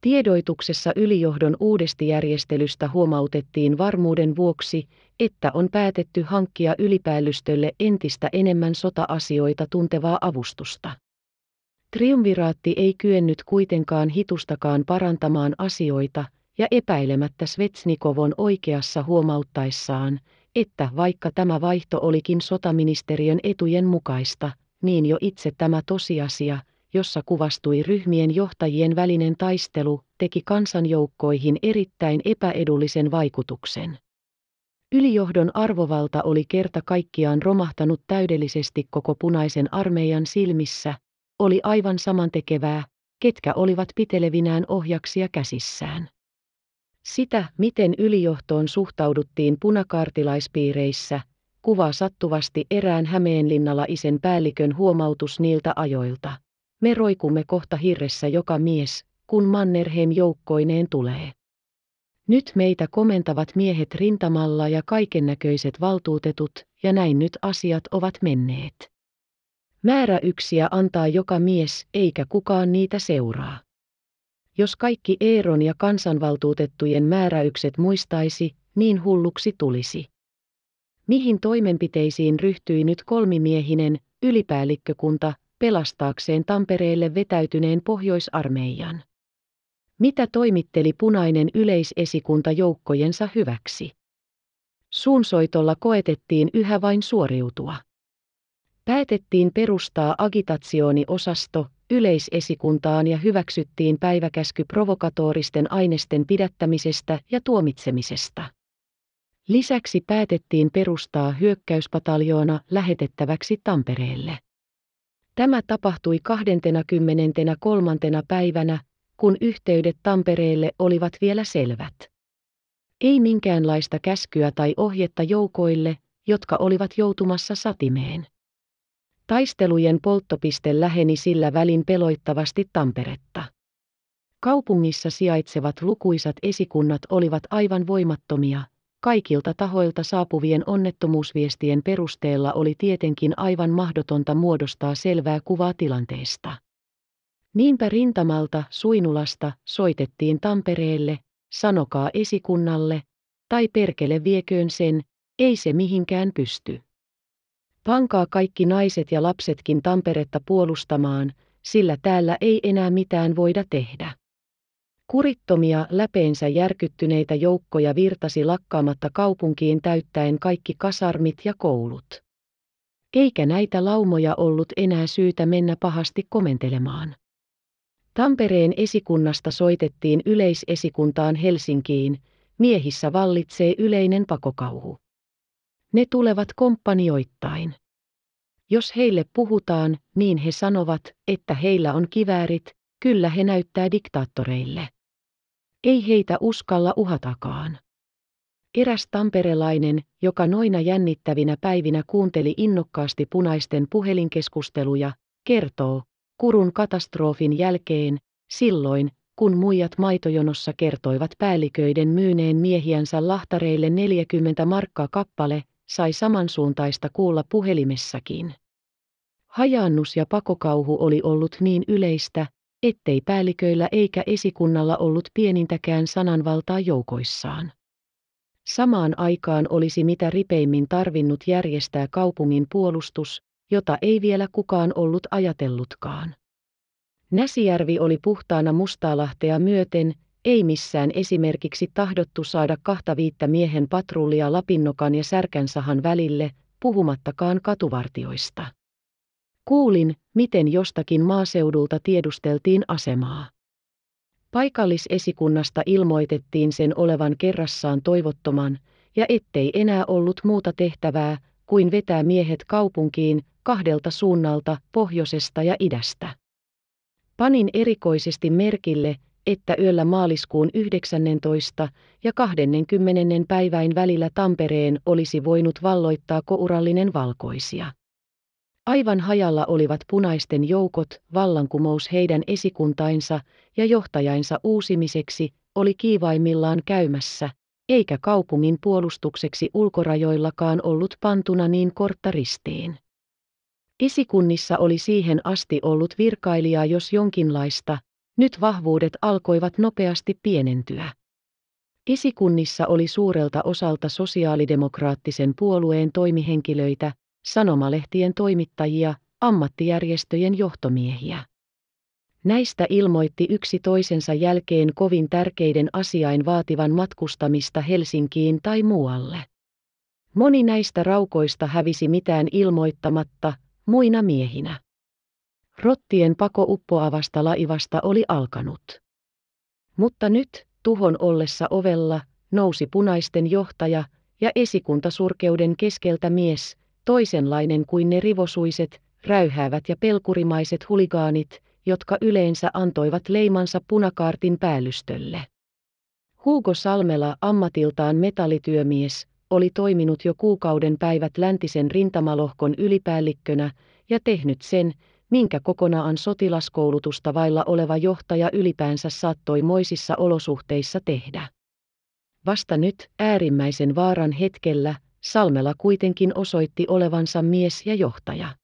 Tiedoituksessa ylijohdon uudestijärjestelystä huomautettiin varmuuden vuoksi, että on päätetty hankkia ylipäällystölle entistä enemmän sota-asioita tuntevaa avustusta. Triumviraatti ei kyennyt kuitenkaan hitustakaan parantamaan asioita, ja epäilemättä Svetsnikovon on oikeassa huomauttaessaan, että vaikka tämä vaihto olikin sotaministeriön etujen mukaista, niin jo itse tämä tosiasia, jossa kuvastui ryhmien johtajien välinen taistelu, teki kansanjoukkoihin erittäin epäedullisen vaikutuksen. Ylijohdon arvovalta oli kerta kaikkiaan romahtanut täydellisesti koko punaisen armeijan silmissä, oli aivan samantekevää, ketkä olivat pitelevinään ohjaksia käsissään. Sitä, miten ylijohtoon suhtauduttiin punakaartilaispiireissä, Kuva sattuvasti erään Hämeenlinnalla isen päällikön huomautus niiltä ajoilta. Me roikumme kohta hirressä joka mies, kun Mannerheim joukkoineen tulee. Nyt meitä komentavat miehet rintamalla ja kaikennäköiset valtuutetut, ja näin nyt asiat ovat menneet. Määrä yksiä antaa joka mies, eikä kukaan niitä seuraa. Jos kaikki Eeron ja kansanvaltuutettujen määräykset muistaisi, niin hulluksi tulisi mihin toimenpiteisiin ryhtyi nyt kolmimiehinen ylipäällikkökunta pelastaakseen Tampereelle vetäytyneen pohjoisarmeijan. Mitä toimitteli punainen yleisesikunta joukkojensa hyväksi? Suunsoitolla koetettiin yhä vain suoriutua. Päätettiin perustaa agitaatsiooniosasto yleisesikuntaan ja hyväksyttiin päiväkäsky provokatoristen ainesten pidättämisestä ja tuomitsemisesta. Lisäksi päätettiin perustaa hyökkäyspataljoona lähetettäväksi Tampereelle. Tämä tapahtui 23. päivänä, kun yhteydet Tampereelle olivat vielä selvät. Ei minkäänlaista käskyä tai ohjetta joukoille, jotka olivat joutumassa satimeen. Taistelujen polttopiste läheni sillä välin peloittavasti Tamperetta. Kaupungissa sijaitsevat lukuisat esikunnat olivat aivan voimattomia, Kaikilta tahoilta saapuvien onnettomuusviestien perusteella oli tietenkin aivan mahdotonta muodostaa selvää kuvaa tilanteesta. Niinpä rintamalta Suinulasta soitettiin Tampereelle, sanokaa esikunnalle, tai perkele vieköön sen, ei se mihinkään pysty. Pankaa kaikki naiset ja lapsetkin Tamperetta puolustamaan, sillä täällä ei enää mitään voida tehdä. Kurittomia, läpeensä järkyttyneitä joukkoja virtasi lakkaamatta kaupunkiin täyttäen kaikki kasarmit ja koulut. Eikä näitä laumoja ollut enää syytä mennä pahasti komentelemaan. Tampereen esikunnasta soitettiin yleisesikuntaan Helsinkiin, miehissä vallitsee yleinen pakokauhu. Ne tulevat komppanioittain. Jos heille puhutaan, niin he sanovat, että heillä on kiväärit, kyllä he näyttää diktaattoreille. Ei heitä uskalla uhatakaan. Eräs tamperelainen, joka noina jännittävinä päivinä kuunteli innokkaasti punaisten puhelinkeskusteluja, kertoo, Kurun katastrofin jälkeen, silloin, kun muijat maitojonossa kertoivat päälliköiden myyneen miehiänsä lahtareille 40 markkaa kappale, sai samansuuntaista kuulla puhelimessakin. Hajaannus ja pakokauhu oli ollut niin yleistä, ettei päälliköillä eikä esikunnalla ollut pienintäkään sananvaltaa joukoissaan. Samaan aikaan olisi mitä ripeimmin tarvinnut järjestää kaupungin puolustus, jota ei vielä kukaan ollut ajatellutkaan. Näsijärvi oli puhtaana Mustaalahtea myöten, ei missään esimerkiksi tahdottu saada kahta viittä miehen patrullia Lapinnokan ja Särkänsahan välille, puhumattakaan katuvartioista. Kuulin, miten jostakin maaseudulta tiedusteltiin asemaa. Paikallisesikunnasta ilmoitettiin sen olevan kerrassaan toivottoman, ja ettei enää ollut muuta tehtävää kuin vetää miehet kaupunkiin kahdelta suunnalta pohjoisesta ja idästä. Panin erikoisesti merkille, että yöllä maaliskuun 19. ja 20. päiväin välillä Tampereen olisi voinut valloittaa kourallinen valkoisia. Aivan hajalla olivat punaisten joukot, vallankumous heidän esikuntainsa ja johtajainsa uusimiseksi oli kiivaimmillaan käymässä, eikä kaupungin puolustukseksi ulkorajoillakaan ollut pantuna niin kortta ristiin. Esikunnissa oli siihen asti ollut virkailijaa jos jonkinlaista, nyt vahvuudet alkoivat nopeasti pienentyä. Esikunnissa oli suurelta osalta sosiaalidemokraattisen puolueen toimihenkilöitä, sanomalehtien toimittajia, ammattijärjestöjen johtomiehiä. Näistä ilmoitti yksi toisensa jälkeen kovin tärkeiden asiain vaativan matkustamista Helsinkiin tai muualle. Moni näistä raukoista hävisi mitään ilmoittamatta, muina miehinä. Rottien pako uppoavasta laivasta oli alkanut. Mutta nyt, tuhon ollessa ovella, nousi punaisten johtaja ja esikuntasurkeuden keskeltä mies, toisenlainen kuin ne rivosuiset, räyhäävät ja pelkurimaiset huligaanit, jotka yleensä antoivat leimansa punakaartin päällystölle. Hugo Salmela, ammatiltaan metallityömies, oli toiminut jo kuukauden päivät läntisen rintamalohkon ylipäällikkönä ja tehnyt sen, minkä kokonaan sotilaskoulutusta vailla oleva johtaja ylipäänsä saattoi moisissa olosuhteissa tehdä. Vasta nyt, äärimmäisen vaaran hetkellä, Salmela kuitenkin osoitti olevansa mies ja johtaja.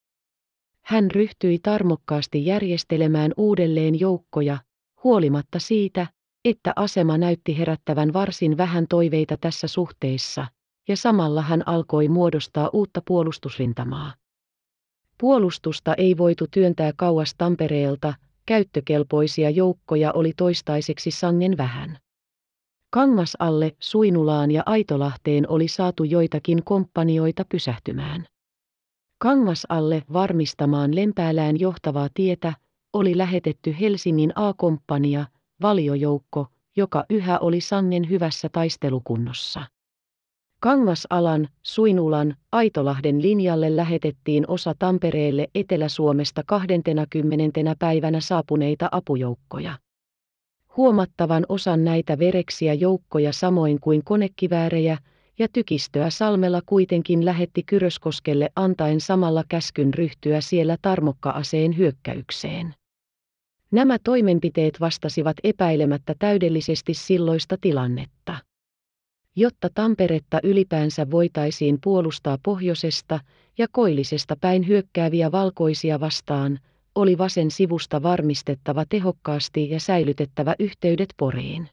Hän ryhtyi tarmokkaasti järjestelemään uudelleen joukkoja, huolimatta siitä, että asema näytti herättävän varsin vähän toiveita tässä suhteessa, ja samalla hän alkoi muodostaa uutta puolustusrintamaa. Puolustusta ei voitu työntää kauas Tampereelta, käyttökelpoisia joukkoja oli toistaiseksi sangen vähän. Kangasalle, Suinulaan ja Aitolahteen oli saatu joitakin komppanioita pysähtymään. Kangasalle varmistamaan Lempäälään johtavaa tietä oli lähetetty Helsingin A-komppania, valiojoukko, joka yhä oli sangen hyvässä taistelukunnossa. Kangasalan, Suinulan, Aitolahden linjalle lähetettiin osa Tampereelle Etelä-Suomesta 20. päivänä saapuneita apujoukkoja huomattavan osan näitä vereksiä joukkoja samoin kuin konekiväärejä ja tykistöä Salmella kuitenkin lähetti Kyröskoskelle antaen samalla käskyn ryhtyä siellä tarmokkaaseen hyökkäykseen. Nämä toimenpiteet vastasivat epäilemättä täydellisesti silloista tilannetta. Jotta Tamperetta ylipäänsä voitaisiin puolustaa pohjoisesta ja koillisesta päin hyökkääviä valkoisia vastaan – oli vasen sivusta varmistettava tehokkaasti ja säilytettävä yhteydet Poriin.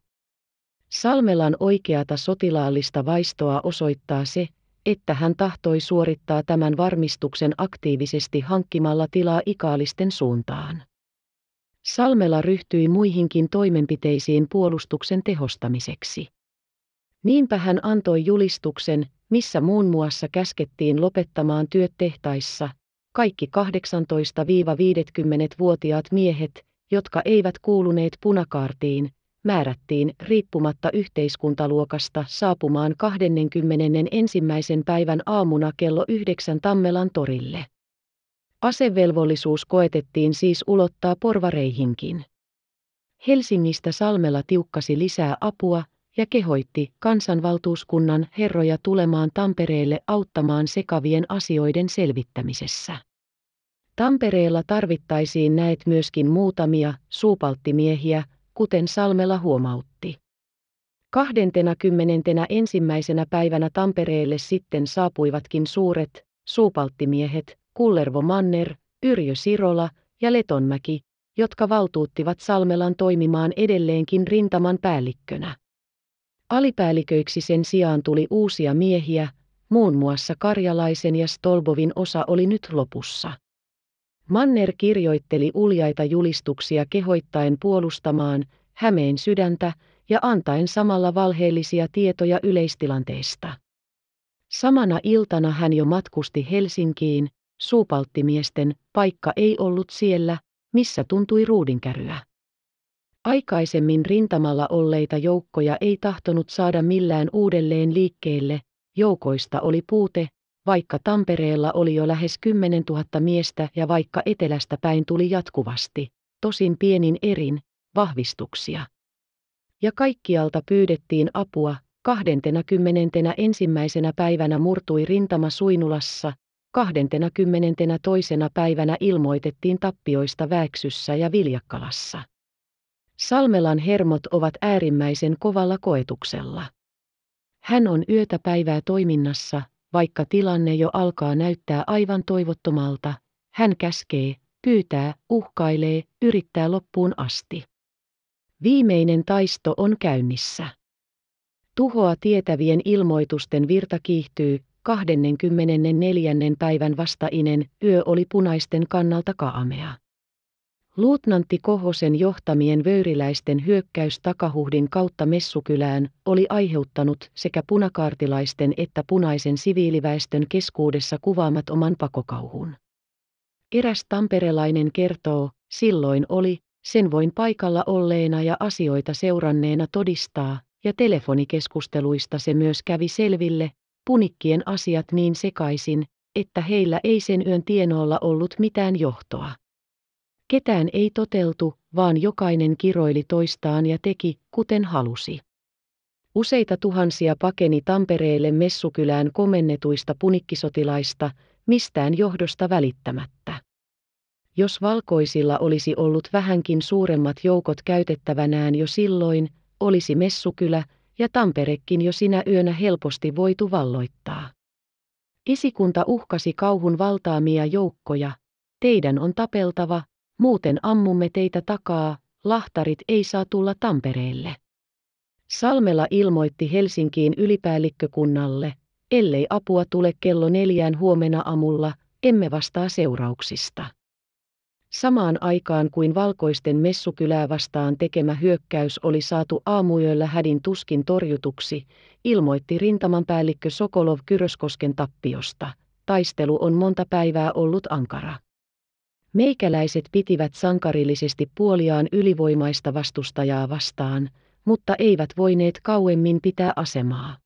Salmelan oikeata sotilaallista vaistoa osoittaa se, että hän tahtoi suorittaa tämän varmistuksen aktiivisesti hankkimalla tilaa ikaalisten suuntaan. Salmela ryhtyi muihinkin toimenpiteisiin puolustuksen tehostamiseksi. Niinpä hän antoi julistuksen, missä muun muassa käskettiin lopettamaan työt tehtaissa, kaikki 18-50-vuotiaat miehet, jotka eivät kuuluneet punakaartiin, määrättiin riippumatta yhteiskuntaluokasta saapumaan 21. päivän aamuna kello 9 Tammelan torille. Asevelvollisuus koetettiin siis ulottaa porvareihinkin. Helsingistä Salmela tiukkasi lisää apua ja kehoitti kansanvaltuuskunnan herroja tulemaan Tampereelle auttamaan sekavien asioiden selvittämisessä. Tampereella tarvittaisiin näet myöskin muutamia suupalttimiehiä, kuten Salmela huomautti. 21. ensimmäisenä päivänä Tampereelle sitten saapuivatkin suuret suupalttimiehet Kullervo Manner, Yrjö Sirola ja Letonmäki, jotka valtuuttivat Salmelan toimimaan edelleenkin rintaman päällikkönä. Alipäälliköiksi sen sijaan tuli uusia miehiä, muun muassa Karjalaisen ja Stolbovin osa oli nyt lopussa. Manner kirjoitteli uljaita julistuksia kehoittaen puolustamaan Hämeen sydäntä ja antaen samalla valheellisia tietoja yleistilanteesta. Samana iltana hän jo matkusti Helsinkiin, suupalttimiesten paikka ei ollut siellä, missä tuntui ruudinkäryä. Aikaisemmin rintamalla olleita joukkoja ei tahtonut saada millään uudelleen liikkeelle, joukoista oli puute, vaikka Tampereella oli jo lähes 10 000 miestä ja vaikka etelästä päin tuli jatkuvasti, tosin pienin erin, vahvistuksia. Ja kaikkialta pyydettiin apua, 21. päivänä murtui rintama Suinulassa, 22. toisena päivänä ilmoitettiin tappioista Väksyssä ja Viljakkalassa. Salmelan hermot ovat äärimmäisen kovalla koetuksella. Hän on yötä päivää toiminnassa, vaikka tilanne jo alkaa näyttää aivan toivottomalta. Hän käskee, pyytää, uhkailee, yrittää loppuun asti. Viimeinen taisto on käynnissä. Tuhoa tietävien ilmoitusten virta kiihtyy, 24. päivän vastainen yö oli punaisten kannalta kaamea. Luutnantti Kohosen johtamien vöyriläisten hyökkäys takahuhdin kautta Messukylään oli aiheuttanut sekä punakaartilaisten että punaisen siviiliväestön keskuudessa kuvaamat oman pakokauhun. Eräs tamperelainen kertoo, silloin oli, sen voin paikalla olleena ja asioita seuranneena todistaa, ja telefonikeskusteluista se myös kävi selville, punikkien asiat niin sekaisin, että heillä ei sen yön tienoilla ollut mitään johtoa. Ketään ei toteltu, vaan jokainen kiroili toistaan ja teki, kuten halusi. Useita tuhansia pakeni Tampereelle messukylään komennetuista punikkisotilaista, mistään johdosta välittämättä. Jos valkoisilla olisi ollut vähänkin suuremmat joukot käytettävänään jo silloin, olisi messukylä ja Tamperekin jo sinä yönä helposti voitu valloittaa. Isikunta uhkasi kauhun valtaamia joukkoja, teidän on tapeltava, Muuten ammumme teitä takaa, lahtarit ei saa tulla Tampereelle. Salmela ilmoitti Helsinkiin ylipäällikkökunnalle, ellei apua tule kello neljään huomenna aamulla, emme vastaa seurauksista. Samaan aikaan kuin valkoisten messukylää vastaan tekemä hyökkäys oli saatu aamuyöllä hädin tuskin torjutuksi, ilmoitti rintamanpäällikkö Sokolov Kyröskosken tappiosta. Taistelu on monta päivää ollut ankara. Meikäläiset pitivät sankarillisesti puoliaan ylivoimaista vastustajaa vastaan, mutta eivät voineet kauemmin pitää asemaa.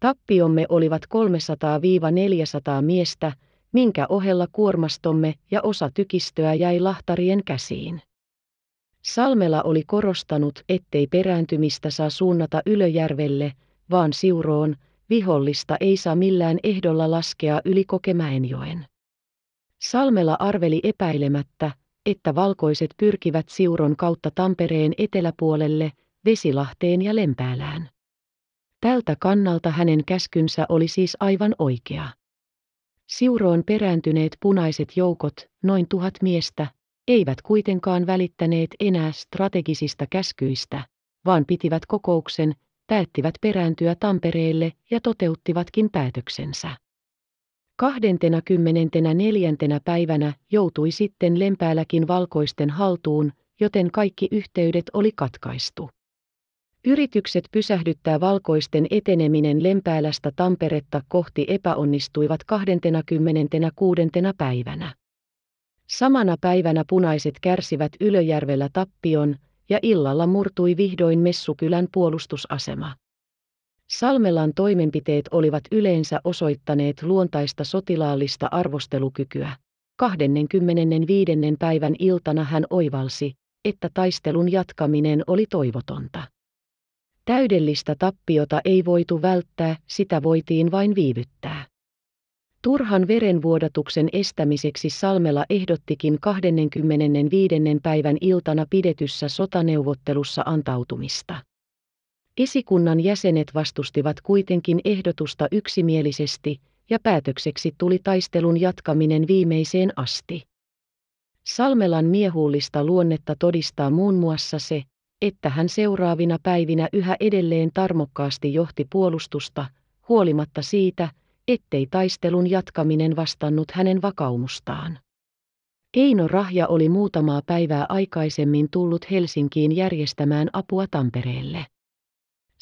Tappiomme olivat 300-400 miestä, minkä ohella kuormastomme ja osa tykistöä jäi lahtarien käsiin. Salmela oli korostanut, ettei perääntymistä saa suunnata Ylöjärvelle, vaan Siuroon, vihollista ei saa millään ehdolla laskea yli Kokemäenjoen. Salmela arveli epäilemättä, että valkoiset pyrkivät siuron kautta Tampereen eteläpuolelle, Vesilahteen ja Lempäälään. Tältä kannalta hänen käskynsä oli siis aivan oikea. Siuroon perääntyneet punaiset joukot, noin tuhat miestä, eivät kuitenkaan välittäneet enää strategisista käskyistä, vaan pitivät kokouksen, päättivät perääntyä Tampereelle ja toteuttivatkin päätöksensä. Kahdentena kymmenentenä neljäntenä päivänä joutui sitten lempääläkin valkoisten haltuun, joten kaikki yhteydet oli katkaistu. Yritykset pysähdyttää valkoisten eteneminen lempäälästä Tamperetta kohti epäonnistuivat 26. päivänä. Samana päivänä punaiset kärsivät Ylöjärvellä tappion, ja illalla murtui vihdoin Messukylän puolustusasema. Salmelan toimenpiteet olivat yleensä osoittaneet luontaista sotilaallista arvostelukykyä. 25. päivän iltana hän oivalsi, että taistelun jatkaminen oli toivotonta. Täydellistä tappiota ei voitu välttää, sitä voitiin vain viivyttää. Turhan verenvuodatuksen estämiseksi Salmela ehdottikin 25. päivän iltana pidetyssä sotaneuvottelussa antautumista. Esikunnan jäsenet vastustivat kuitenkin ehdotusta yksimielisesti, ja päätökseksi tuli taistelun jatkaminen viimeiseen asti. Salmelan miehuullista luonnetta todistaa muun muassa se, että hän seuraavina päivinä yhä edelleen tarmokkaasti johti puolustusta, huolimatta siitä, ettei taistelun jatkaminen vastannut hänen vakaumustaan. Eino Rahja oli muutamaa päivää aikaisemmin tullut Helsinkiin järjestämään apua Tampereelle.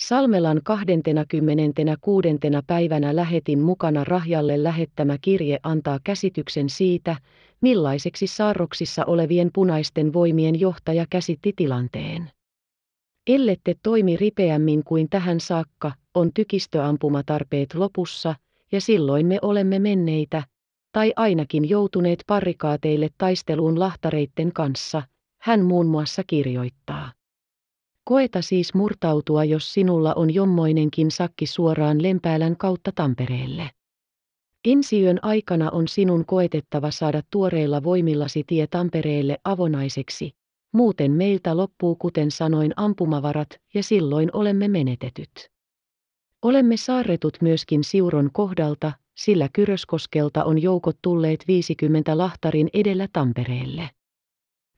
Salmelan 26. päivänä lähetin mukana Rahjalle lähettämä kirje antaa käsityksen siitä, millaiseksi saarroksissa olevien punaisten voimien johtaja käsitti tilanteen. Ellette toimi ripeämmin kuin tähän saakka, on tykistöampumatarpeet lopussa, ja silloin me olemme menneitä, tai ainakin joutuneet parikaateille taisteluun lahtareitten kanssa, hän muun muassa kirjoittaa. Koeta siis murtautua, jos sinulla on jommoinenkin sakki suoraan Lempäälän kautta Tampereelle. Ensiyön aikana on sinun koetettava saada tuoreilla voimillasi tie Tampereelle avonaiseksi, muuten meiltä loppuu kuten sanoin ampumavarat ja silloin olemme menetetyt. Olemme saarretut myöskin Siuron kohdalta, sillä Kyröskoskelta on joukot tulleet 50 lahtarin edellä Tampereelle.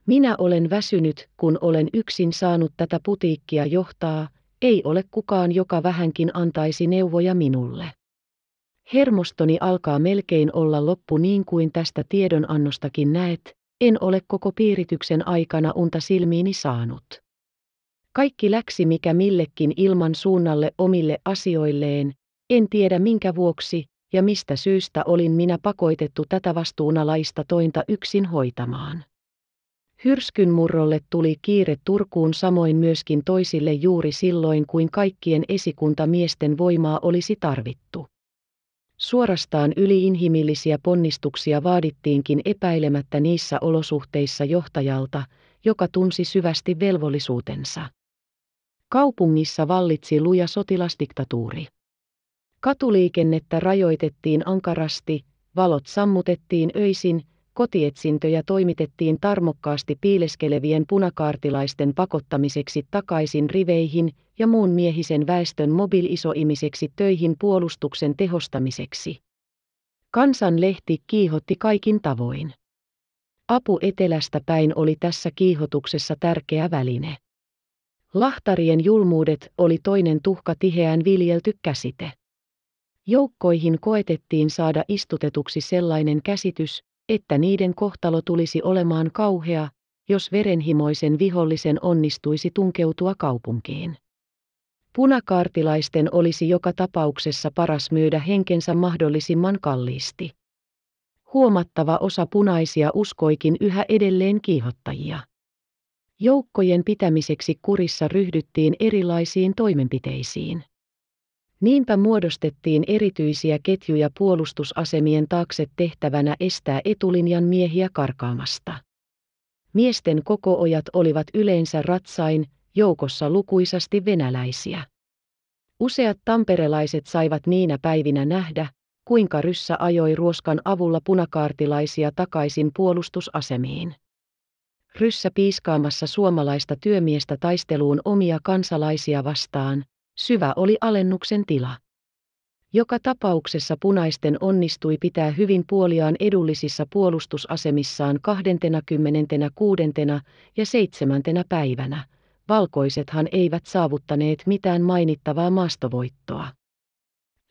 Minä olen väsynyt, kun olen yksin saanut tätä putiikkia johtaa, ei ole kukaan, joka vähänkin antaisi neuvoja minulle. Hermostoni alkaa melkein olla loppu niin kuin tästä tiedonannostakin näet, en ole koko piirityksen aikana unta silmiini saanut. Kaikki läksi mikä millekin ilman suunnalle omille asioilleen, en tiedä minkä vuoksi ja mistä syystä olin minä pakoitettu tätä vastuunalaista tointa yksin hoitamaan murrolle tuli kiire Turkuun samoin myöskin toisille juuri silloin kuin kaikkien esikuntamiesten voimaa olisi tarvittu. Suorastaan yliinhimillisiä ponnistuksia vaadittiinkin epäilemättä niissä olosuhteissa johtajalta, joka tunsi syvästi velvollisuutensa. Kaupungissa vallitsi luja sotilasdiktatuuri. Katuliikennettä rajoitettiin ankarasti, valot sammutettiin öisin kotietsintöjä toimitettiin tarmokkaasti piileskelevien punakaartilaisten pakottamiseksi takaisin riveihin ja muun miehisen väestön mobilisoimiseksi töihin puolustuksen tehostamiseksi. Kansanlehti kiihotti kaikin tavoin. Apu etelästä päin oli tässä kiihotuksessa tärkeä väline. Lahtarien julmuudet oli toinen tuhka tiheään viljelty käsite. Joukkoihin koetettiin saada istutetuksi sellainen käsitys, että niiden kohtalo tulisi olemaan kauhea, jos verenhimoisen vihollisen onnistuisi tunkeutua kaupunkiin. Punakaartilaisten olisi joka tapauksessa paras myydä henkensä mahdollisimman kalliisti. Huomattava osa punaisia uskoikin yhä edelleen kiihottajia. Joukkojen pitämiseksi kurissa ryhdyttiin erilaisiin toimenpiteisiin. Niinpä muodostettiin erityisiä ketjuja puolustusasemien taakse tehtävänä estää etulinjan miehiä karkaamasta. Miesten kokoojat olivat yleensä ratsain, joukossa lukuisasti venäläisiä. Useat tamperelaiset saivat niinä päivinä nähdä, kuinka ryssä ajoi ruoskan avulla punakaartilaisia takaisin puolustusasemiin. Ryssä piiskaamassa suomalaista työmiestä taisteluun omia kansalaisia vastaan, Syvä oli alennuksen tila. Joka tapauksessa punaisten onnistui pitää hyvin puoliaan edullisissa puolustusasemissaan 26. ja 7. päivänä. Valkoisethan eivät saavuttaneet mitään mainittavaa maastovoittoa.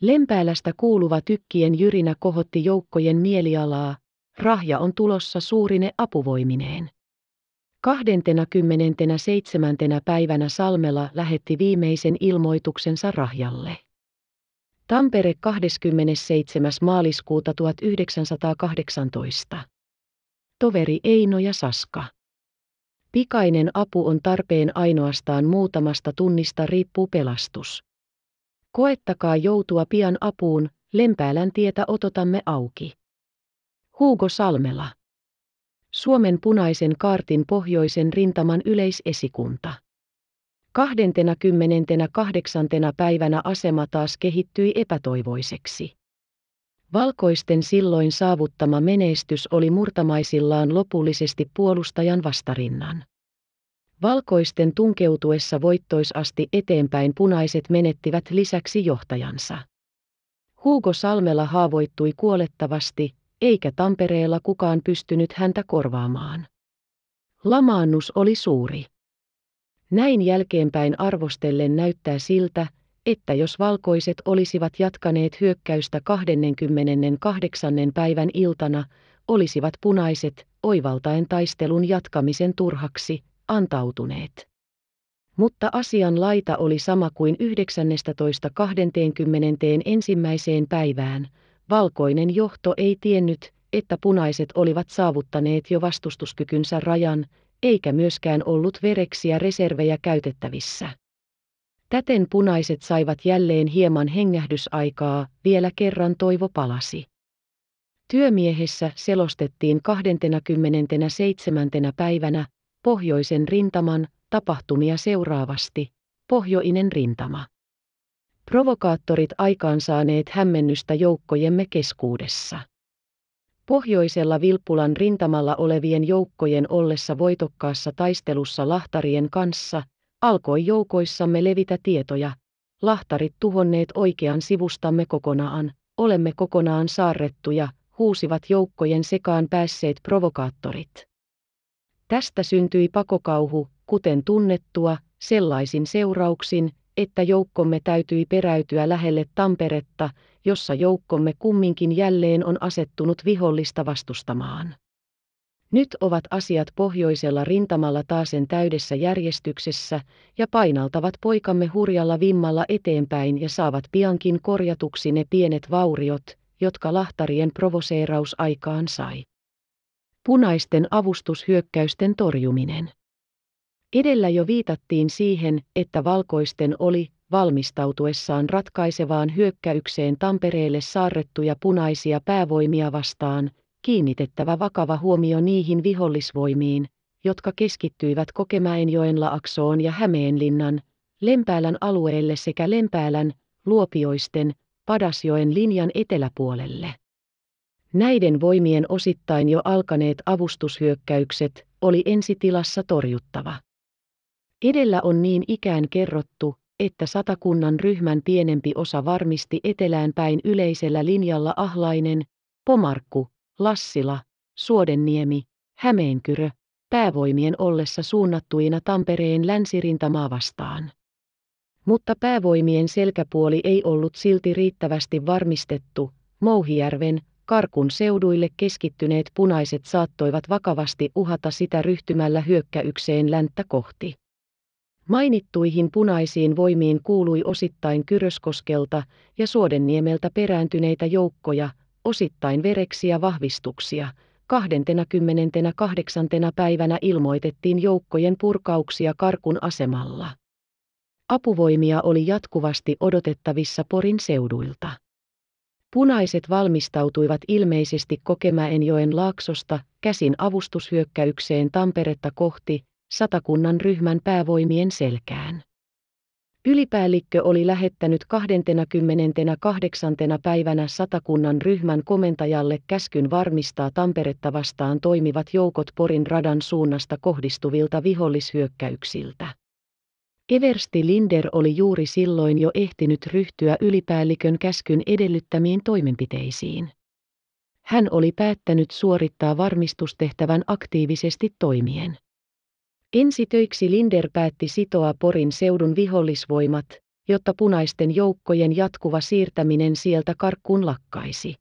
Lempäälästä kuuluva tykkien jyrinä kohotti joukkojen mielialaa, rahja on tulossa suurine apuvoimineen seitsemäntenä päivänä Salmela lähetti viimeisen ilmoituksensa Rahjalle. Tampere 27. maaliskuuta 1918. Toveri Eino ja Saska. Pikainen apu on tarpeen ainoastaan muutamasta tunnista riippuu pelastus. Koettakaa joutua pian apuun, Lempäälän tietä ototamme auki. Hugo Salmela Suomen punaisen kaartin pohjoisen rintaman yleisesikunta. kahdeksantena päivänä asema taas kehittyi epätoivoiseksi. Valkoisten silloin saavuttama menestys oli murtamaisillaan lopullisesti puolustajan vastarinnan. Valkoisten tunkeutuessa voittoisasti eteenpäin punaiset menettivät lisäksi johtajansa. Hugo Salmela haavoittui kuolettavasti, eikä Tampereella kukaan pystynyt häntä korvaamaan. Lamaannus oli suuri. Näin jälkeenpäin arvostellen näyttää siltä, että jos valkoiset olisivat jatkaneet hyökkäystä 28. päivän iltana, olisivat punaiset, oivaltaen taistelun jatkamisen turhaksi, antautuneet. Mutta asian laita oli sama kuin 19.21. päivään, valkoinen johto ei tiennyt, että punaiset olivat saavuttaneet jo vastustuskykynsä rajan, eikä myöskään ollut vereksiä reservejä käytettävissä. Täten punaiset saivat jälleen hieman hengähdysaikaa, vielä kerran toivo palasi. Työmiehessä selostettiin 27. päivänä pohjoisen rintaman tapahtumia seuraavasti, pohjoinen rintama provokaattorit aikaansaaneet hämmennystä joukkojemme keskuudessa. Pohjoisella Vilppulan rintamalla olevien joukkojen ollessa voitokkaassa taistelussa lahtarien kanssa, alkoi joukoissamme levitä tietoja. Lahtarit tuhonneet oikean sivustamme kokonaan, olemme kokonaan saarrettuja, huusivat joukkojen sekaan päässeet provokaattorit. Tästä syntyi pakokauhu, kuten tunnettua, sellaisin seurauksin, että joukkomme täytyi peräytyä lähelle Tamperetta, jossa joukkomme kumminkin jälleen on asettunut vihollista vastustamaan. Nyt ovat asiat pohjoisella rintamalla taasen täydessä järjestyksessä ja painaltavat poikamme hurjalla vimmalla eteenpäin ja saavat piankin korjatuksi ne pienet vauriot, jotka lahtarien provoseeraus aikaan sai. Punaisten avustushyökkäysten torjuminen. Edellä jo viitattiin siihen, että valkoisten oli, valmistautuessaan ratkaisevaan hyökkäykseen Tampereelle saarrettuja punaisia päävoimia vastaan, kiinnitettävä vakava huomio niihin vihollisvoimiin, jotka keskittyivät Kokemäenjoen Laaksoon ja Hämeenlinnan, Lempäälän alueelle sekä Lempäälän, Luopioisten, Padasjoen linjan eteläpuolelle. Näiden voimien osittain jo alkaneet avustushyökkäykset oli ensitilassa torjuttava. Edellä on niin ikään kerrottu, että satakunnan ryhmän pienempi osa varmisti etelään päin yleisellä linjalla Ahlainen, Pomarkku, Lassila, Suodenniemi, Hämeenkyrö, päävoimien ollessa suunnattuina Tampereen länsirintamaa vastaan. Mutta päävoimien selkäpuoli ei ollut silti riittävästi varmistettu, Mouhijärven, Karkun seuduille keskittyneet punaiset saattoivat vakavasti uhata sitä ryhtymällä hyökkäykseen länttä kohti. Mainittuihin punaisiin voimiin kuului osittain Kyröskoskelta ja Suodenniemeltä perääntyneitä joukkoja, osittain vereksiä vahvistuksia. 28. päivänä ilmoitettiin joukkojen purkauksia Karkun asemalla. Apuvoimia oli jatkuvasti odotettavissa Porin seuduilta. Punaiset valmistautuivat ilmeisesti Kokemäenjoen laaksosta käsin avustushyökkäykseen Tamperetta kohti, satakunnan ryhmän päävoimien selkään. Ylipäällikkö oli lähettänyt 28. päivänä satakunnan ryhmän komentajalle käskyn varmistaa Tamperetta vastaan toimivat joukot Porin radan suunnasta kohdistuvilta vihollishyökkäyksiltä. Eversti Linder oli juuri silloin jo ehtinyt ryhtyä ylipäällikön käskyn edellyttämiin toimenpiteisiin. Hän oli päättänyt suorittaa varmistustehtävän aktiivisesti toimien. Ensi töiksi Linder päätti sitoa Porin seudun vihollisvoimat, jotta punaisten joukkojen jatkuva siirtäminen sieltä karkkuun lakkaisi.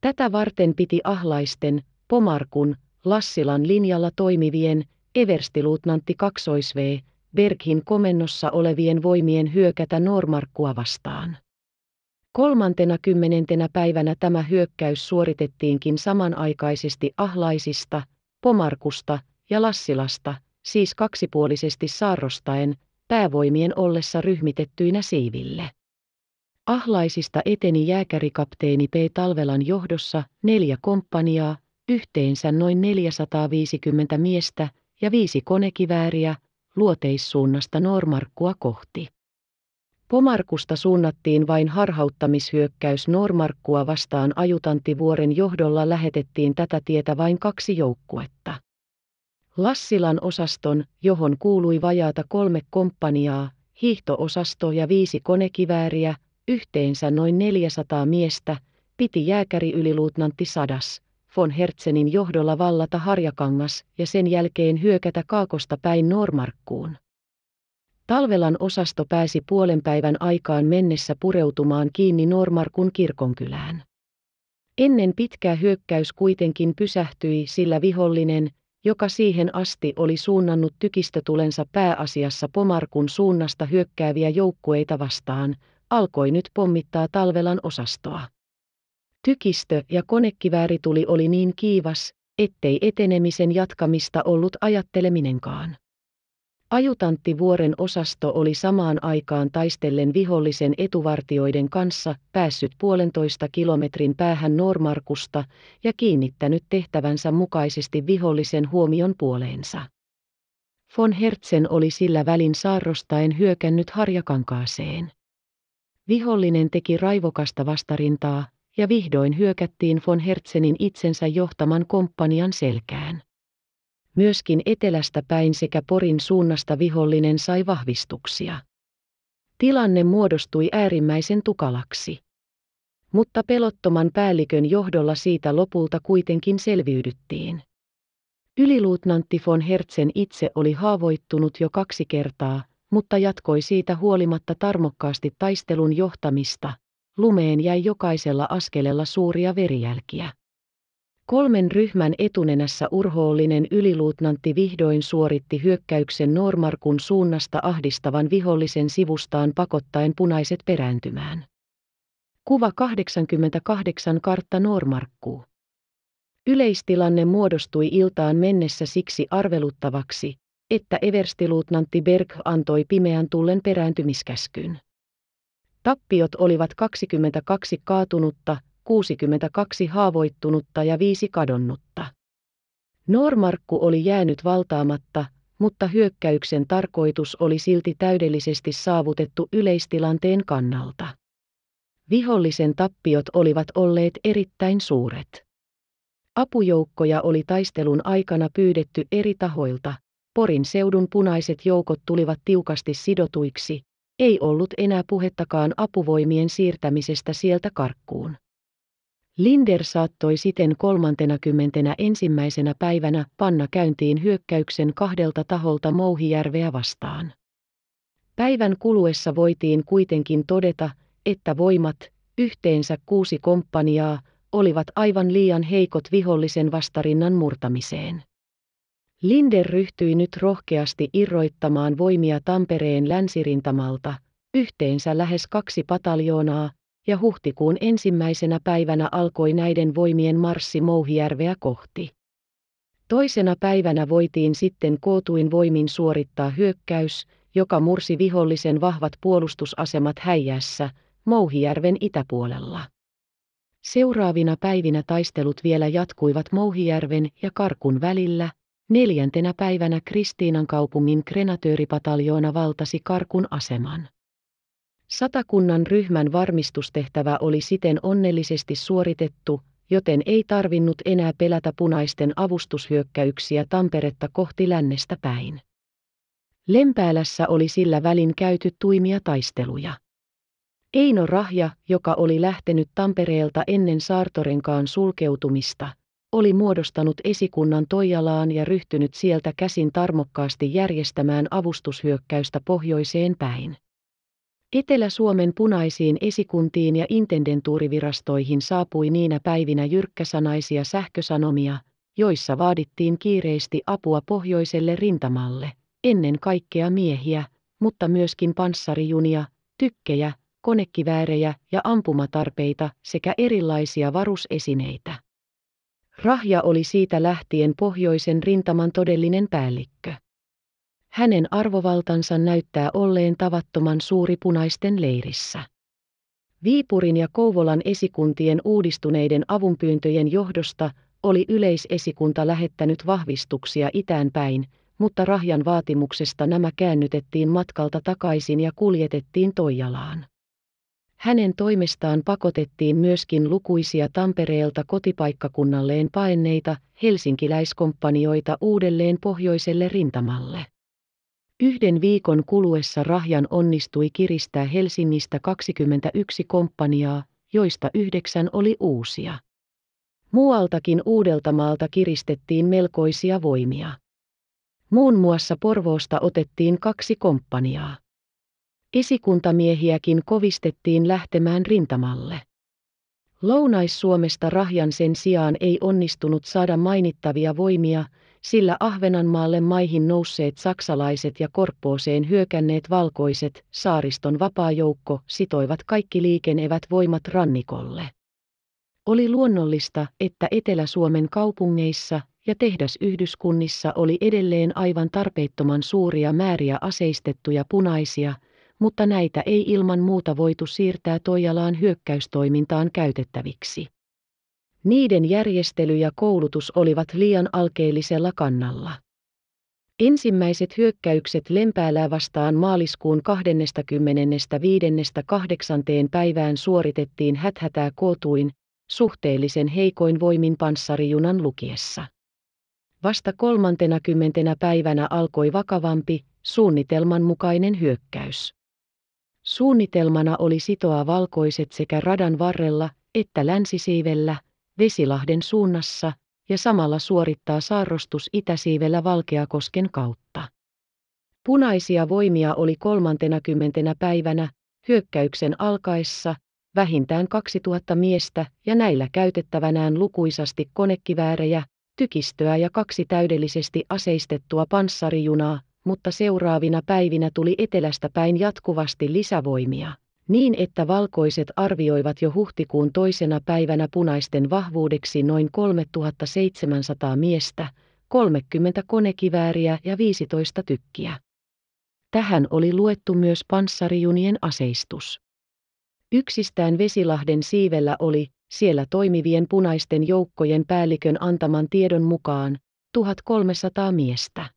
Tätä varten piti Ahlaisten, Pomarkun, Lassilan linjalla toimivien, everstiluutnantti 2V, Berghin komennossa olevien voimien hyökätä Normarkkua vastaan. Kolmantena kymmenentenä päivänä tämä hyökkäys suoritettiinkin samanaikaisesti Ahlaisista, Pomarkusta ja Lassilasta – siis kaksipuolisesti saarrostaen, päävoimien ollessa ryhmitettyinä siiville. Ahlaisista eteni jääkärikapteeni P. Talvelan johdossa neljä komppaniaa, yhteensä noin 450 miestä ja viisi konekivääriä, luoteissuunnasta Normarkkua kohti. Pomarkusta suunnattiin vain harhauttamishyökkäys Normarkkua vastaan ajutanttivuoren johdolla lähetettiin tätä tietä vain kaksi joukkuetta. Lassilan osaston, johon kuului vajaata kolme komppaniaa, hiihtoosasto ja viisi konekivääriä, yhteensä noin 400 miestä, piti jääkäri yliluutnantti Sadas von Hertzenin johdolla vallata Harjakangas ja sen jälkeen hyökätä Kaakosta päin Normarkkuun. Talvelan osasto pääsi puolen päivän aikaan mennessä pureutumaan kiinni Normarkun kirkonkylään. Ennen pitkää hyökkäys kuitenkin pysähtyi, sillä vihollinen, joka siihen asti oli suunnannut tykistötulensa pääasiassa Pomarkun suunnasta hyökkääviä joukkueita vastaan, alkoi nyt pommittaa talvelan osastoa. Tykistö ja konekiväärituli oli niin kiivas, ettei etenemisen jatkamista ollut ajatteleminenkaan vuoren osasto oli samaan aikaan taistellen vihollisen etuvartioiden kanssa päässyt puolentoista kilometrin päähän Normarkusta ja kiinnittänyt tehtävänsä mukaisesti vihollisen huomion puoleensa. Von Hertzen oli sillä välin saarrostaen hyökännyt harjakankaaseen. Vihollinen teki raivokasta vastarintaa, ja vihdoin hyökättiin von Hertzenin itsensä johtaman komppanian selkään. Myöskin etelästä päin sekä Porin suunnasta vihollinen sai vahvistuksia. Tilanne muodostui äärimmäisen tukalaksi. Mutta pelottoman päällikön johdolla siitä lopulta kuitenkin selviydyttiin. Yliluutnantti von Hertzen itse oli haavoittunut jo kaksi kertaa, mutta jatkoi siitä huolimatta tarmokkaasti taistelun johtamista. Lumeen jäi jokaisella askelella suuria verijälkiä. Kolmen ryhmän etunenässä urhoollinen yliluutnantti vihdoin suoritti hyökkäyksen Normarkun suunnasta ahdistavan vihollisen sivustaan pakottaen punaiset perääntymään. Kuva 88 kartta Normarkku. Yleistilanne muodostui iltaan mennessä siksi arveluttavaksi, että everstiluutnantti Berg antoi pimeän tullen perääntymiskäskyn. Tappiot olivat 22 kaatunutta, 62 haavoittunutta ja viisi kadonnutta. Noormarkku oli jäänyt valtaamatta, mutta hyökkäyksen tarkoitus oli silti täydellisesti saavutettu yleistilanteen kannalta. Vihollisen tappiot olivat olleet erittäin suuret. Apujoukkoja oli taistelun aikana pyydetty eri tahoilta, Porin seudun punaiset joukot tulivat tiukasti sidotuiksi, ei ollut enää puhettakaan apuvoimien siirtämisestä sieltä karkkuun. Linder saattoi siten 31. ensimmäisenä päivänä panna käyntiin hyökkäyksen kahdelta taholta Mouhijärveä vastaan. Päivän kuluessa voitiin kuitenkin todeta, että voimat, yhteensä kuusi komppaniaa, olivat aivan liian heikot vihollisen vastarinnan murtamiseen. Linder ryhtyi nyt rohkeasti irroittamaan voimia Tampereen länsirintamalta, yhteensä lähes kaksi pataljoonaa, ja huhtikuun ensimmäisenä päivänä alkoi näiden voimien marssi Mouhijärveä kohti. Toisena päivänä voitiin sitten kootuin voimin suorittaa hyökkäys, joka mursi vihollisen vahvat puolustusasemat Häijässä, Mouhijärven itäpuolella. Seuraavina päivinä taistelut vielä jatkuivat Mouhijärven ja Karkun välillä, neljäntenä päivänä Kristiinan kaupungin krenatööripataljoona valtasi Karkun aseman. Satakunnan ryhmän varmistustehtävä oli siten onnellisesti suoritettu, joten ei tarvinnut enää pelätä punaisten avustushyökkäyksiä Tamperetta kohti lännestä päin. Lempäälässä oli sillä välin käyty tuimia taisteluja. Eino Rahja, joka oli lähtenyt Tampereelta ennen Saartorenkaan sulkeutumista, oli muodostanut esikunnan Toijalaan ja ryhtynyt sieltä käsin tarmokkaasti järjestämään avustushyökkäystä pohjoiseen päin. Etelä-Suomen punaisiin esikuntiin ja intendentuurivirastoihin saapui niinä päivinä jyrkkäsanaisia sähkösanomia, joissa vaadittiin kiireesti apua pohjoiselle rintamalle, ennen kaikkea miehiä, mutta myöskin panssarijunia, tykkejä, konekiväärejä ja ampumatarpeita sekä erilaisia varusesineitä. Rahja oli siitä lähtien pohjoisen rintaman todellinen päällikkö. Hänen arvovaltansa näyttää olleen tavattoman suuri punaisten leirissä. Viipurin ja Kouvolan esikuntien uudistuneiden avunpyyntöjen johdosta oli yleisesikunta lähettänyt vahvistuksia itään päin, mutta Rahjan vaatimuksesta nämä käännytettiin matkalta takaisin ja kuljetettiin Toijalaan. Hänen toimestaan pakotettiin myöskin lukuisia Tampereelta kotipaikkakunnalleen paenneita helsinkiläiskomppanioita uudelleen pohjoiselle rintamalle. Yhden viikon kuluessa Rahjan onnistui kiristää Helsingistä 21 komppaniaa, joista yhdeksän oli uusia. Muualtakin Uudeltamaalta kiristettiin melkoisia voimia. Muun muassa Porvoosta otettiin kaksi komppaniaa. Esikuntamiehiäkin kovistettiin lähtemään rintamalle. Lounais-Suomesta Rahjan sen sijaan ei onnistunut saada mainittavia voimia, sillä Ahvenanmaalle maihin nousseet saksalaiset ja Korppooseen hyökänneet valkoiset, saariston vapaajoukko, sitoivat kaikki liikenevät voimat rannikolle. Oli luonnollista, että Etelä-Suomen kaupungeissa ja tehdasyhdyskunnissa oli edelleen aivan tarpeettoman suuria määriä aseistettuja punaisia, mutta näitä ei ilman muuta voitu siirtää Toijalaan hyökkäystoimintaan käytettäviksi. Niiden järjestely ja koulutus olivat liian alkeellisella kannalla. Ensimmäiset hyökkäykset Lempäälää vastaan maaliskuun 25.8. päivään suoritettiin häthätää kootuin, suhteellisen heikoin voimin panssarijunan lukiessa. Vasta 30. päivänä alkoi vakavampi, suunnitelman mukainen hyökkäys. Suunnitelmana oli sitoa valkoiset sekä radan varrella että länsisiivellä – Vesilahden suunnassa ja samalla suorittaa saarrostus itäsiivellä Valkeakosken kautta. Punaisia voimia oli kolmantenakymmentenä päivänä, hyökkäyksen alkaessa, vähintään 2000 miestä ja näillä käytettävänään lukuisasti konekiväärejä, tykistöä ja kaksi täydellisesti aseistettua panssarijunaa, mutta seuraavina päivinä tuli etelästä päin jatkuvasti lisävoimia niin että valkoiset arvioivat jo huhtikuun toisena päivänä punaisten vahvuudeksi noin 3700 miestä, 30 konekivääriä ja 15 tykkiä. Tähän oli luettu myös panssarijunien aseistus. Yksistään Vesilahden siivellä oli, siellä toimivien punaisten joukkojen päällikön antaman tiedon mukaan, 1300 miestä.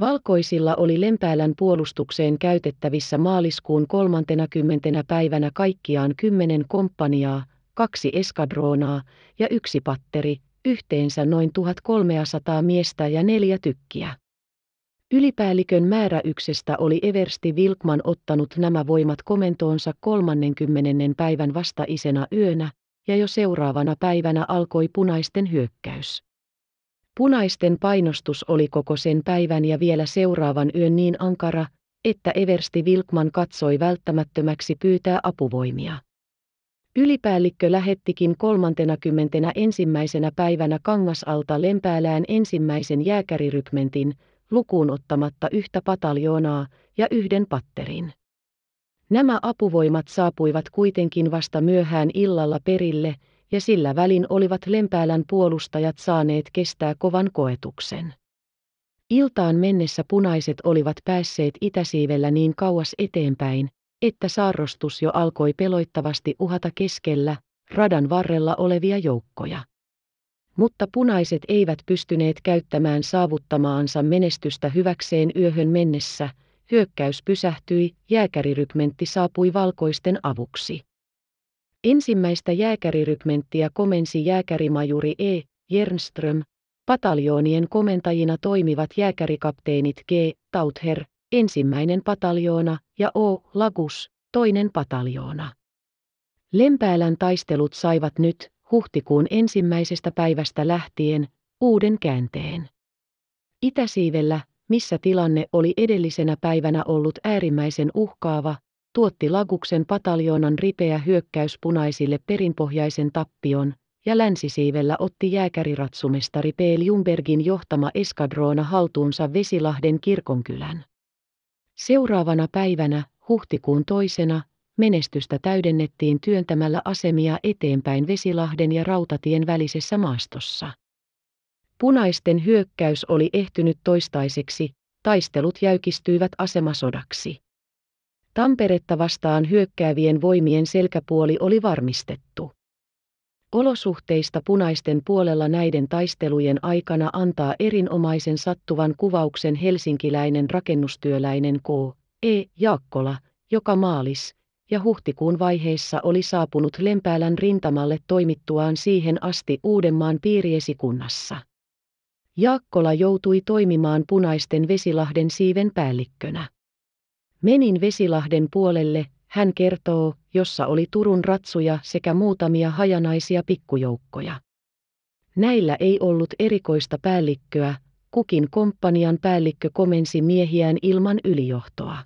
Valkoisilla oli Lempäälän puolustukseen käytettävissä maaliskuun 30. päivänä kaikkiaan kymmenen komppaniaa, kaksi eskadroonaa ja yksi patteri, yhteensä noin 1300 miestä ja neljä tykkiä. Ylipäällikön määräyksestä oli Eversti Wilkman ottanut nämä voimat komentoonsa 30. päivän vastaisena yönä, ja jo seuraavana päivänä alkoi punaisten hyökkäys. Punaisten painostus oli koko sen päivän ja vielä seuraavan yön niin ankara, että Eversti Wilkman katsoi välttämättömäksi pyytää apuvoimia. Ylipäällikkö lähettikin 31. ensimmäisenä päivänä Kangasalta Lempäälään ensimmäisen jääkärirykmentin, lukuun ottamatta yhtä pataljoonaa ja yhden patterin. Nämä apuvoimat saapuivat kuitenkin vasta myöhään illalla perille, ja sillä välin olivat Lempäälän puolustajat saaneet kestää kovan koetuksen. Iltaan mennessä punaiset olivat päässeet itäsiivellä niin kauas eteenpäin, että saarrostus jo alkoi peloittavasti uhata keskellä, radan varrella olevia joukkoja. Mutta punaiset eivät pystyneet käyttämään saavuttamaansa menestystä hyväkseen yöhön mennessä, hyökkäys pysähtyi, jääkärirykmentti saapui valkoisten avuksi. Ensimmäistä jääkärirykmenttiä komensi jääkärimajuri E. Jernström, pataljoonien komentajina toimivat jääkärikapteenit G. Tauther, ensimmäinen pataljoona, ja O. Lagus, toinen pataljoona. Lempäälän taistelut saivat nyt, huhtikuun ensimmäisestä päivästä lähtien, uuden käänteen. Itäsiivellä, missä tilanne oli edellisenä päivänä ollut äärimmäisen uhkaava, tuotti Laguksen pataljoonan ripeä hyökkäys punaisille perinpohjaisen tappion, ja länsisiivellä otti jääkäriratsumestari P. Ljungbergin johtama eskadroona haltuunsa Vesilahden kirkonkylän. Seuraavana päivänä, huhtikuun toisena, menestystä täydennettiin työntämällä asemia eteenpäin Vesilahden ja rautatien välisessä maastossa. Punaisten hyökkäys oli ehtynyt toistaiseksi, taistelut jäykistyivät asemasodaksi. Tamperetta vastaan hyökkäävien voimien selkäpuoli oli varmistettu. Olosuhteista punaisten puolella näiden taistelujen aikana antaa erinomaisen sattuvan kuvauksen helsinkiläinen rakennustyöläinen K. E. Jaakkola, joka maalis ja huhtikuun vaiheessa oli saapunut Lempäälän rintamalle toimittuaan siihen asti Uudenmaan piiriesikunnassa. Jaakkola joutui toimimaan punaisten Vesilahden siiven päällikkönä. Menin Vesilahden puolelle, hän kertoo, jossa oli Turun ratsuja sekä muutamia hajanaisia pikkujoukkoja. Näillä ei ollut erikoista päällikköä, kukin komppanian päällikkö komensi miehiään ilman ylijohtoa.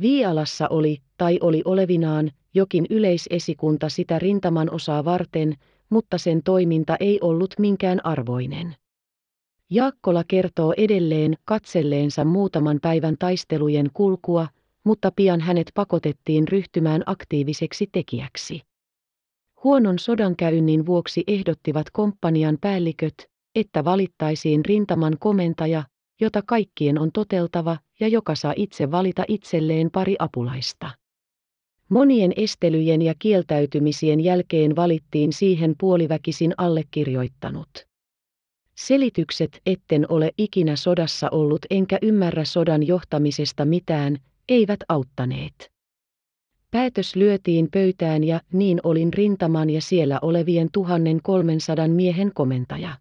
Viialassa oli, tai oli olevinaan, jokin yleisesikunta sitä rintaman osaa varten, mutta sen toiminta ei ollut minkään arvoinen. Jaakkola kertoo edelleen katselleensa muutaman päivän taistelujen kulkua, mutta pian hänet pakotettiin ryhtymään aktiiviseksi tekijäksi. Huonon sodankäynnin vuoksi ehdottivat komppanian päälliköt, että valittaisiin rintaman komentaja, jota kaikkien on toteltava ja joka saa itse valita itselleen pari apulaista. Monien estelyjen ja kieltäytymisien jälkeen valittiin siihen puoliväkisin allekirjoittanut. Selitykset etten ole ikinä sodassa ollut enkä ymmärrä sodan johtamisesta mitään, eivät auttaneet. Päätös lyötiin pöytään ja niin olin rintaman ja siellä olevien 1300 miehen komentaja.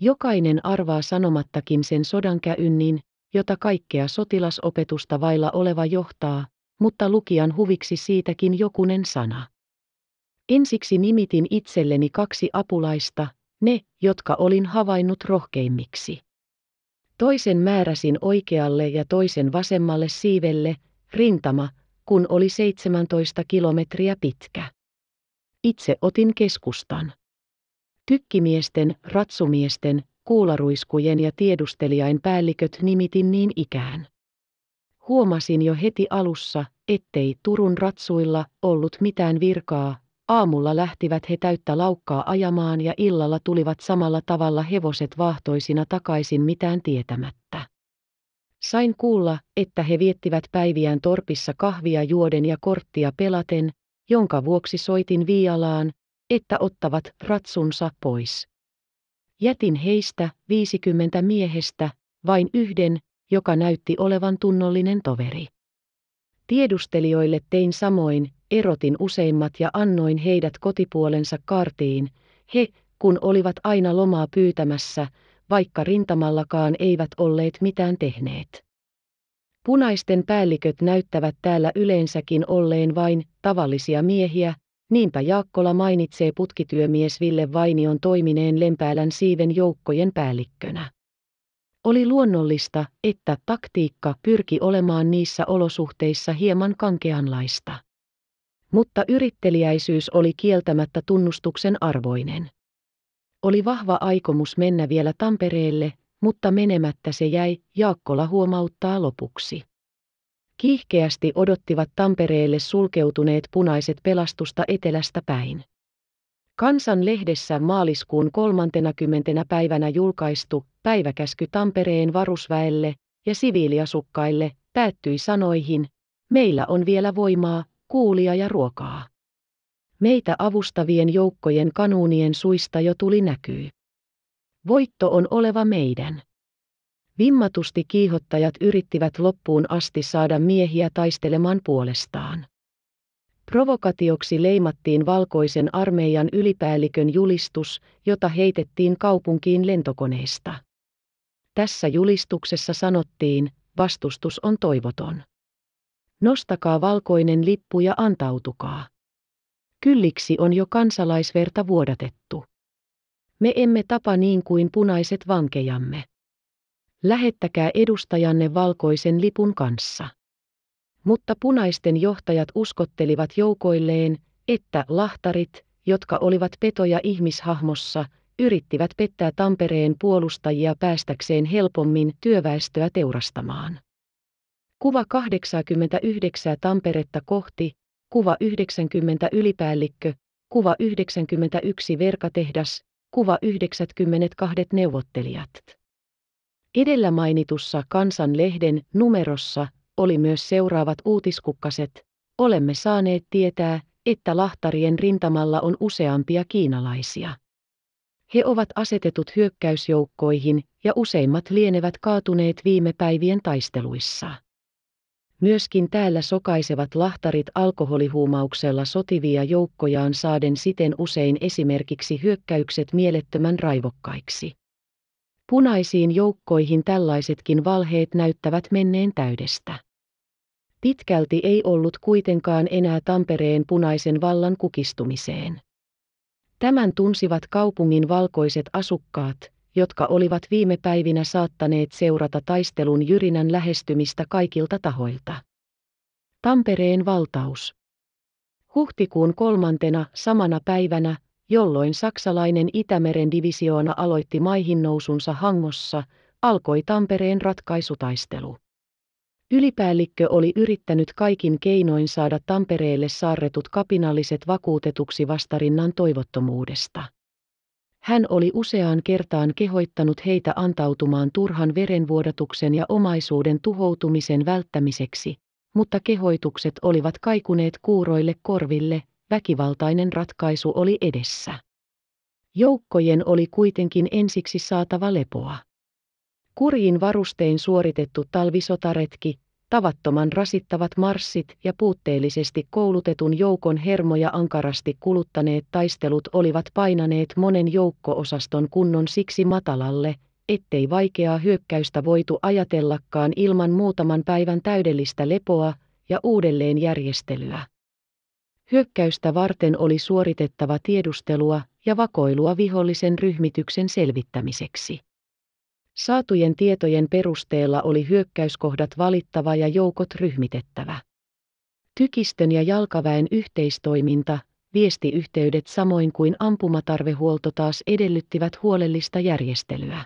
Jokainen arvaa sanomattakin sen sodankäynnin, jota kaikkea sotilasopetusta vailla oleva johtaa, mutta lukijan huviksi siitäkin jokunen sana. Ensiksi nimitin itselleni kaksi apulaista, ne, jotka olin havainnut rohkeimmiksi. Toisen määräsin oikealle ja toisen vasemmalle siivelle, rintama, kun oli 17 kilometriä pitkä. Itse otin keskustan. Tykkimiesten, ratsumiesten, kuularuiskujen ja tiedustelijain päälliköt nimitin niin ikään. Huomasin jo heti alussa, ettei Turun ratsuilla ollut mitään virkaa, Aamulla lähtivät he täyttä laukkaa ajamaan ja illalla tulivat samalla tavalla hevoset vahtoisina takaisin mitään tietämättä. Sain kuulla, että he viettivät päiviään torpissa kahvia juoden ja korttia pelaten, jonka vuoksi soitin Viialaan, että ottavat ratsunsa pois. Jätin heistä 50 miehestä, vain yhden, joka näytti olevan tunnollinen toveri. Tiedustelijoille tein samoin, erotin useimmat ja annoin heidät kotipuolensa kartiin. he, kun olivat aina lomaa pyytämässä, vaikka rintamallakaan eivät olleet mitään tehneet. Punaisten päälliköt näyttävät täällä yleensäkin olleen vain tavallisia miehiä, niinpä Jaakkola mainitsee putkityömies Ville Vainion toimineen Lempäälän siiven joukkojen päällikkönä. Oli luonnollista, että taktiikka pyrki olemaan niissä olosuhteissa hieman kankeanlaista. Mutta yritteliäisyys oli kieltämättä tunnustuksen arvoinen. Oli vahva aikomus mennä vielä Tampereelle, mutta menemättä se jäi, Jaakkola huomauttaa lopuksi. Kiihkeästi odottivat Tampereelle sulkeutuneet punaiset pelastusta etelästä päin. Kansanlehdessä maaliskuun 30. päivänä julkaistu päiväkäsky Tampereen varusväelle ja siviiliasukkaille päättyi sanoihin, meillä on vielä voimaa, kuulia ja ruokaa. Meitä avustavien joukkojen kanuunien suista jo tuli näkyy. Voitto on oleva meidän. Vimmatusti kiihottajat yrittivät loppuun asti saada miehiä taistelemaan puolestaan. Provokatioksi leimattiin valkoisen armeijan ylipäällikön julistus, jota heitettiin kaupunkiin lentokoneista. Tässä julistuksessa sanottiin, vastustus on toivoton. Nostakaa valkoinen lippu ja antautukaa. Kylliksi on jo kansalaisverta vuodatettu. Me emme tapa niin kuin punaiset vankejamme. Lähettäkää edustajanne valkoisen lipun kanssa. Mutta punaisten johtajat uskottelivat joukoilleen, että lahtarit, jotka olivat petoja ihmishahmossa, yrittivät pettää Tampereen puolustajia päästäkseen helpommin työväestöä teurastamaan. Kuva 89 Tamperetta kohti, kuva 90 ylipäällikkö, kuva 91 verkatehdas, kuva 92 neuvottelijat. Edellä mainitussa Kansanlehden numerossa oli myös seuraavat uutiskukkaset. Olemme saaneet tietää, että Lahtarien rintamalla on useampia kiinalaisia. He ovat asetetut hyökkäysjoukkoihin ja useimmat lienevät kaatuneet viime päivien taisteluissa. Myöskin täällä sokaisevat lahtarit alkoholihuumauksella sotivia joukkojaan saaden siten usein esimerkiksi hyökkäykset mielettömän raivokkaiksi. Punaisiin joukkoihin tällaisetkin valheet näyttävät menneen täydestä. Pitkälti ei ollut kuitenkaan enää Tampereen punaisen vallan kukistumiseen. Tämän tunsivat kaupungin valkoiset asukkaat, jotka olivat viime päivinä saattaneet seurata taistelun jyrinän lähestymistä kaikilta tahoilta. Tampereen valtaus. Huhtikuun kolmantena samana päivänä, jolloin saksalainen Itämeren divisioona aloitti maihinnousunsa Hangossa, alkoi Tampereen ratkaisutaistelu. Ylipäällikkö oli yrittänyt kaikin keinoin saada Tampereelle saarretut kapinalliset vakuutetuksi vastarinnan toivottomuudesta. Hän oli useaan kertaan kehoittanut heitä antautumaan turhan verenvuodatuksen ja omaisuuden tuhoutumisen välttämiseksi, mutta kehoitukset olivat kaikuneet kuuroille korville, väkivaltainen ratkaisu oli edessä. Joukkojen oli kuitenkin ensiksi saatava lepoa. Kurjin varustein suoritettu talvisotaretki, tavattoman rasittavat marssit ja puutteellisesti koulutetun joukon hermoja ankarasti kuluttaneet taistelut olivat painaneet monen joukkoosaston kunnon siksi matalalle, ettei vaikeaa hyökkäystä voitu ajatellakaan ilman muutaman päivän täydellistä lepoa ja uudelleen järjestelyä. Hyökkäystä varten oli suoritettava tiedustelua ja vakoilua vihollisen ryhmityksen selvittämiseksi. Saatujen tietojen perusteella oli hyökkäyskohdat valittava ja joukot ryhmitettävä. Tykistön ja jalkaväen yhteistoiminta, viestiyhteydet samoin kuin ampumatarvehuolto taas edellyttivät huolellista järjestelyä.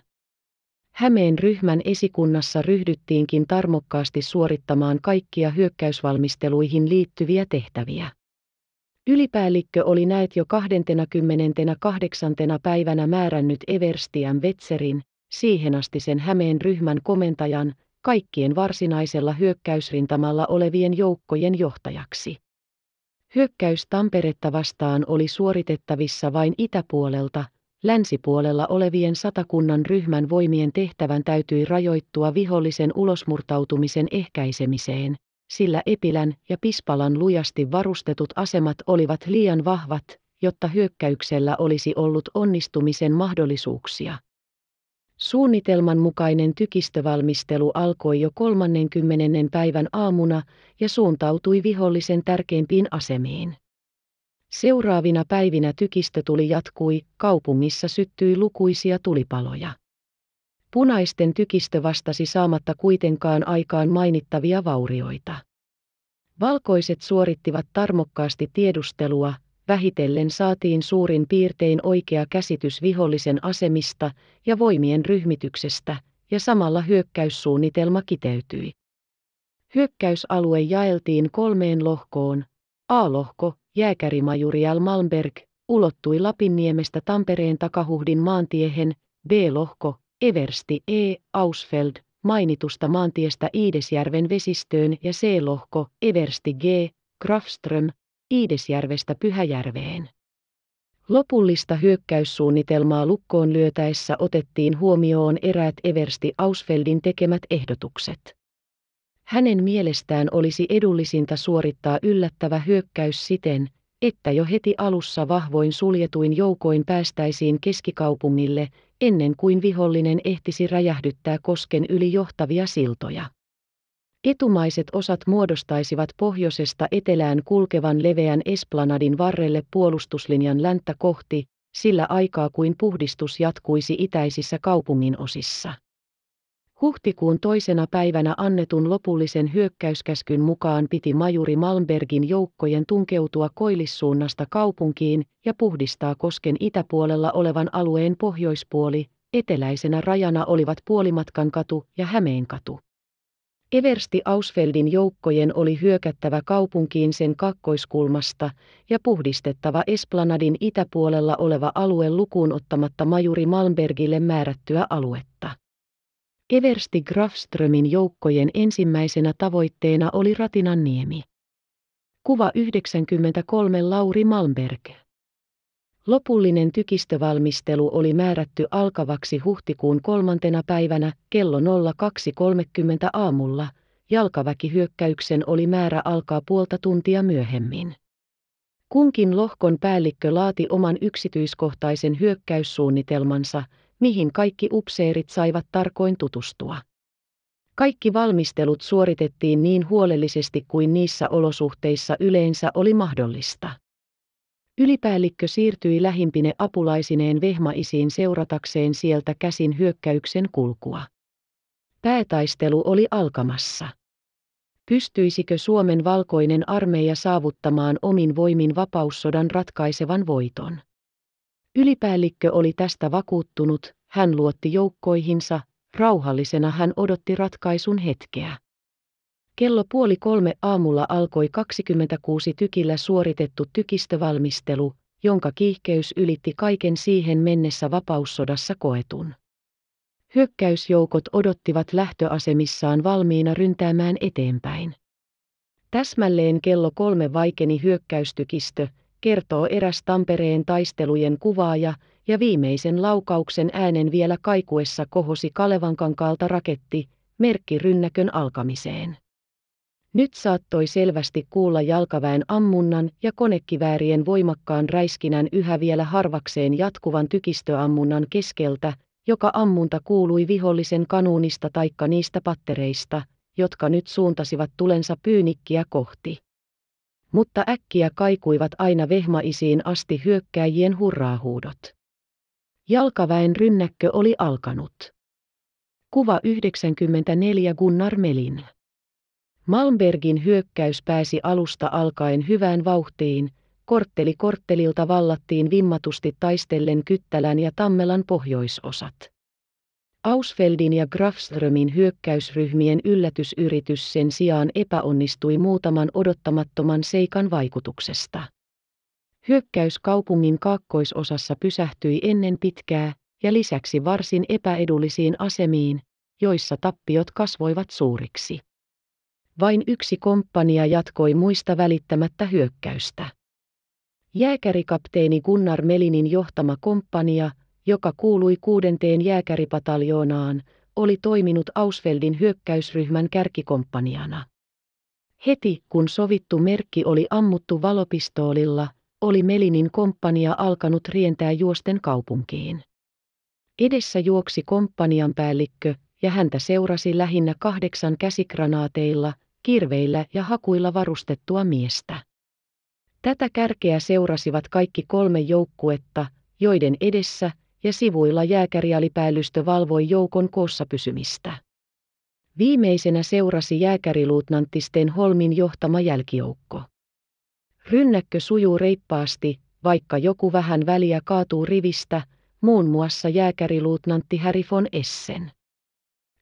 Hämeen ryhmän esikunnassa ryhdyttiinkin tarmokkaasti suorittamaan kaikkia hyökkäysvalmisteluihin liittyviä tehtäviä. Ylipäällikkö oli näet jo 28. päivänä määrännyt Everstian Vetserin, siihen asti sen Hämeen ryhmän komentajan, kaikkien varsinaisella hyökkäysrintamalla olevien joukkojen johtajaksi. Hyökkäys Tamperetta vastaan oli suoritettavissa vain itäpuolelta, länsipuolella olevien satakunnan ryhmän voimien tehtävän täytyi rajoittua vihollisen ulosmurtautumisen ehkäisemiseen, sillä Epilän ja Pispalan lujasti varustetut asemat olivat liian vahvat, jotta hyökkäyksellä olisi ollut onnistumisen mahdollisuuksia. Suunnitelman mukainen tykistövalmistelu alkoi jo 30. päivän aamuna ja suuntautui vihollisen tärkeimpiin asemiin. Seuraavina päivinä tykistötuli jatkui, kaupungissa syttyi lukuisia tulipaloja. Punaisten tykistö vastasi saamatta kuitenkaan aikaan mainittavia vaurioita. Valkoiset suorittivat tarmokkaasti tiedustelua, Vähitellen saatiin suurin piirtein oikea käsitys vihollisen asemista ja voimien ryhmityksestä, ja samalla hyökkäyssuunnitelma kiteytyi. Hyökkäysalue jaeltiin kolmeen lohkoon. A-lohko, jääkärimajuri Al Malmberg, ulottui Lapinniemestä Tampereen takahuhdin maantiehen, B-lohko, Eversti E. Ausfeld, mainitusta maantiestä Iidesjärven vesistöön ja C-lohko, Eversti G. Grafström, Iidesjärvestä Pyhäjärveen. Lopullista hyökkäyssuunnitelmaa lukkoon lyötäessä otettiin huomioon eräät Eversti Ausfeldin tekemät ehdotukset. Hänen mielestään olisi edullisinta suorittaa yllättävä hyökkäys siten, että jo heti alussa vahvoin suljetuin joukoin päästäisiin keskikaupungille, ennen kuin vihollinen ehtisi räjähdyttää kosken yli johtavia siltoja. Etumaiset osat muodostaisivat pohjoisesta etelään kulkevan leveän esplanadin varrelle puolustuslinjan länttä kohti, sillä aikaa kuin puhdistus jatkuisi itäisissä kaupungin osissa. Huhtikuun toisena päivänä annetun lopullisen hyökkäyskäskyn mukaan piti majuri Malmbergin joukkojen tunkeutua koillissuunnasta kaupunkiin ja puhdistaa kosken itäpuolella olevan alueen pohjoispuoli, eteläisenä rajana olivat Puolimatkan katu ja Hämeenkatu. katu. Eversti Ausfeldin joukkojen oli hyökättävä kaupunkiin sen kakkoiskulmasta ja puhdistettava Esplanadin itäpuolella oleva alue lukuun ottamatta majuri Malmbergille määrättyä aluetta. Eversti Grafströmin joukkojen ensimmäisenä tavoitteena oli Ratinan niemi. Kuva 93 Lauri Malmberg Lopullinen tykistövalmistelu oli määrätty alkavaksi huhtikuun kolmantena päivänä kello 02.30 aamulla, jalkaväkihyökkäyksen oli määrä alkaa puolta tuntia myöhemmin. Kunkin lohkon päällikkö laati oman yksityiskohtaisen hyökkäyssuunnitelmansa, mihin kaikki upseerit saivat tarkoin tutustua. Kaikki valmistelut suoritettiin niin huolellisesti kuin niissä olosuhteissa yleensä oli mahdollista. Ylipäällikkö siirtyi lähimpine apulaisineen vehmaisiin seuratakseen sieltä käsin hyökkäyksen kulkua. Päätaistelu oli alkamassa. Pystyisikö Suomen valkoinen armeija saavuttamaan omin voimin vapaussodan ratkaisevan voiton? Ylipäällikkö oli tästä vakuuttunut, hän luotti joukkoihinsa, rauhallisena hän odotti ratkaisun hetkeä. Kello puoli kolme aamulla alkoi 26 tykillä suoritettu tykistövalmistelu, jonka kiihkeys ylitti kaiken siihen mennessä vapaussodassa koetun. Hyökkäysjoukot odottivat lähtöasemissaan valmiina ryntäämään eteenpäin. Täsmälleen kello kolme vaikeni hyökkäystykistö, kertoo eräs Tampereen taistelujen kuvaaja, ja viimeisen laukauksen äänen vielä kaikuessa kohosi Kalevankankaalta raketti, merkki rynnäkön alkamiseen. Nyt saattoi selvästi kuulla jalkaväen ammunnan ja konekiväärien voimakkaan räiskinän yhä vielä harvakseen jatkuvan tykistöammunnan keskeltä, joka ammunta kuului vihollisen kanuunista taikka niistä pattereista, jotka nyt suuntasivat tulensa pyynikkiä kohti. Mutta äkkiä kaikuivat aina vehmaisiin asti hyökkäjien hurraahuudot. Jalkaväen rynnäkkö oli alkanut. Kuva 94 Gunnar Melin Malmbergin hyökkäys pääsi alusta alkaen hyvään vauhtiin, kortteli korttelilta vallattiin vimmatusti taistellen Kyttälän ja Tammelan pohjoisosat. Ausfeldin ja Grafströmin hyökkäysryhmien yllätysyritys sen sijaan epäonnistui muutaman odottamattoman seikan vaikutuksesta. Hyökkäys kaupungin kaakkoisosassa pysähtyi ennen pitkää, ja lisäksi varsin epäedullisiin asemiin, joissa tappiot kasvoivat suuriksi. Vain yksi komppania jatkoi muista välittämättä hyökkäystä. Jääkärikapteeni Gunnar Melinin johtama komppania, joka kuului kuudenteen jääkäripataljoonaan, oli toiminut Ausfeldin hyökkäysryhmän kärkikomppaniana. Heti kun sovittu merkki oli ammuttu valopistoolilla, oli Melinin komppania alkanut rientää juosten kaupunkiin. Edessä juoksi komppanian päällikkö, ja häntä seurasi lähinnä kahdeksan käsikranaateilla, kirveillä ja hakuilla varustettua miestä. Tätä kärkeä seurasivat kaikki kolme joukkuetta, joiden edessä ja sivuilla jääkärialipäällystö valvoi joukon koossa pysymistä. Viimeisenä seurasi jääkäriluutnantti Holmin johtama jälkijoukko. Rynnäkkö sujuu reippaasti, vaikka joku vähän väliä kaatuu rivistä, muun muassa jääkäriluutnantti Harry von Essen.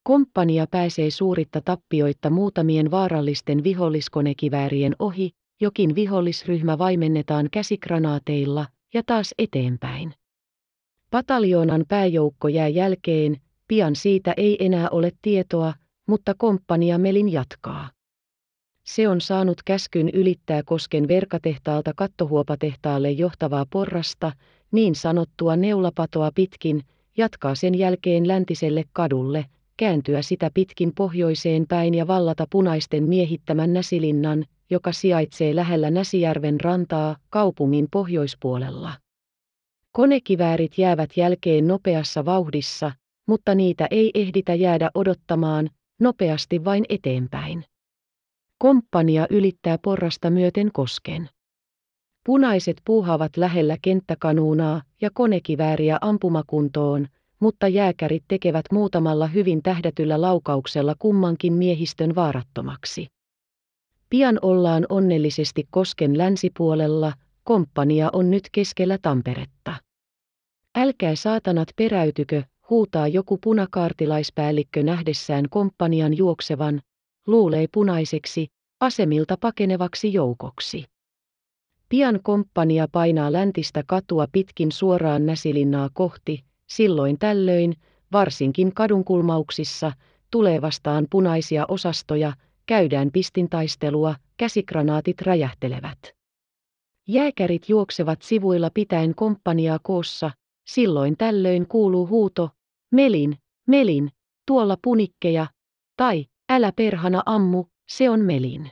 Komppania pääsee suuritta tappioitta muutamien vaarallisten viholliskonekiväärien ohi, jokin vihollisryhmä vaimennetaan käsikranaateilla ja taas eteenpäin. Pataljoonan pääjoukko jää jälkeen, pian siitä ei enää ole tietoa, mutta komppania Melin jatkaa. Se on saanut käskyn ylittää kosken verkatehtaalta kattohuopatehtaalle johtavaa porrasta, niin sanottua neulapatoa pitkin, jatkaa sen jälkeen läntiselle kadulle, kääntyä sitä pitkin pohjoiseen päin ja vallata punaisten miehittämän Näsilinnan, joka sijaitsee lähellä Näsijärven rantaa kaupungin pohjoispuolella. Konekiväärit jäävät jälkeen nopeassa vauhdissa, mutta niitä ei ehditä jäädä odottamaan, nopeasti vain eteenpäin. Komppania ylittää porrasta myöten kosken. Punaiset puuhaavat lähellä kenttäkanuunaa ja konekivääriä ampumakuntoon, mutta jääkärit tekevät muutamalla hyvin tähdätyllä laukauksella kummankin miehistön vaarattomaksi. Pian ollaan onnellisesti Kosken länsipuolella, komppania on nyt keskellä Tamperetta. Älkää saatanat peräytykö, huutaa joku punakaartilaispäällikkö nähdessään komppanian juoksevan, luulee punaiseksi, asemilta pakenevaksi joukoksi. Pian komppania painaa läntistä katua pitkin suoraan Näsilinnaa kohti, Silloin tällöin, varsinkin kadunkulmauksissa, tulee vastaan punaisia osastoja, käydään pistintaistelua, käsikranaatit räjähtelevät. Jääkärit juoksevat sivuilla pitäen komppaniaa koossa, silloin tällöin kuuluu huuto, melin, melin, tuolla punikkeja, tai älä perhana ammu, se on melin.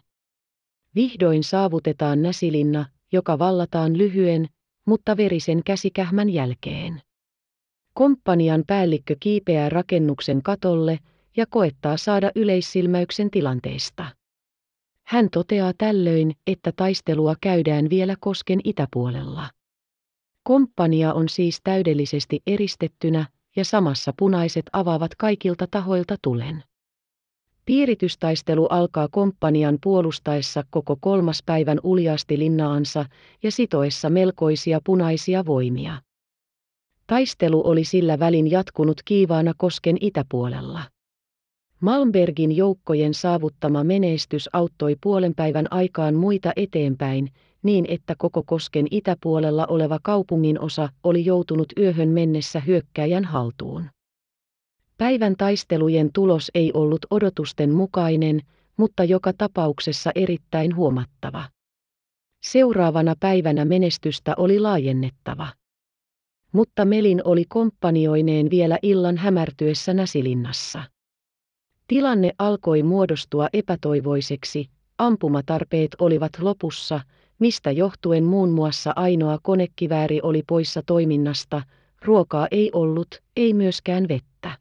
Vihdoin saavutetaan Näsilinna, joka vallataan lyhyen, mutta verisen käsikähmän jälkeen. Komppanian päällikkö kiipeää rakennuksen katolle ja koettaa saada yleissilmäyksen tilanteesta. Hän toteaa tällöin, että taistelua käydään vielä kosken itäpuolella. Komppania on siis täydellisesti eristettynä ja samassa punaiset avaavat kaikilta tahoilta tulen. Piiritystaistelu alkaa komppanian puolustaessa koko kolmas päivän uljaasti linnaansa ja sitoessa melkoisia punaisia voimia. Taistelu oli sillä välin jatkunut kiivaana kosken itäpuolella. Malmbergin joukkojen saavuttama menestys auttoi puolen päivän aikaan muita eteenpäin, niin että koko kosken itäpuolella oleva kaupungin osa oli joutunut yöhön mennessä hyökkäjän haltuun. Päivän taistelujen tulos ei ollut odotusten mukainen, mutta joka tapauksessa erittäin huomattava. Seuraavana päivänä menestystä oli laajennettava mutta Melin oli komppanioineen vielä illan hämärtyessä Näsilinnassa. Tilanne alkoi muodostua epätoivoiseksi, ampumatarpeet olivat lopussa, mistä johtuen muun muassa ainoa konekivääri oli poissa toiminnasta, ruokaa ei ollut, ei myöskään vettä.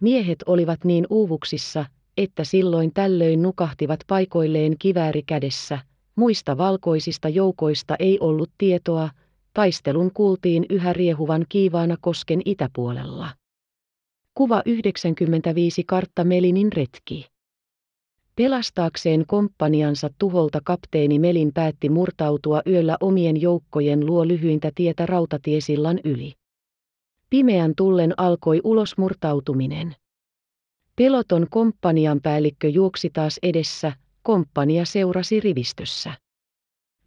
Miehet olivat niin uuvuksissa, että silloin tällöin nukahtivat paikoilleen kivääri kädessä, muista valkoisista joukoista ei ollut tietoa, Taistelun kuultiin yhä riehuvan kiivaana kosken itäpuolella. Kuva 95 kartta Melinin retki. Pelastaakseen komppaniansa tuholta kapteeni Melin päätti murtautua yöllä omien joukkojen luo lyhyintä tietä rautatiesillan yli. Pimeän tullen alkoi ulos murtautuminen. Peloton komppanian päällikkö juoksi taas edessä, komppania seurasi rivistössä.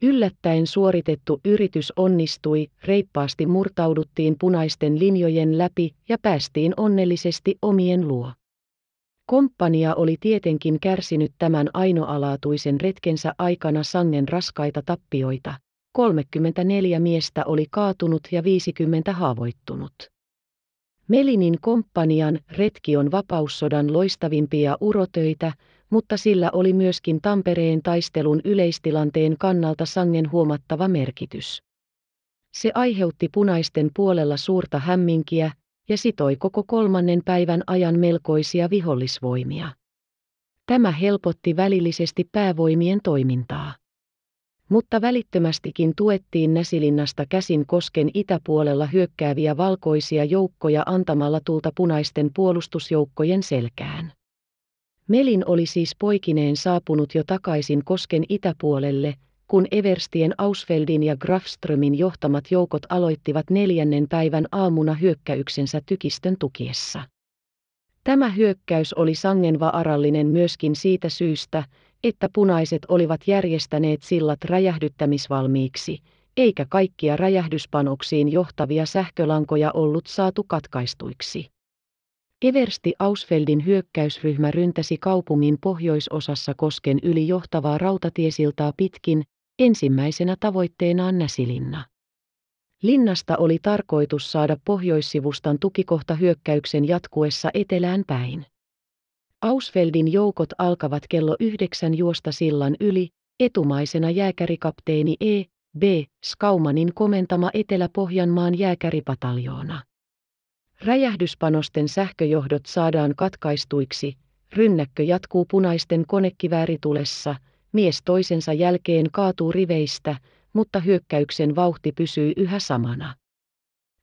Yllättäen suoritettu yritys onnistui, reippaasti murtauduttiin punaisten linjojen läpi ja päästiin onnellisesti omien luo. Komppania oli tietenkin kärsinyt tämän ainoalaatuisen retkensä aikana sangen raskaita tappioita. 34 miestä oli kaatunut ja 50 haavoittunut. Melinin komppanian retki on vapaussodan loistavimpia urotöitä, mutta sillä oli myöskin Tampereen taistelun yleistilanteen kannalta sangen huomattava merkitys. Se aiheutti punaisten puolella suurta hämminkiä ja sitoi koko kolmannen päivän ajan melkoisia vihollisvoimia. Tämä helpotti välillisesti päävoimien toimintaa. Mutta välittömästikin tuettiin Näsilinnasta käsin kosken itäpuolella hyökkääviä valkoisia joukkoja antamalla tulta punaisten puolustusjoukkojen selkään. Melin oli siis poikineen saapunut jo takaisin kosken itäpuolelle, kun Everstien Ausfeldin ja Grafströmin johtamat joukot aloittivat neljännen päivän aamuna hyökkäyksensä tykistön tukiessa. Tämä hyökkäys oli sangen vaarallinen myöskin siitä syystä, että punaiset olivat järjestäneet sillat räjähdyttämisvalmiiksi, eikä kaikkia räjähdyspanoksiin johtavia sähkölankoja ollut saatu katkaistuiksi. Eversti Ausfeldin hyökkäysryhmä ryntäsi kaupungin pohjoisosassa kosken yli johtavaa rautatiesiltaa pitkin, ensimmäisenä tavoitteenaan Näsilinna. Linnasta oli tarkoitus saada pohjoissivustan tukikohta hyökkäyksen jatkuessa etelään päin. Ausfeldin joukot alkavat kello yhdeksän juosta sillan yli, etumaisena jääkärikapteeni E. B. Skaumanin komentama Etelä-Pohjanmaan jääkäripataljoona. Räjähdyspanosten sähköjohdot saadaan katkaistuiksi, rynnäkkö jatkuu punaisten konekivääritulessa, mies toisensa jälkeen kaatuu riveistä, mutta hyökkäyksen vauhti pysyy yhä samana.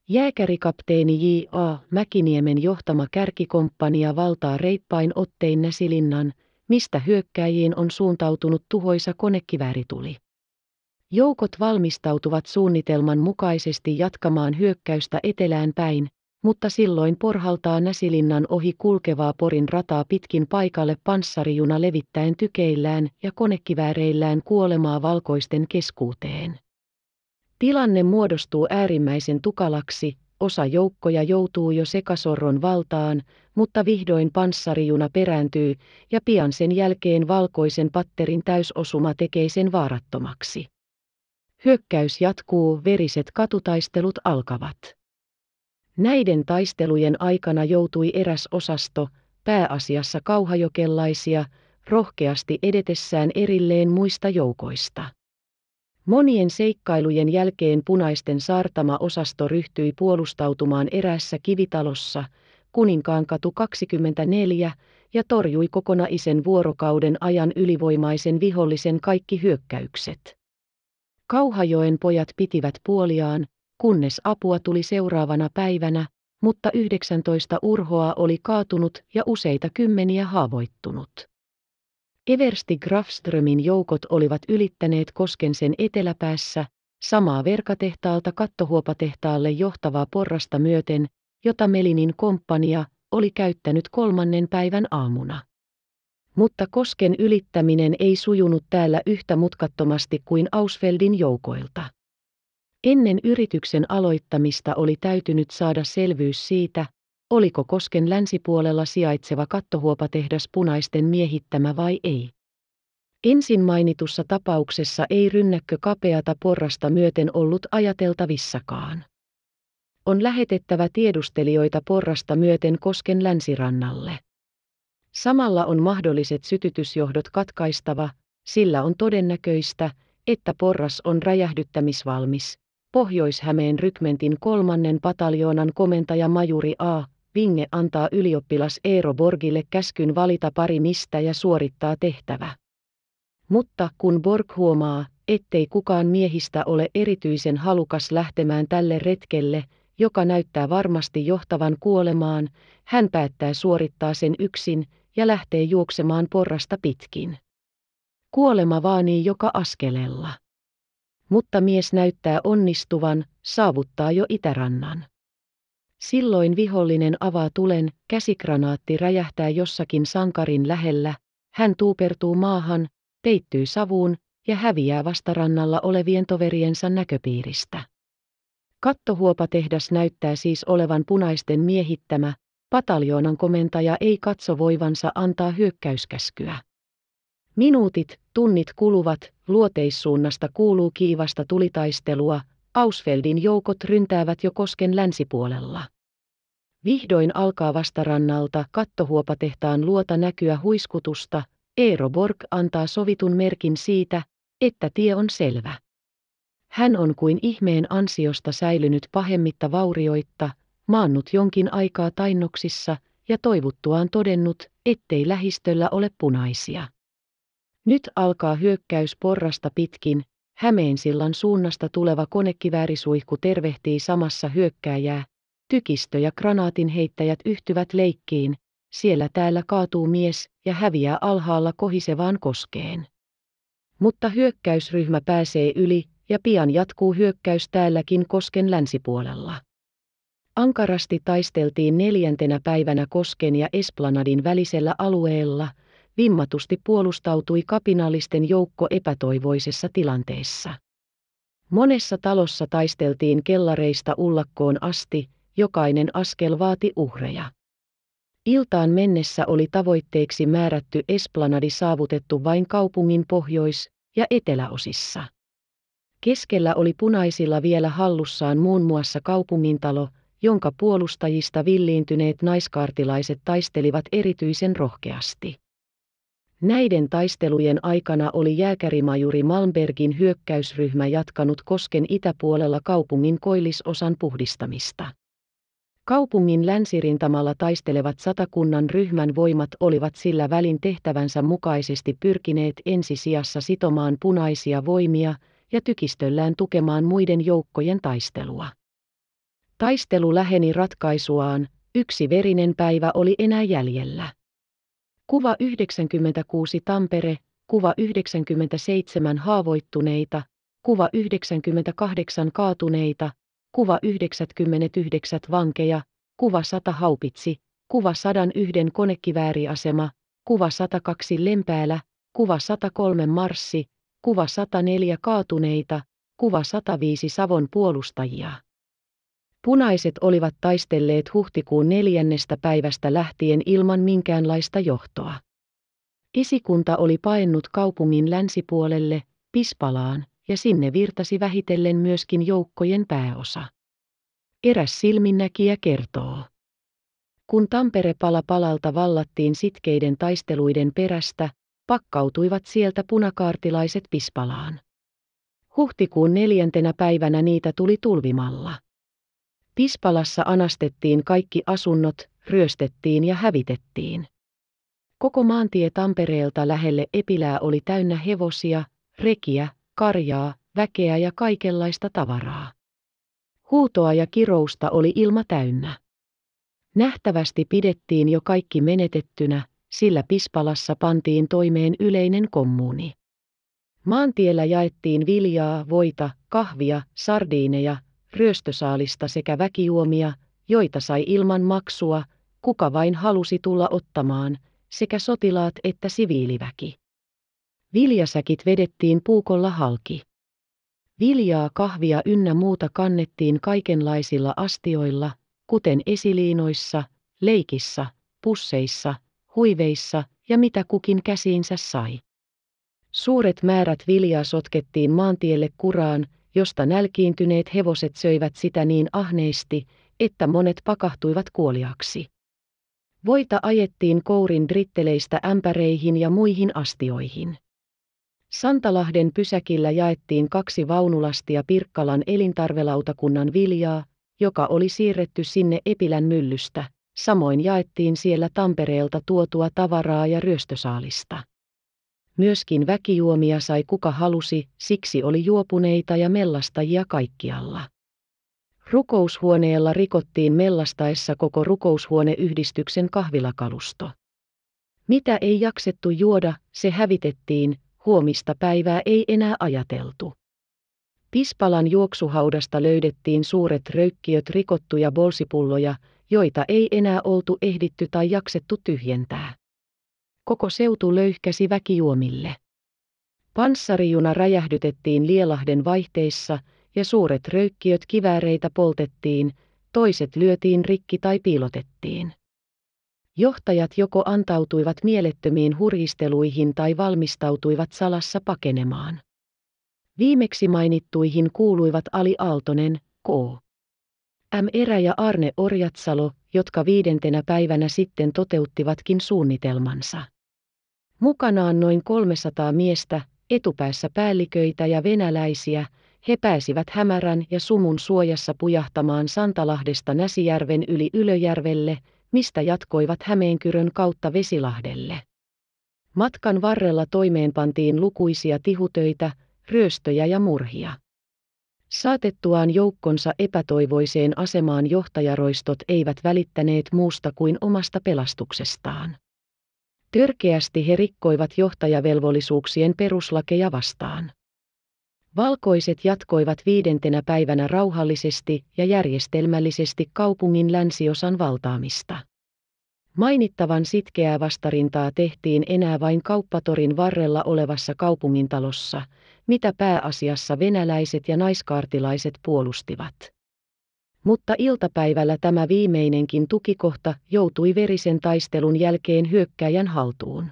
Jääkärikapteeni J.A. Mäkiniemen johtama kärkikomppania valtaa reippain ottein Näsilinnan, mistä hyökkäjiin on suuntautunut tuhoisa konekiväärituli. Joukot valmistautuvat suunnitelman mukaisesti jatkamaan hyökkäystä etelään päin, mutta silloin porhaltaa Näsilinnan ohi kulkevaa Porin rataa pitkin paikalle panssarijuna levittäen tykeillään ja konekivääreillään kuolemaa valkoisten keskuuteen. Tilanne muodostuu äärimmäisen tukalaksi, osa joukkoja joutuu jo sekasorron valtaan, mutta vihdoin panssarijuna perääntyy ja pian sen jälkeen valkoisen patterin täysosuma tekee sen vaarattomaksi. Hyökkäys jatkuu, veriset katutaistelut alkavat. Näiden taistelujen aikana joutui eräs osasto, pääasiassa kauhajokellaisia, rohkeasti edetessään erilleen muista joukoista. Monien seikkailujen jälkeen punaisten saartama osasto ryhtyi puolustautumaan eräässä kivitalossa, kuninkaan katu 24, ja torjui kokonaisen vuorokauden ajan ylivoimaisen vihollisen kaikki hyökkäykset. Kauhajoen pojat pitivät puoliaan, kunnes apua tuli seuraavana päivänä, mutta 19 urhoa oli kaatunut ja useita kymmeniä haavoittunut. Eversti Grafströmin joukot olivat ylittäneet kosken sen eteläpäässä, samaa verkatehtaalta kattohuopatehtaalle johtavaa porrasta myöten, jota Melinin komppania oli käyttänyt kolmannen päivän aamuna. Mutta kosken ylittäminen ei sujunut täällä yhtä mutkattomasti kuin Ausfeldin joukoilta. Ennen yrityksen aloittamista oli täytynyt saada selvyys siitä, oliko Kosken länsipuolella sijaitseva kattohuopatehdas punaisten miehittämä vai ei. Ensin mainitussa tapauksessa ei rynnäkkö kapeata porrasta myöten ollut ajateltavissakaan. On lähetettävä tiedustelijoita porrasta myöten Kosken länsirannalle. Samalla on mahdolliset sytytysjohdot katkaistava, sillä on todennäköistä, että porras on räjähdyttämisvalmis, Pohjois-Hämeen rykmentin kolmannen pataljoonan komentaja Majuri A. Vinge antaa ylioppilas Eero Borgille käskyn valita pari mistä ja suorittaa tehtävä. Mutta kun Borg huomaa, ettei kukaan miehistä ole erityisen halukas lähtemään tälle retkelle, joka näyttää varmasti johtavan kuolemaan, hän päättää suorittaa sen yksin ja lähtee juoksemaan porrasta pitkin. Kuolema vaanii joka askelella. Mutta mies näyttää onnistuvan, saavuttaa jo itärannan. Silloin vihollinen avaa tulen, käsikranaatti räjähtää jossakin sankarin lähellä, hän tuupertuu maahan, peittyy savuun ja häviää vastarannalla olevien toveriensa näköpiiristä. Kattohuopatehdas näyttää siis olevan punaisten miehittämä, pataljoonan komentaja ei katso voivansa antaa hyökkäyskäskyä. Minuutit, tunnit kuluvat, luoteissuunnasta kuuluu kiivasta tulitaistelua, Ausfeldin joukot ryntäävät jo kosken länsipuolella. Vihdoin alkaa vastarannalta kattohuopatehtaan luota näkyä huiskutusta, Eero Borg antaa sovitun merkin siitä, että tie on selvä. Hän on kuin ihmeen ansiosta säilynyt pahemmitta vaurioitta, maannut jonkin aikaa tainnoksissa ja toivuttuaan todennut, ettei lähistöllä ole punaisia. Nyt alkaa hyökkäys porrasta pitkin, Hämeensillan suunnasta tuleva konekiväärisuihku tervehtii samassa hyökkääjää, tykistö ja granaatin heittäjät yhtyvät leikkiin, siellä täällä kaatuu mies ja häviää alhaalla kohisevaan koskeen. Mutta hyökkäysryhmä pääsee yli ja pian jatkuu hyökkäys täälläkin kosken länsipuolella. Ankarasti taisteltiin neljäntenä päivänä Kosken ja Esplanadin välisellä alueella – vimmatusti puolustautui kapinallisten joukko epätoivoisessa tilanteessa. Monessa talossa taisteltiin kellareista ullakkoon asti, jokainen askel vaati uhreja. Iltaan mennessä oli tavoitteeksi määrätty esplanadi saavutettu vain kaupungin pohjois- ja eteläosissa. Keskellä oli punaisilla vielä hallussaan muun muassa kaupungintalo, jonka puolustajista villiintyneet naiskaartilaiset taistelivat erityisen rohkeasti. Näiden taistelujen aikana oli jääkärimajuri Malmbergin hyökkäysryhmä jatkanut Kosken itäpuolella kaupungin koillisosan puhdistamista. Kaupungin länsirintamalla taistelevat satakunnan ryhmän voimat olivat sillä välin tehtävänsä mukaisesti pyrkineet ensisijassa sitomaan punaisia voimia ja tykistöllään tukemaan muiden joukkojen taistelua. Taistelu läheni ratkaisuaan, yksi verinen päivä oli enää jäljellä. Kuva 96 Tampere, kuva 97 haavoittuneita, kuva 98 kaatuneita, kuva 99 vankeja, kuva 100 haupitsi, kuva 101 konekivääriasema, kuva 102 lempäälä, kuva 103 marssi, kuva 104 kaatuneita, kuva 105 Savon puolustajia. Punaiset olivat taistelleet huhtikuun neljännestä päivästä lähtien ilman minkäänlaista johtoa. Isikunta oli paennut kaupungin länsipuolelle, Pispalaan, ja sinne virtasi vähitellen myöskin joukkojen pääosa. Eräs silminnäkijä kertoo. Kun Tampere pala palalta vallattiin sitkeiden taisteluiden perästä, pakkautuivat sieltä punakaartilaiset Pispalaan. Huhtikuun neljäntenä päivänä niitä tuli tulvimalla. Pispalassa anastettiin kaikki asunnot, ryöstettiin ja hävitettiin. Koko maantie Tampereelta lähelle Epilää oli täynnä hevosia, rekiä, karjaa, väkeä ja kaikenlaista tavaraa. Huutoa ja kirousta oli ilma täynnä. Nähtävästi pidettiin jo kaikki menetettynä, sillä Pispalassa pantiin toimeen yleinen kommuuni. Maantiellä jaettiin viljaa, voita, kahvia, sardiineja, ryöstösaalista sekä väkijuomia, joita sai ilman maksua, kuka vain halusi tulla ottamaan, sekä sotilaat että siviiliväki. Viljasäkit vedettiin puukolla halki. Viljaa, kahvia ynnä muuta kannettiin kaikenlaisilla astioilla, kuten esiliinoissa, leikissä, pusseissa, huiveissa ja mitä kukin käsiinsä sai. Suuret määrät viljaa sotkettiin maantielle kuraan, josta nälkiintyneet hevoset söivät sitä niin ahneesti, että monet pakahtuivat kuoliaksi. Voita ajettiin kourin dritteleistä ämpäreihin ja muihin astioihin. Santalahden pysäkillä jaettiin kaksi vaunulastia Pirkkalan elintarvelautakunnan viljaa, joka oli siirretty sinne Epilän myllystä, samoin jaettiin siellä Tampereelta tuotua tavaraa ja ryöstösaalista. Myöskin väkijuomia sai kuka halusi, siksi oli juopuneita ja mellastajia kaikkialla. Rukoushuoneella rikottiin mellastaessa koko rukoushuoneyhdistyksen kahvilakalusto. Mitä ei jaksettu juoda, se hävitettiin, huomista päivää ei enää ajateltu. Pispalan juoksuhaudasta löydettiin suuret röykkiöt rikottuja bolsipulloja, joita ei enää oltu ehditty tai jaksettu tyhjentää. Koko seutu löyhkäsi väkijuomille. Panssarijuna räjähdytettiin Lielahden vaihteissa ja suuret röykkiöt kivääreitä poltettiin, toiset lyötiin rikki tai piilotettiin. Johtajat joko antautuivat mielettömiin hurjisteluihin tai valmistautuivat salassa pakenemaan. Viimeksi mainittuihin kuuluivat Ali Aaltonen, K. M. Erä ja Arne Orjatsalo, jotka viidentenä päivänä sitten toteuttivatkin suunnitelmansa mukanaan noin 300 miestä, etupäässä päälliköitä ja venäläisiä, he pääsivät hämärän ja sumun suojassa pujahtamaan Santalahdesta Näsijärven yli Ylöjärvelle, mistä jatkoivat Hämeenkyrön kautta Vesilahdelle. Matkan varrella toimeenpantiin lukuisia tihutöitä, ryöstöjä ja murhia. Saatettuaan joukkonsa epätoivoiseen asemaan johtajaroistot eivät välittäneet muusta kuin omasta pelastuksestaan. Törkeästi he rikkoivat johtajavelvollisuuksien peruslakeja vastaan. Valkoiset jatkoivat viidentenä päivänä rauhallisesti ja järjestelmällisesti kaupungin länsiosan valtaamista. Mainittavan sitkeää vastarintaa tehtiin enää vain kauppatorin varrella olevassa kaupungintalossa, mitä pääasiassa venäläiset ja naiskaartilaiset puolustivat. Mutta iltapäivällä tämä viimeinenkin tukikohta joutui verisen taistelun jälkeen hyökkäjän haltuun.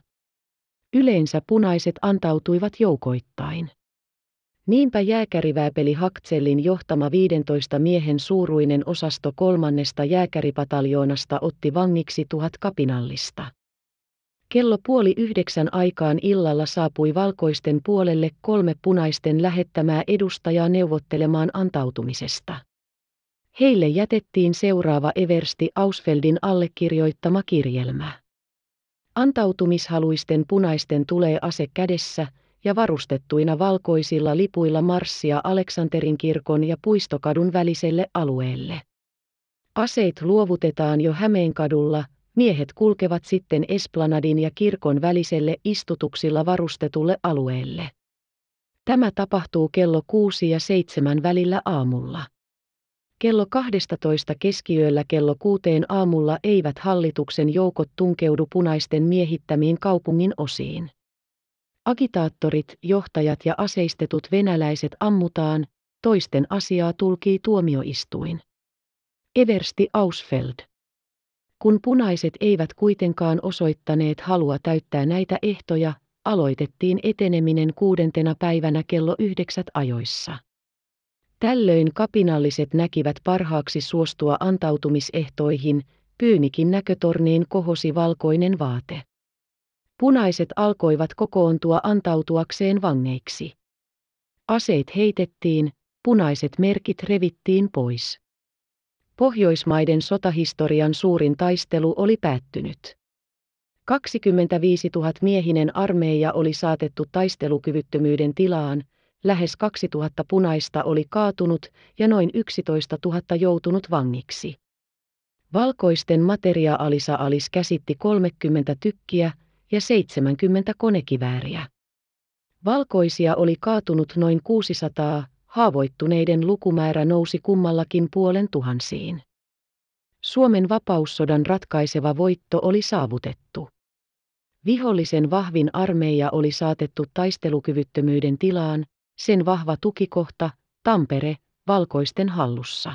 Yleensä punaiset antautuivat joukoittain. Niinpä jääkärivääpeli Haktsellin johtama 15 miehen suuruinen osasto kolmannesta jääkäripataljoonasta otti vangiksi tuhat kapinallista. Kello puoli yhdeksän aikaan illalla saapui valkoisten puolelle kolme punaisten lähettämää edustajaa neuvottelemaan antautumisesta. Heille jätettiin seuraava Eversti Ausfeldin allekirjoittama kirjelmä. Antautumishaluisten punaisten tulee ase kädessä ja varustettuina valkoisilla lipuilla marssia Aleksanterin kirkon ja puistokadun väliselle alueelle. Aseet luovutetaan jo Hämeenkadulla, miehet kulkevat sitten Esplanadin ja kirkon väliselle istutuksilla varustetulle alueelle. Tämä tapahtuu kello kuusi ja seitsemän välillä aamulla kello 12 keskiyöllä kello kuuteen aamulla eivät hallituksen joukot tunkeudu punaisten miehittämiin kaupungin osiin. Agitaattorit, johtajat ja aseistetut venäläiset ammutaan, toisten asiaa tulkii tuomioistuin. Eversti Ausfeld. Kun punaiset eivät kuitenkaan osoittaneet halua täyttää näitä ehtoja, aloitettiin eteneminen kuudentena päivänä kello yhdeksät ajoissa. Tällöin kapinalliset näkivät parhaaksi suostua antautumisehtoihin, pyynikin näkötorniin kohosi valkoinen vaate. Punaiset alkoivat kokoontua antautuakseen vangeiksi. Aseet heitettiin, punaiset merkit revittiin pois. Pohjoismaiden sotahistorian suurin taistelu oli päättynyt. 25 000 miehinen armeija oli saatettu taistelukyvyttömyyden tilaan, lähes 2000 punaista oli kaatunut ja noin 11 000 joutunut vangiksi. Valkoisten materiaalisa alis käsitti 30 tykkiä ja 70 konekivääriä. Valkoisia oli kaatunut noin 600, haavoittuneiden lukumäärä nousi kummallakin puolen tuhansiin. Suomen vapaussodan ratkaiseva voitto oli saavutettu. Vihollisen vahvin armeija oli saatettu taistelukyvyttömyyden tilaan, sen vahva tukikohta, Tampere, valkoisten hallussa.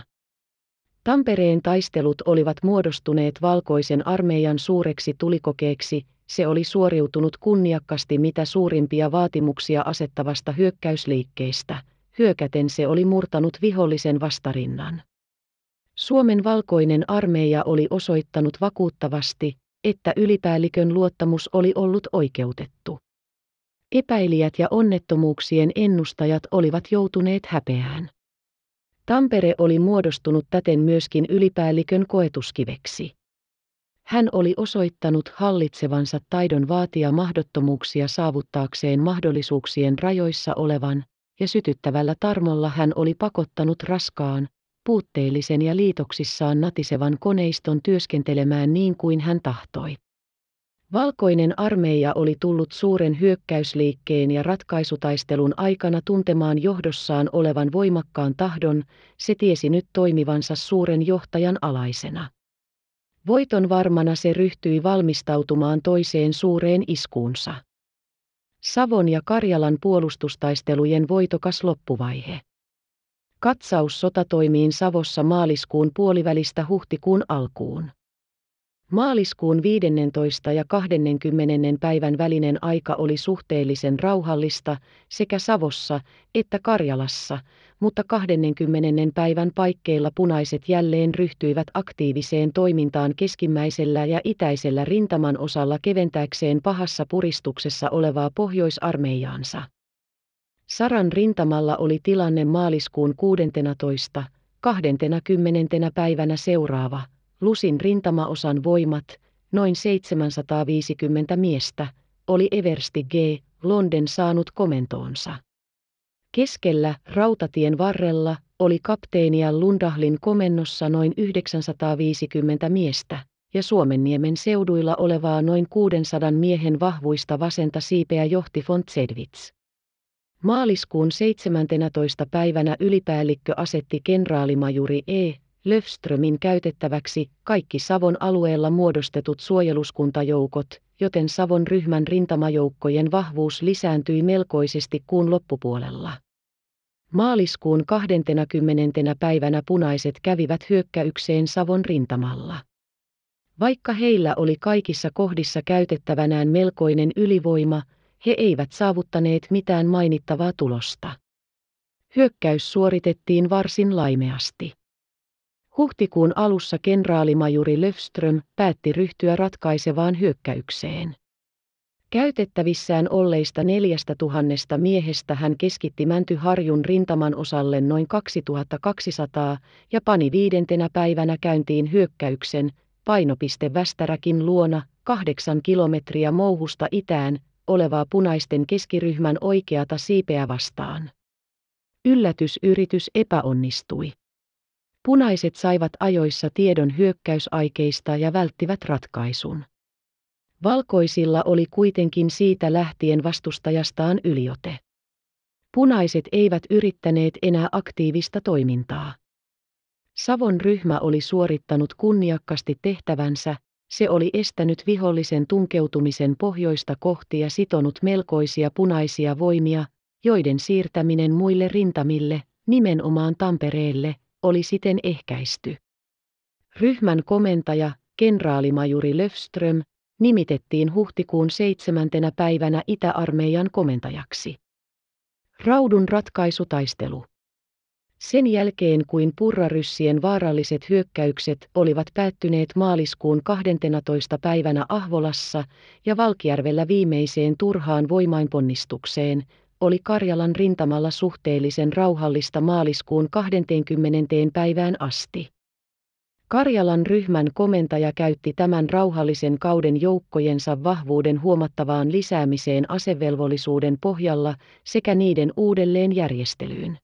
Tampereen taistelut olivat muodostuneet valkoisen armeijan suureksi tulikokeeksi, se oli suoriutunut kunniakkaasti mitä suurimpia vaatimuksia asettavasta hyökkäysliikkeestä, hyökäten se oli murtanut vihollisen vastarinnan. Suomen valkoinen armeija oli osoittanut vakuuttavasti, että ylipäällikön luottamus oli ollut oikeutettu. Epäilijät ja onnettomuuksien ennustajat olivat joutuneet häpeään. Tampere oli muodostunut täten myöskin ylipäällikön koetuskiveksi. Hän oli osoittanut hallitsevansa taidon vaatia mahdottomuuksia saavuttaakseen mahdollisuuksien rajoissa olevan, ja sytyttävällä tarmolla hän oli pakottanut raskaan, puutteellisen ja liitoksissaan natisevan koneiston työskentelemään niin kuin hän tahtoi. Valkoinen armeija oli tullut suuren hyökkäysliikkeen ja ratkaisutaistelun aikana tuntemaan johdossaan olevan voimakkaan tahdon, se tiesi nyt toimivansa suuren johtajan alaisena. Voiton varmana se ryhtyi valmistautumaan toiseen suureen iskuunsa. Savon ja Karjalan puolustustaistelujen voitokas loppuvaihe. Katsaus sotatoimiin Savossa maaliskuun puolivälistä huhtikuun alkuun. Maaliskuun 15. ja 20. päivän välinen aika oli suhteellisen rauhallista sekä Savossa että Karjalassa, mutta 20. päivän paikkeilla punaiset jälleen ryhtyivät aktiiviseen toimintaan keskimmäisellä ja itäisellä rintaman osalla keventääkseen pahassa puristuksessa olevaa pohjoisarmeijaansa. Saran rintamalla oli tilanne maaliskuun 16. 20. päivänä seuraava – Lusin rintamaosan voimat, noin 750 miestä, oli Eversti G. London saanut komentoonsa. Keskellä rautatien varrella oli kapteenia Lundahlin komennossa noin 950 miestä, ja Suomenniemen seuduilla olevaa noin 600 miehen vahvuista vasenta siipeä johti von Zedwitz. Maaliskuun 17. päivänä ylipäällikkö asetti kenraalimajuri E. Löfströmin käytettäväksi kaikki Savon alueella muodostetut suojeluskuntajoukot, joten Savon ryhmän rintamajoukkojen vahvuus lisääntyi melkoisesti kuun loppupuolella. Maaliskuun 20. päivänä punaiset kävivät hyökkäykseen Savon rintamalla. Vaikka heillä oli kaikissa kohdissa käytettävänään melkoinen ylivoima, he eivät saavuttaneet mitään mainittavaa tulosta. Hyökkäys suoritettiin varsin laimeasti. Huhtikuun alussa kenraalimajuri Löfström päätti ryhtyä ratkaisevaan hyökkäykseen. Käytettävissään olleista neljästä tuhannesta miehestä hän keskitti Mäntyharjun rintaman osalle noin 2200 ja pani viidentenä päivänä käyntiin hyökkäyksen, painopiste Västäräkin luona, kahdeksan kilometriä mouhusta itään, olevaa punaisten keskiryhmän oikeata siipeä vastaan. Yllätysyritys epäonnistui. Punaiset saivat ajoissa tiedon hyökkäysaikeista ja välttivät ratkaisun. Valkoisilla oli kuitenkin siitä lähtien vastustajastaan yliote. Punaiset eivät yrittäneet enää aktiivista toimintaa. Savon ryhmä oli suorittanut kunniakkaasti tehtävänsä, se oli estänyt vihollisen tunkeutumisen pohjoista kohti ja sitonut melkoisia punaisia voimia, joiden siirtäminen muille rintamille, nimenomaan Tampereelle, oli siten ehkäisty. Ryhmän komentaja, kenraalimajuri Löfström, nimitettiin huhtikuun seitsemäntenä päivänä Itä-armeijan komentajaksi. Raudun ratkaisutaistelu. Sen jälkeen kuin purraryssien vaaralliset hyökkäykset olivat päättyneet maaliskuun 12. päivänä Ahvolassa ja Valkijärvellä viimeiseen turhaan voimainponnistukseen, oli Karjalan rintamalla suhteellisen rauhallista maaliskuun 20. päivään asti. Karjalan ryhmän komentaja käytti tämän rauhallisen kauden joukkojensa vahvuuden huomattavaan lisäämiseen asevelvollisuuden pohjalla sekä niiden uudelleen järjestelyyn.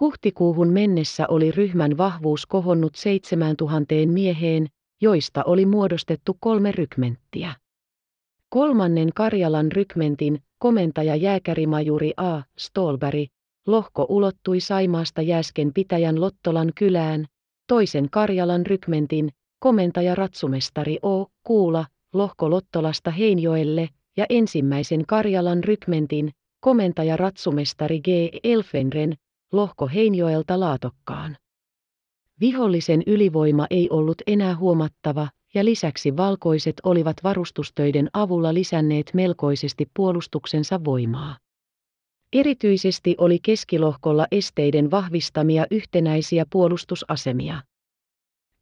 Huhtikuuhun mennessä oli ryhmän vahvuus kohonnut 7000 mieheen, joista oli muodostettu kolme rykmenttiä. Kolmannen Karjalan rykmentin komentaja jääkärimajuri A. Stolberg, lohko ulottui Saimaasta jääsken pitäjän Lottolan kylään, toisen Karjalan rykmentin, komentaja ratsumestari O. Kuula, lohko Lottolasta Heinjoelle, ja ensimmäisen Karjalan rykmentin, komentaja ratsumestari G. Elfenren, lohko Heinjoelta Laatokkaan. Vihollisen ylivoima ei ollut enää huomattava, ja lisäksi valkoiset olivat varustustöiden avulla lisänneet melkoisesti puolustuksensa voimaa. Erityisesti oli keskilohkolla esteiden vahvistamia yhtenäisiä puolustusasemia.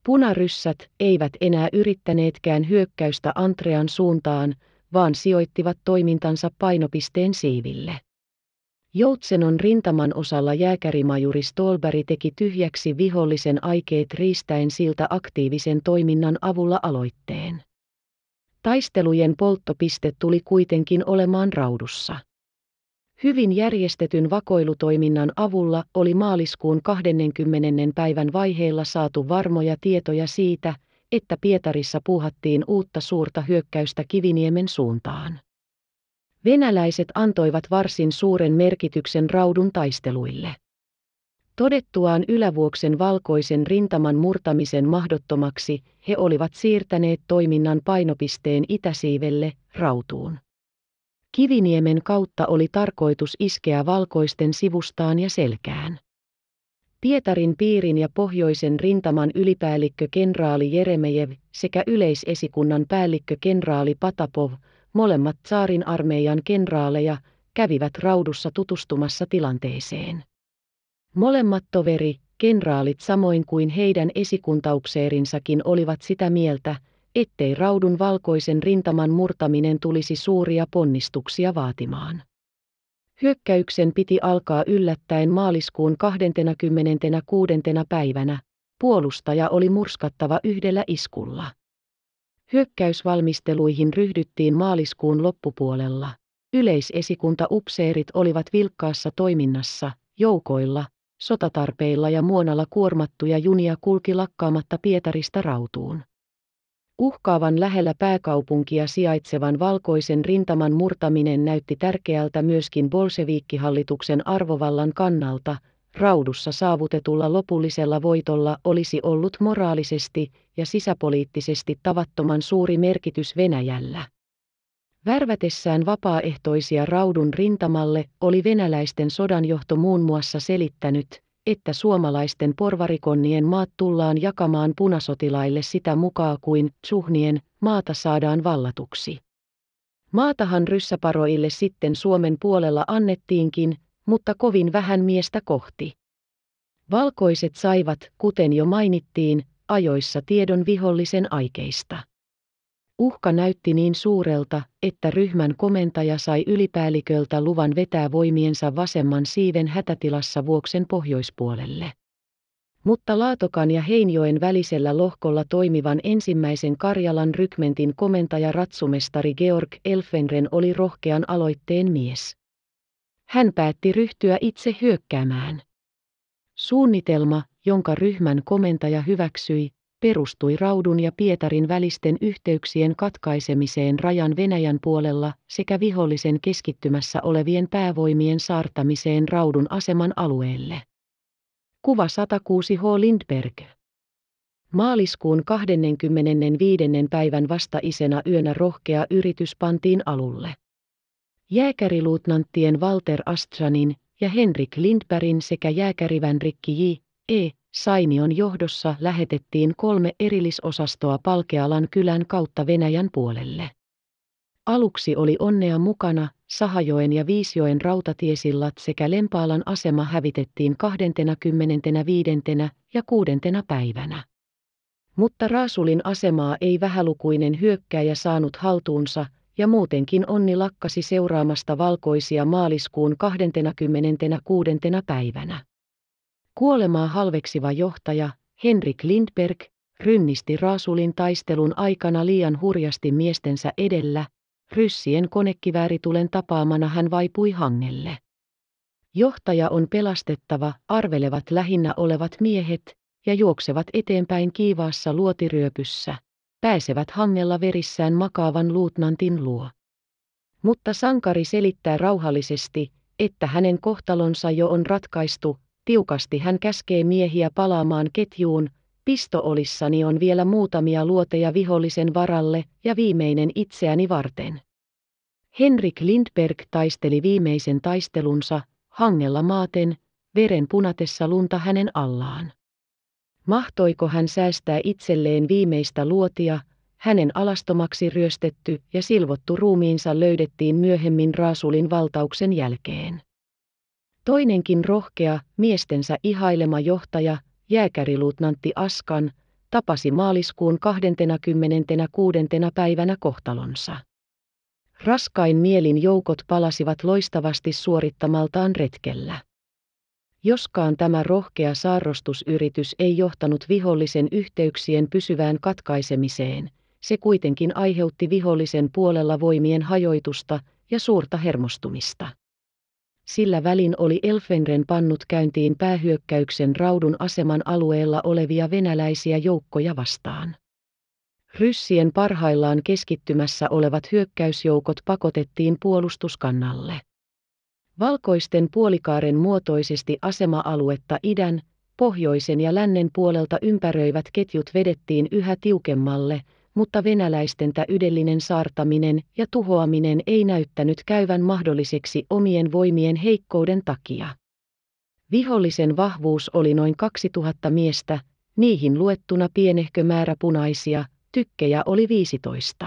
Punaryssät eivät enää yrittäneetkään hyökkäystä Antrean suuntaan, vaan sijoittivat toimintansa painopisteen siiville. Joutsenon rintaman osalla jääkärimajuri Stolberg teki tyhjäksi vihollisen aikeet riistäen siltä aktiivisen toiminnan avulla aloitteen. Taistelujen polttopiste tuli kuitenkin olemaan raudussa. Hyvin järjestetyn vakoilutoiminnan avulla oli maaliskuun 20. päivän vaiheilla saatu varmoja tietoja siitä, että Pietarissa puuhattiin uutta suurta hyökkäystä Kiviniemen suuntaan. Venäläiset antoivat varsin suuren merkityksen raudun taisteluille. Todettuaan ylävuoksen valkoisen rintaman murtamisen mahdottomaksi, he olivat siirtäneet toiminnan painopisteen itäsiivelle, rautuun. Kiviniemen kautta oli tarkoitus iskeä valkoisten sivustaan ja selkään. Pietarin piirin ja pohjoisen rintaman ylipäällikkö kenraali Jeremejev sekä yleisesikunnan päällikkö kenraali Patapov – molemmat saarin armeijan kenraaleja, kävivät raudussa tutustumassa tilanteeseen. Molemmat toveri, kenraalit samoin kuin heidän esikuntaukseerinsakin olivat sitä mieltä, ettei raudun valkoisen rintaman murtaminen tulisi suuria ponnistuksia vaatimaan. Hyökkäyksen piti alkaa yllättäen maaliskuun 26. päivänä. Puolustaja oli murskattava yhdellä iskulla. Hyökkäysvalmisteluihin ryhdyttiin maaliskuun loppupuolella. Yleisesikuntaupseerit olivat vilkkaassa toiminnassa, joukoilla, sotatarpeilla ja muonalla kuormattuja junia kulki lakkaamatta Pietarista rautuun. Uhkaavan lähellä pääkaupunkia sijaitsevan valkoisen rintaman murtaminen näytti tärkeältä myöskin bolsheviikkihallituksen arvovallan kannalta, raudussa saavutetulla lopullisella voitolla olisi ollut moraalisesti ja sisäpoliittisesti tavattoman suuri merkitys Venäjällä. Värvätessään vapaaehtoisia raudun rintamalle oli venäläisten sodanjohto muun muassa selittänyt, että suomalaisten porvarikonnien maat tullaan jakamaan punasotilaille sitä mukaan kuin suhnien maata saadaan vallatuksi. Maatahan ryssäparoille sitten Suomen puolella annettiinkin, mutta kovin vähän miestä kohti. Valkoiset saivat, kuten jo mainittiin, ajoissa tiedon vihollisen aikeista. Uhka näytti niin suurelta, että ryhmän komentaja sai ylipäälliköltä luvan vetää voimiensa vasemman siiven hätätilassa vuoksen pohjoispuolelle. Mutta Laatokan ja Heinjoen välisellä lohkolla toimivan ensimmäisen Karjalan rykmentin komentaja ratsumestari Georg Elfenren oli rohkean aloitteen mies hän päätti ryhtyä itse hyökkäämään. Suunnitelma, jonka ryhmän komentaja hyväksyi, perustui Raudun ja Pietarin välisten yhteyksien katkaisemiseen rajan Venäjän puolella sekä vihollisen keskittymässä olevien päävoimien saartamiseen Raudun aseman alueelle. Kuva 106 H. Lindberg. Maaliskuun 25. päivän vasta-isena yönä rohkea yritys pantiin alulle jääkäriluutnanttien Walter Astranin ja Henrik Lindbergin sekä jääkärivänrikki J. E. Sainion johdossa lähetettiin kolme erillisosastoa Palkealan kylän kautta Venäjän puolelle. Aluksi oli onnea mukana, Sahajoen ja Viisjoen rautatiesillat sekä Lempaalan asema hävitettiin 25. ja 6. päivänä. Mutta Raasulin asemaa ei vähälukuinen hyökkäjä saanut haltuunsa, ja muutenkin onni lakkasi seuraamasta valkoisia maaliskuun 26. päivänä. Kuolemaa halveksiva johtaja, Henrik Lindberg, rynnisti Raasulin taistelun aikana liian hurjasti miestensä edellä, ryssien konekiväärituulen tapaamana hän vaipui hangelle. Johtaja on pelastettava, arvelevat lähinnä olevat miehet, ja juoksevat eteenpäin kiivaassa luotiryöpyssä pääsevät hangella verissään makaavan luutnantin luo. Mutta sankari selittää rauhallisesti, että hänen kohtalonsa jo on ratkaistu, tiukasti hän käskee miehiä palaamaan ketjuun, pistoolissani on vielä muutamia luoteja vihollisen varalle ja viimeinen itseäni varten. Henrik Lindberg taisteli viimeisen taistelunsa, hangella maaten, veren punatessa lunta hänen allaan. Mahtoiko hän säästää itselleen viimeistä luotia, hänen alastomaksi ryöstetty ja silvottu ruumiinsa löydettiin myöhemmin Raasulin valtauksen jälkeen. Toinenkin rohkea, miestensä ihailema johtaja, jääkäriluutnantti Askan, tapasi maaliskuun 26. päivänä kohtalonsa. Raskain mielin joukot palasivat loistavasti suorittamaltaan retkellä. Joskaan tämä rohkea saarrostusyritys ei johtanut vihollisen yhteyksien pysyvään katkaisemiseen, se kuitenkin aiheutti vihollisen puolella voimien hajoitusta ja suurta hermostumista. Sillä välin oli Elfenren pannut käyntiin päähyökkäyksen raudun aseman alueella olevia venäläisiä joukkoja vastaan. Ryssien parhaillaan keskittymässä olevat hyökkäysjoukot pakotettiin puolustuskannalle. Valkoisten puolikaaren muotoisesti asema-aluetta idän, pohjoisen ja lännen puolelta ympäröivät ketjut vedettiin yhä tiukemmalle, mutta venäläisten täydellinen saartaminen ja tuhoaminen ei näyttänyt käyvän mahdolliseksi omien voimien heikkouden takia. Vihollisen vahvuus oli noin 2000 miestä, niihin luettuna pienehkö määrä punaisia, tykkejä oli 15.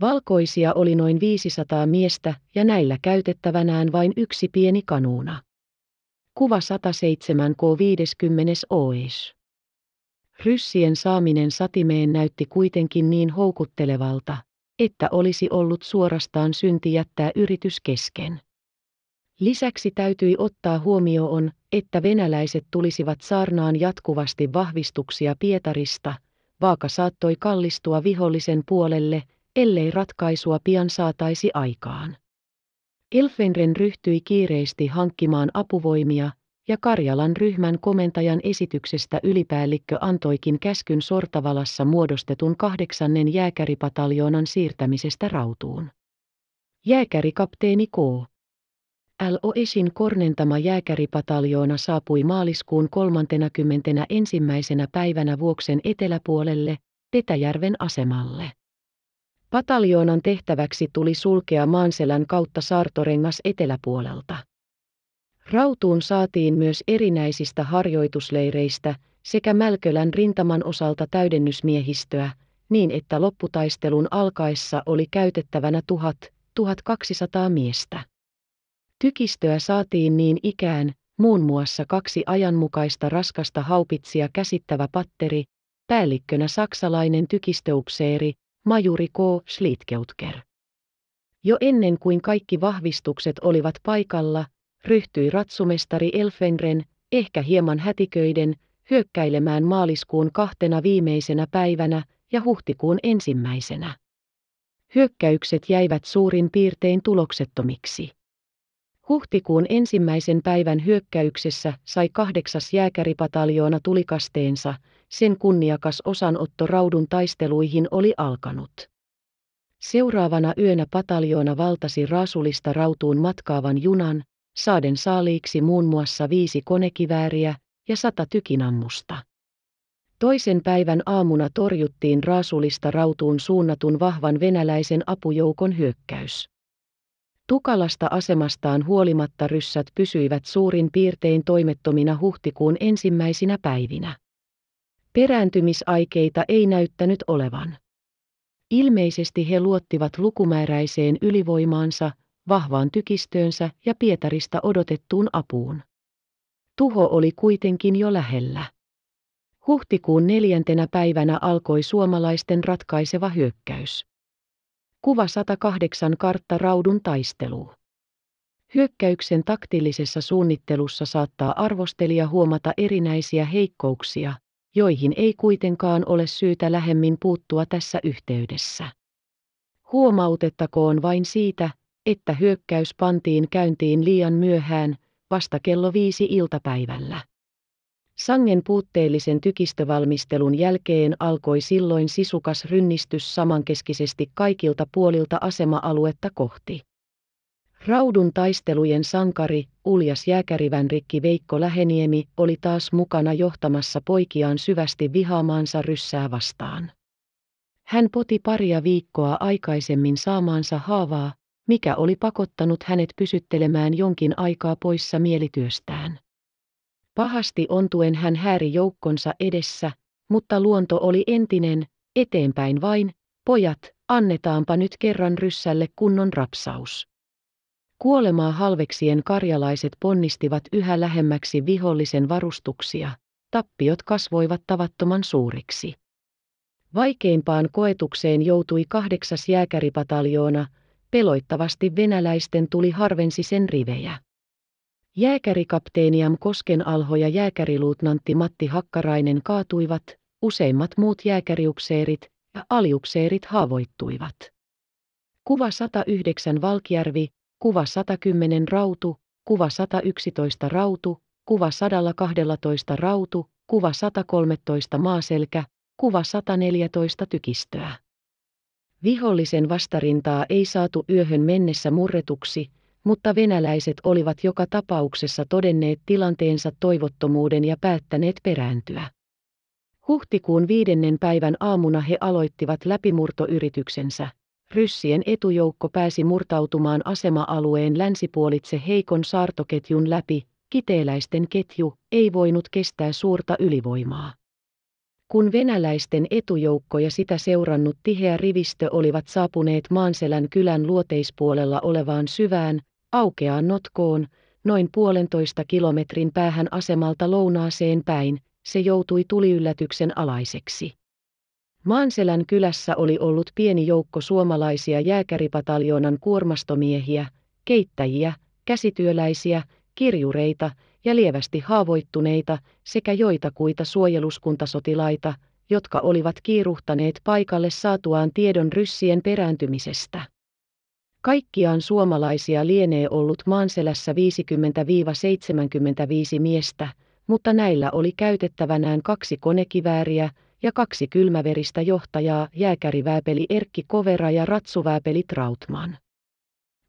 Valkoisia oli noin 500 miestä ja näillä käytettävänään vain yksi pieni kanuuna. Kuva 107 K 50 OIS. Ryssien saaminen satimeen näytti kuitenkin niin houkuttelevalta, että olisi ollut suorastaan synti jättää yritys kesken. Lisäksi täytyi ottaa huomioon, että venäläiset tulisivat saarnaan jatkuvasti vahvistuksia Pietarista, vaaka saattoi kallistua vihollisen puolelle – ellei ratkaisua pian saataisi aikaan. Elfenren ryhtyi kiireesti hankkimaan apuvoimia, ja Karjalan ryhmän komentajan esityksestä ylipäällikkö antoikin käskyn Sortavalassa muodostetun kahdeksannen jääkäripataljoonan siirtämisestä rautuun. Jääkärikapteeni K. L.O. Esin kornentama jääkäripataljoona saapui maaliskuun 31. ensimmäisenä päivänä Vuoksen eteläpuolelle, Petäjärven asemalle. Pataljoonan tehtäväksi tuli sulkea maanselän kautta saartorengas eteläpuolelta. Rautuun saatiin myös erinäisistä harjoitusleireistä sekä Mälkölän rintaman osalta täydennysmiehistöä, niin että lopputaistelun alkaessa oli käytettävänä 1000-1200 miestä. Tykistöä saatiin niin ikään, muun muassa kaksi ajanmukaista raskasta haupitsia käsittävä patteri, päällikkönä saksalainen tykistöukseeri majuri K. Slitkeutker. Jo ennen kuin kaikki vahvistukset olivat paikalla, ryhtyi ratsumestari Elfenren, ehkä hieman hätiköiden, hyökkäilemään maaliskuun kahtena viimeisenä päivänä ja huhtikuun ensimmäisenä. Hyökkäykset jäivät suurin piirtein tuloksettomiksi. Huhtikuun ensimmäisen päivän hyökkäyksessä sai kahdeksas jääkäripataljoona tulikasteensa, sen kunniakas osanotto raudun taisteluihin oli alkanut. Seuraavana yönä pataljoona valtasi Raasulista rautuun matkaavan junan, saaden saaliiksi muun muassa viisi konekivääriä ja sata tykinammusta. Toisen päivän aamuna torjuttiin Raasulista rautuun suunnatun vahvan venäläisen apujoukon hyökkäys. Tukalasta asemastaan huolimatta ryssät pysyivät suurin piirtein toimettomina huhtikuun ensimmäisinä päivinä. Perääntymisaikeita ei näyttänyt olevan. Ilmeisesti he luottivat lukumääräiseen ylivoimaansa, vahvaan tykistöönsä ja Pietarista odotettuun apuun. Tuho oli kuitenkin jo lähellä. Huhtikuun neljäntenä päivänä alkoi suomalaisten ratkaiseva hyökkäys. Kuva 108 kartta raudun taistelu. Hyökkäyksen taktillisessa suunnittelussa saattaa arvostelija huomata erinäisiä heikkouksia, joihin ei kuitenkaan ole syytä lähemmin puuttua tässä yhteydessä. Huomautettakoon vain siitä, että hyökkäys pantiin käyntiin liian myöhään, vasta kello viisi iltapäivällä. Sangen puutteellisen tykistövalmistelun jälkeen alkoi silloin sisukas rynnistys samankeskisesti kaikilta puolilta asema-aluetta kohti. Raudun taistelujen sankari, uljas jääkärivänrikki Veikko Läheniemi oli taas mukana johtamassa poikiaan syvästi vihaamaansa ryssää vastaan. Hän poti paria viikkoa aikaisemmin saamaansa haavaa, mikä oli pakottanut hänet pysyttelemään jonkin aikaa poissa mielityöstään. Pahasti ontuen hän häiri joukkonsa edessä, mutta luonto oli entinen, eteenpäin vain, pojat, annetaanpa nyt kerran ryssälle kunnon rapsaus. Kuolemaa halveksien karjalaiset ponnistivat yhä lähemmäksi vihollisen varustuksia, tappiot kasvoivat tavattoman suuriksi. Vaikeimpaan koetukseen joutui kahdeksas jääkäripataljoona, peloittavasti venäläisten tuli harvensi sen rivejä. Jääkärikapteeni Kosken Alho ja jääkäriluutnantti Matti Hakkarainen kaatuivat, useimmat muut jääkäriukseerit ja aliukseerit haavoittuivat. Kuva 109 Valkjärvi, kuva 110 Rautu, kuva 111 Rautu, kuva 112 Rautu, kuva 113 Maaselkä, kuva 114 Tykistöä. Vihollisen vastarintaa ei saatu yöhön mennessä murretuksi, mutta venäläiset olivat joka tapauksessa todenneet tilanteensa toivottomuuden ja päättäneet perääntyä. Huhtikuun viidennen päivän aamuna he aloittivat läpimurtoyrityksensä. Ryssien etujoukko pääsi murtautumaan asema-alueen länsipuolitse heikon saartoketjun läpi, kiteeläisten ketju ei voinut kestää suurta ylivoimaa. Kun venäläisten etujoukko ja sitä seurannut tiheä rivistö olivat saapuneet Maanselän kylän luoteispuolella olevaan syvään, aukeaa notkoon, noin puolentoista kilometrin päähän asemalta lounaaseen päin, se joutui tuliyllätyksen alaiseksi. Maanselän kylässä oli ollut pieni joukko suomalaisia jääkäripataljoonan kuormastomiehiä, keittäjiä, käsityöläisiä, kirjureita ja lievästi haavoittuneita sekä joitakuita suojeluskuntasotilaita, jotka olivat kiiruhtaneet paikalle saatuaan tiedon ryssien perääntymisestä. Kaikkiaan suomalaisia lienee ollut maanselässä 50-75 miestä, mutta näillä oli käytettävänään kaksi konekivääriä ja kaksi kylmäveristä johtajaa, jääkärivääpeli Erkki Kovera ja ratsuvääpeli Trautman.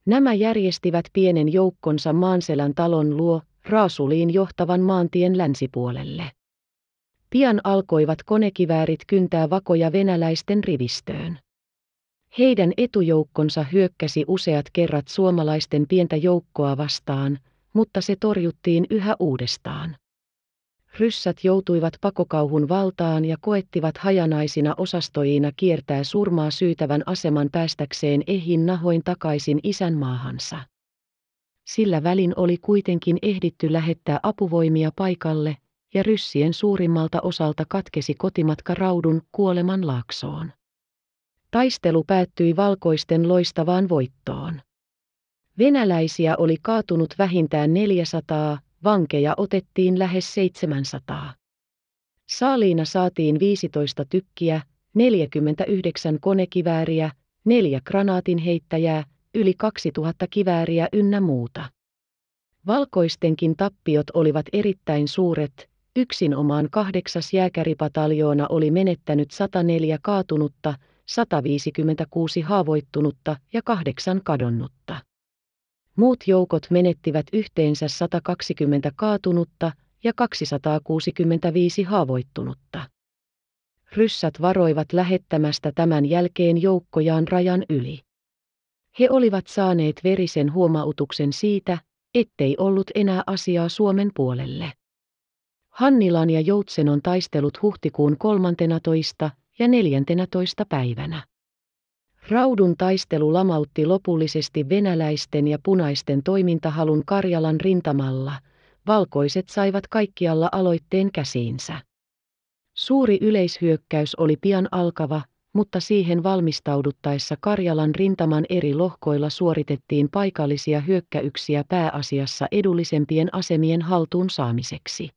Nämä järjestivät pienen joukkonsa Maanselän talon luo, Raasuliin johtavan maantien länsipuolelle. Pian alkoivat konekiväärit kyntää vakoja venäläisten rivistöön. Heidän etujoukkonsa hyökkäsi useat kerrat suomalaisten pientä joukkoa vastaan, mutta se torjuttiin yhä uudestaan. Ryssät joutuivat pakokauhun valtaan ja koettivat hajanaisina osastoina kiertää surmaa syytävän aseman päästäkseen ehin nahoin takaisin isänmaahansa. Sillä välin oli kuitenkin ehditty lähettää apuvoimia paikalle, ja ryssien suurimmalta osalta katkesi kotimatka raudun kuoleman laaksoon. Taistelu päättyi valkoisten loistavaan voittoon. Venäläisiä oli kaatunut vähintään 400, vankeja otettiin lähes 700. Saaliina saatiin 15 tykkiä, 49 konekivääriä, neljä granaatinheittäjää, yli 2000 kivääriä ynnä muuta. Valkoistenkin tappiot olivat erittäin suuret, yksin omaan kahdeksas jääkäripataljoona oli menettänyt 104 kaatunutta, 156 haavoittunutta ja kahdeksan kadonnutta. Muut joukot menettivät yhteensä 120 kaatunutta ja 265 haavoittunutta. Ryssät varoivat lähettämästä tämän jälkeen joukkojaan rajan yli. He olivat saaneet verisen huomautuksen siitä, ettei ollut enää asiaa Suomen puolelle. Hannilan ja Joutsenon taistelut huhtikuun 13 ja neljäntenä toista päivänä. Raudun taistelu lamautti lopullisesti venäläisten ja punaisten toimintahalun Karjalan rintamalla, valkoiset saivat kaikkialla aloitteen käsiinsä. Suuri yleishyökkäys oli pian alkava, mutta siihen valmistauduttaessa Karjalan rintaman eri lohkoilla suoritettiin paikallisia hyökkäyksiä pääasiassa edullisempien asemien haltuun saamiseksi.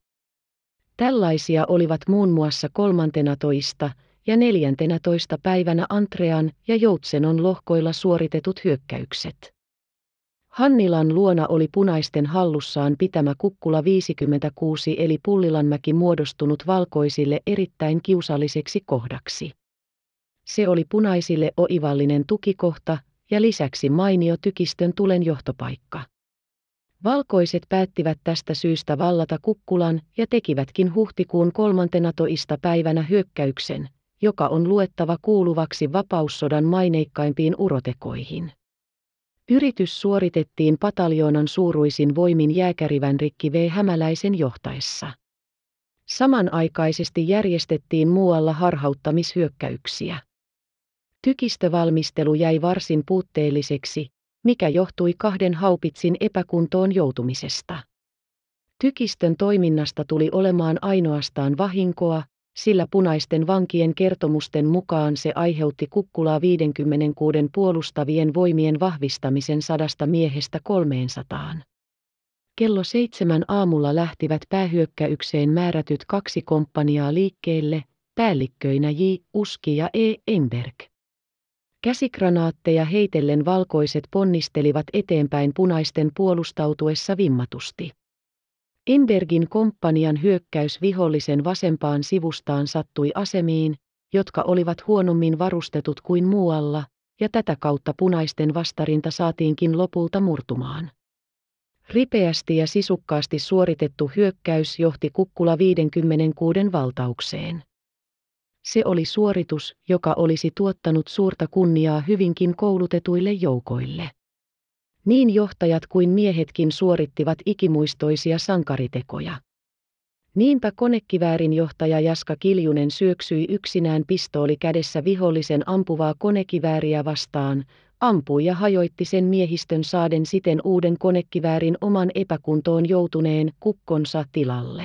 Tällaisia olivat muun muassa kolmantena toista, ja neljäntenä toista päivänä Antrean ja Joutsenon lohkoilla suoritetut hyökkäykset. Hannilan luona oli punaisten hallussaan pitämä kukkula 56 eli Pullilanmäki muodostunut valkoisille erittäin kiusalliseksi kohdaksi. Se oli punaisille oivallinen tukikohta ja lisäksi mainio tykistön tulen johtopaikka. Valkoiset päättivät tästä syystä vallata kukkulan ja tekivätkin huhtikuun toista päivänä hyökkäyksen, joka on luettava kuuluvaksi vapaussodan maineikkaimpiin urotekoihin. Yritys suoritettiin pataljoonan suuruisin voimin rikki V. Hämäläisen johtaessa. Samanaikaisesti järjestettiin muualla harhauttamishyökkäyksiä. Tykistövalmistelu jäi varsin puutteelliseksi, mikä johtui kahden haupitsin epäkuntoon joutumisesta. Tykistön toiminnasta tuli olemaan ainoastaan vahinkoa, sillä punaisten vankien kertomusten mukaan se aiheutti kukkulaa 56 puolustavien voimien vahvistamisen sadasta miehestä 300. Kello seitsemän aamulla lähtivät päähyökkäykseen määrätyt kaksi komppaniaa liikkeelle, päällikköinä J. Uski ja E. Emberg. Käsikranaatteja heitellen valkoiset ponnistelivat eteenpäin punaisten puolustautuessa vimmatusti. Inbergin komppanian hyökkäys vihollisen vasempaan sivustaan sattui asemiin, jotka olivat huonommin varustetut kuin muualla, ja tätä kautta punaisten vastarinta saatiinkin lopulta murtumaan. Ripeästi ja sisukkaasti suoritettu hyökkäys johti kukkula 56 valtaukseen. Se oli suoritus, joka olisi tuottanut suurta kunniaa hyvinkin koulutetuille joukoille. Niin johtajat kuin miehetkin suorittivat ikimuistoisia sankaritekoja. Niinpä konekiväärin johtaja Jaska Kiljunen syöksyi yksinään pistooli kädessä vihollisen ampuvaa konekivääriä vastaan, ampui ja hajoitti sen miehistön saaden siten uuden konekiväärin oman epäkuntoon joutuneen kukkonsa tilalle.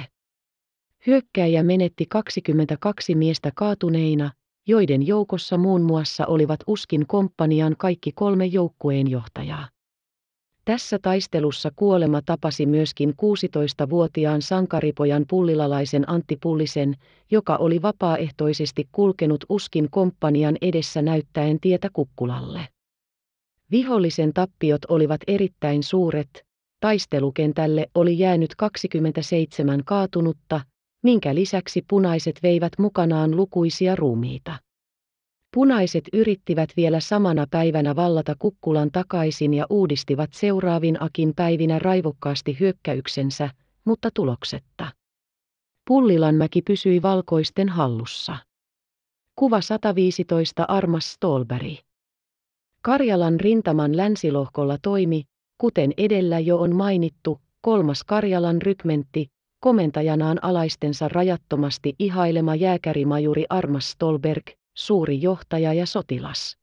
Hyökkäjä menetti 22 miestä kaatuneina, joiden joukossa muun muassa olivat Uskin komppanian kaikki kolme joukkueen johtajaa. Tässä taistelussa kuolema tapasi myöskin 16-vuotiaan sankaripojan pullilalaisen Antti Pullisen, joka oli vapaaehtoisesti kulkenut Uskin komppanian edessä näyttäen tietä kukkulalle. Vihollisen tappiot olivat erittäin suuret, taistelukentälle oli jäänyt 27 kaatunutta, minkä lisäksi punaiset veivät mukanaan lukuisia ruumiita. Punaiset yrittivät vielä samana päivänä vallata Kukkulan takaisin ja uudistivat seuraavin akin päivinä raivokkaasti hyökkäyksensä, mutta tuloksetta. Pullilanmäki pysyi valkoisten hallussa. Kuva 115 Armas Stolberg. Karjalan rintaman länsilohkolla toimi, kuten edellä jo on mainittu, kolmas Karjalan rykmentti, komentajanaan alaistensa rajattomasti ihailema jääkärimajuri Armas Stolberg, suuri johtaja ja sotilas.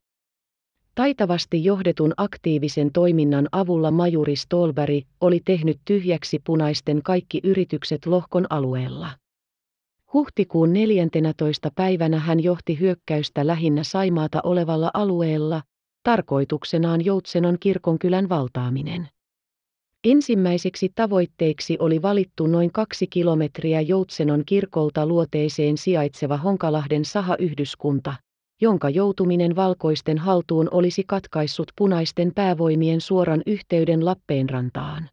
Taitavasti johdetun aktiivisen toiminnan avulla majuri Stolberg oli tehnyt tyhjäksi punaisten kaikki yritykset lohkon alueella. Huhtikuun 14. päivänä hän johti hyökkäystä lähinnä Saimaata olevalla alueella, tarkoituksenaan Joutsenon kirkonkylän valtaaminen. Ensimmäiseksi tavoitteeksi oli valittu noin kaksi kilometriä Joutsenon kirkolta luoteeseen sijaitseva Honkalahden sahayhdyskunta, jonka joutuminen valkoisten haltuun olisi katkaissut punaisten päävoimien suoran yhteyden Lappeenrantaan.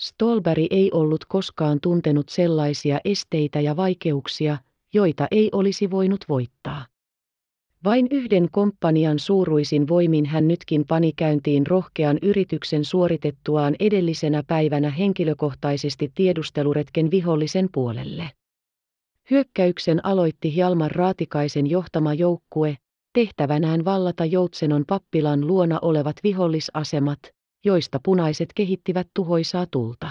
Stolberg ei ollut koskaan tuntenut sellaisia esteitä ja vaikeuksia, joita ei olisi voinut voittaa. Vain yhden komppanian suuruisin voimin hän nytkin pani käyntiin rohkean yrityksen suoritettuaan edellisenä päivänä henkilökohtaisesti tiedusteluretken vihollisen puolelle. Hyökkäyksen aloitti Hjalmar Raatikaisen johtama joukkue, tehtävänään vallata Joutsenon pappilan luona olevat vihollisasemat, joista punaiset kehittivät tuhoisaa tulta.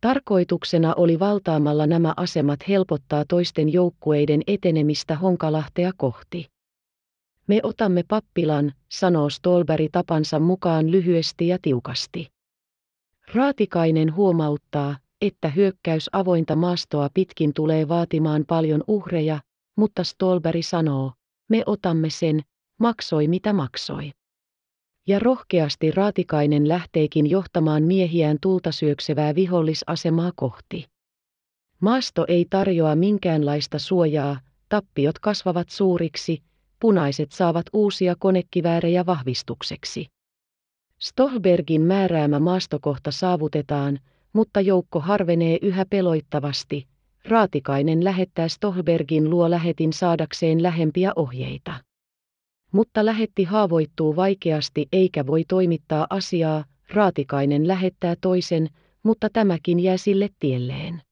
Tarkoituksena oli valtaamalla nämä asemat helpottaa toisten joukkueiden etenemistä Honkalahtea kohti. Me otamme pappilan, sanoo Stolberi tapansa mukaan lyhyesti ja tiukasti. Raatikainen huomauttaa, että hyökkäys avointa maastoa pitkin tulee vaatimaan paljon uhreja, mutta Stolberi sanoo, me otamme sen, maksoi mitä maksoi. Ja rohkeasti Raatikainen lähteekin johtamaan miehiään tulta syöksevää vihollisasemaa kohti. Maasto ei tarjoa minkäänlaista suojaa, tappiot kasvavat suuriksi, punaiset saavat uusia konekiväärejä vahvistukseksi. Stolbergin määräämä maastokohta saavutetaan, mutta joukko harvenee yhä peloittavasti. Raatikainen lähettää Stolbergin luo lähetin saadakseen lähempiä ohjeita. Mutta lähetti haavoittuu vaikeasti eikä voi toimittaa asiaa, Raatikainen lähettää toisen, mutta tämäkin jää sille tielleen.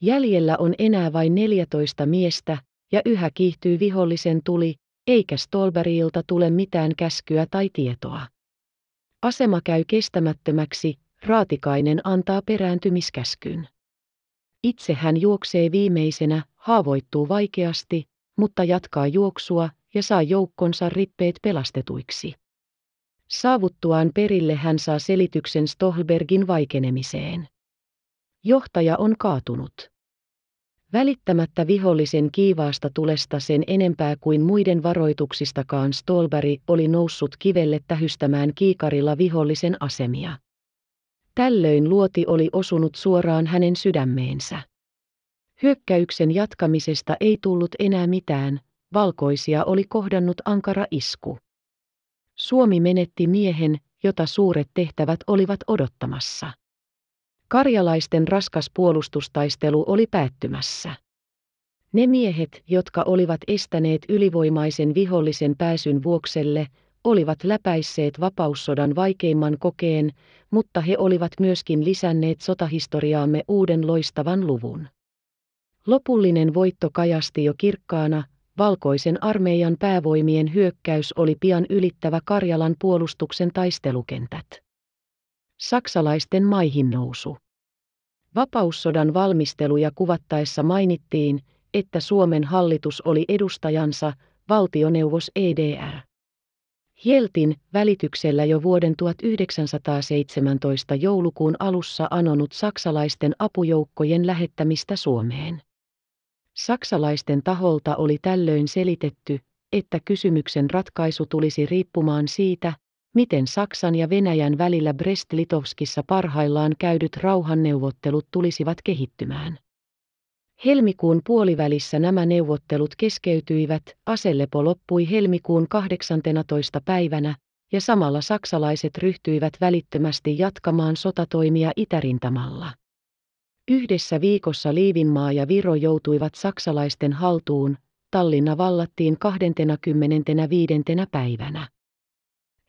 Jäljellä on enää vain 14 miestä, ja yhä kiihtyy vihollisen tuli, eikä Stolberilta tule mitään käskyä tai tietoa. Asema käy kestämättömäksi, Raatikainen antaa perääntymiskäskyn. Itse hän juoksee viimeisenä, haavoittuu vaikeasti, mutta jatkaa juoksua ja saa joukkonsa rippeet pelastetuiksi. Saavuttuaan perille hän saa selityksen Stolbergin vaikenemiseen. Johtaja on kaatunut. Välittämättä vihollisen kiivaasta tulesta sen enempää kuin muiden varoituksistakaan Stolberg oli noussut kivelle tähystämään kiikarilla vihollisen asemia. Tällöin luoti oli osunut suoraan hänen sydämeensä. Hyökkäyksen jatkamisesta ei tullut enää mitään, valkoisia oli kohdannut ankara isku. Suomi menetti miehen, jota suuret tehtävät olivat odottamassa. Karjalaisten raskas puolustustaistelu oli päättymässä. Ne miehet, jotka olivat estäneet ylivoimaisen vihollisen pääsyn vuokselle, olivat läpäisseet vapaussodan vaikeimman kokeen, mutta he olivat myöskin lisänneet sotahistoriaamme uuden loistavan luvun. Lopullinen voitto kajasti jo kirkkaana, valkoisen armeijan päävoimien hyökkäys oli pian ylittävä Karjalan puolustuksen taistelukentät. Saksalaisten maihin nousu. Vapaussodan valmisteluja kuvattaessa mainittiin, että Suomen hallitus oli edustajansa, valtioneuvos EDR. Hieltin välityksellä jo vuoden 1917 joulukuun alussa anonut saksalaisten apujoukkojen lähettämistä Suomeen. Saksalaisten taholta oli tällöin selitetty, että kysymyksen ratkaisu tulisi riippumaan siitä, Miten Saksan ja Venäjän välillä Brest-Litovskissa parhaillaan käydyt rauhanneuvottelut tulisivat kehittymään? Helmikuun puolivälissä nämä neuvottelut keskeytyivät, aselepo loppui helmikuun 18. päivänä, ja samalla saksalaiset ryhtyivät välittömästi jatkamaan sotatoimia itärintamalla. Yhdessä viikossa Liivinmaa ja Viro joutuivat saksalaisten haltuun, Tallinna vallattiin 25. päivänä.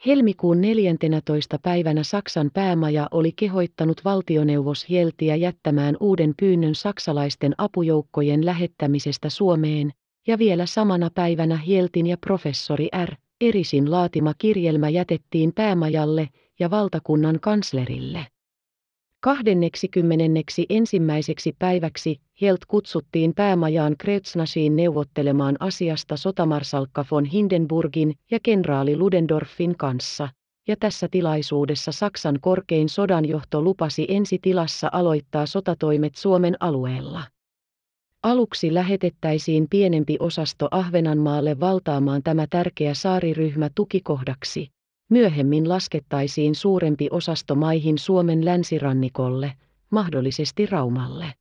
Helmikuun 14. päivänä Saksan päämaja oli kehoittanut valtioneuvos Hieltiä jättämään uuden pyynnön saksalaisten apujoukkojen lähettämisestä Suomeen, ja vielä samana päivänä Hieltin ja professori R. Erisin laatima kirjelmä jätettiin päämajalle ja valtakunnan kanslerille. Kahdenneksikymmenenneksi ensimmäiseksi päiväksi Helt kutsuttiin päämajaan Kreuznashiin neuvottelemaan asiasta sotamarsalkka von Hindenburgin ja kenraali Ludendorffin kanssa, ja tässä tilaisuudessa Saksan korkein sodanjohto lupasi ensi tilassa aloittaa sotatoimet Suomen alueella. Aluksi lähetettäisiin pienempi osasto Ahvenanmaalle valtaamaan tämä tärkeä saariryhmä tukikohdaksi. Myöhemmin laskettaisiin suurempi osasto maihin Suomen länsirannikolle, mahdollisesti Raumalle.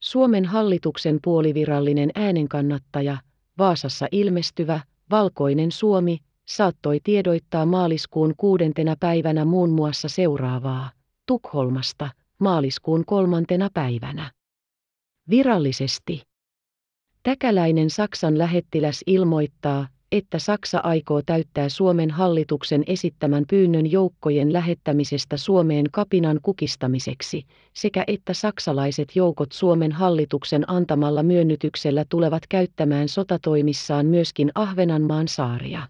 Suomen hallituksen puolivirallinen äänenkannattaja, Vaasassa ilmestyvä, Valkoinen Suomi, saattoi tiedoittaa maaliskuun kuudentena päivänä muun muassa seuraavaa, Tukholmasta, maaliskuun kolmantena päivänä. Virallisesti. Täkäläinen Saksan lähettiläs ilmoittaa, että Saksa aikoo täyttää Suomen hallituksen esittämän pyynnön joukkojen lähettämisestä Suomeen kapinan kukistamiseksi, sekä että saksalaiset joukot Suomen hallituksen antamalla myönnytyksellä tulevat käyttämään sotatoimissaan myöskin Ahvenanmaan saaria.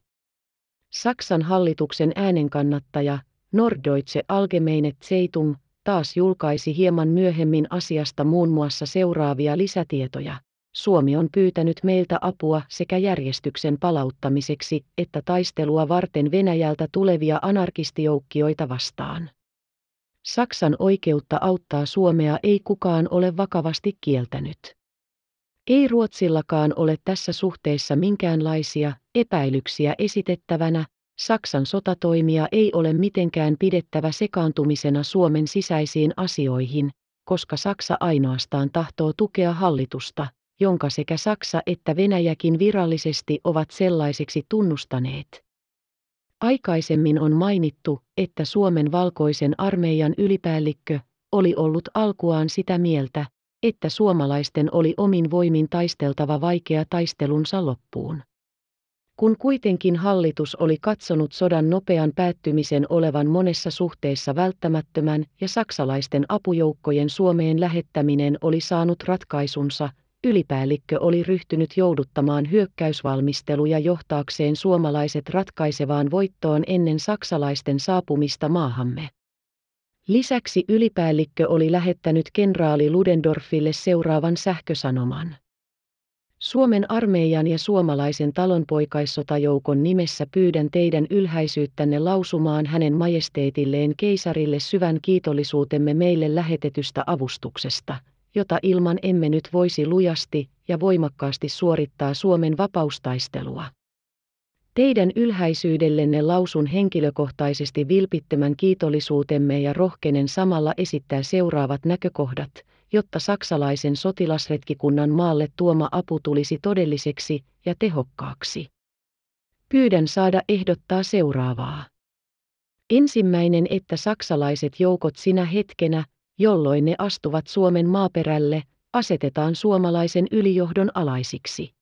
Saksan hallituksen äänenkannattaja Norddeutsche Allgemeine Zeitung taas julkaisi hieman myöhemmin asiasta muun muassa seuraavia lisätietoja. Suomi on pyytänyt meiltä apua sekä järjestyksen palauttamiseksi että taistelua varten Venäjältä tulevia anarkistijoukkioita vastaan. Saksan oikeutta auttaa Suomea ei kukaan ole vakavasti kieltänyt. Ei Ruotsillakaan ole tässä suhteessa minkäänlaisia epäilyksiä esitettävänä, Saksan sotatoimia ei ole mitenkään pidettävä sekaantumisena Suomen sisäisiin asioihin, koska Saksa ainoastaan tahtoo tukea hallitusta, jonka sekä Saksa että Venäjäkin virallisesti ovat sellaiseksi tunnustaneet. Aikaisemmin on mainittu, että Suomen valkoisen armeijan ylipäällikkö oli ollut alkuaan sitä mieltä, että suomalaisten oli omin voimin taisteltava vaikea taistelunsa loppuun. Kun kuitenkin hallitus oli katsonut sodan nopean päättymisen olevan monessa suhteessa välttämättömän ja saksalaisten apujoukkojen Suomeen lähettäminen oli saanut ratkaisunsa, ylipäällikkö oli ryhtynyt jouduttamaan hyökkäysvalmisteluja johtaakseen suomalaiset ratkaisevaan voittoon ennen saksalaisten saapumista maahamme. Lisäksi ylipäällikkö oli lähettänyt kenraali Ludendorffille seuraavan sähkösanoman. Suomen armeijan ja suomalaisen talonpoikaissotajoukon nimessä pyydän teidän ylhäisyyttänne lausumaan hänen majesteetilleen keisarille syvän kiitollisuutemme meille lähetetystä avustuksesta – jota ilman emme nyt voisi lujasti ja voimakkaasti suorittaa Suomen vapaustaistelua. Teidän ylhäisyydellenne lausun henkilökohtaisesti vilpittömän kiitollisuutemme ja rohkenen samalla esittää seuraavat näkökohdat, jotta saksalaisen sotilasretkikunnan maalle tuoma apu tulisi todelliseksi ja tehokkaaksi. Pyydän saada ehdottaa seuraavaa. Ensimmäinen, että saksalaiset joukot sinä hetkenä, jolloin ne astuvat Suomen maaperälle, asetetaan suomalaisen ylijohdon alaisiksi.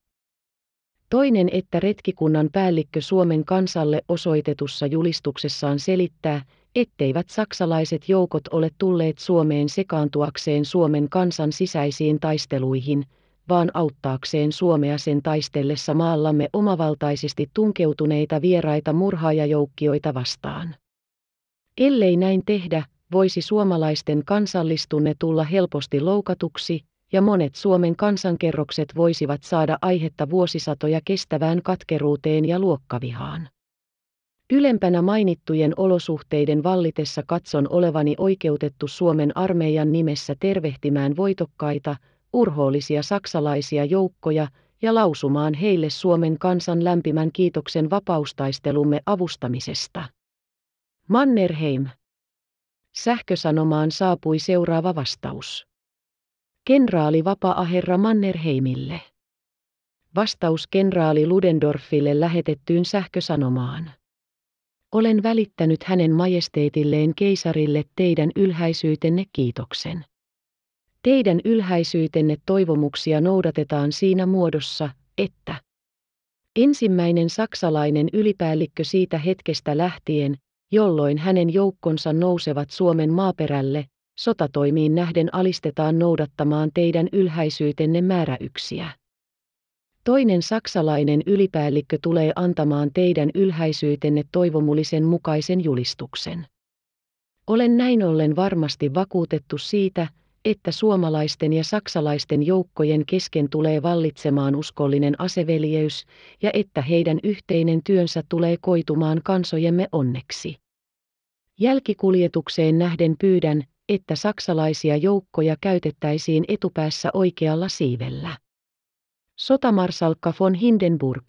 Toinen, että retkikunnan päällikkö Suomen kansalle osoitetussa julistuksessaan selittää, etteivät saksalaiset joukot ole tulleet Suomeen sekaantuakseen Suomen kansan sisäisiin taisteluihin, vaan auttaakseen Suomea sen taistellessa maallamme omavaltaisesti tunkeutuneita vieraita murhaajajoukkioita vastaan. Ellei näin tehdä, voisi suomalaisten kansallistunne tulla helposti loukatuksi, ja monet Suomen kansankerrokset voisivat saada aihetta vuosisatoja kestävään katkeruuteen ja luokkavihaan. Ylempänä mainittujen olosuhteiden vallitessa katson olevani oikeutettu Suomen armeijan nimessä tervehtimään voitokkaita, urhoollisia saksalaisia joukkoja ja lausumaan heille Suomen kansan lämpimän kiitoksen vapaustaistelumme avustamisesta. Mannerheim Sähkösanomaan saapui seuraava vastaus. Kenraali vapaa herra Mannerheimille. Vastaus kenraali Ludendorffille lähetettyyn sähkösanomaan. Olen välittänyt hänen majesteetilleen keisarille teidän ylhäisyytenne kiitoksen. Teidän ylhäisyytenne toivomuksia noudatetaan siinä muodossa, että Ensimmäinen saksalainen ylipäällikkö siitä hetkestä lähtien, jolloin hänen joukkonsa nousevat Suomen maaperälle, sotatoimiin nähden alistetaan noudattamaan teidän ylhäisyytenne määräyksiä. Toinen saksalainen ylipäällikkö tulee antamaan teidän ylhäisyytenne toivomullisen mukaisen julistuksen. Olen näin ollen varmasti vakuutettu siitä, että suomalaisten ja saksalaisten joukkojen kesken tulee vallitsemaan uskollinen aseveljeys ja että heidän yhteinen työnsä tulee koitumaan kansojemme onneksi. Jälkikuljetukseen nähden pyydän, että saksalaisia joukkoja käytettäisiin etupäässä oikealla siivellä. Sotamarsalkka von Hindenburg.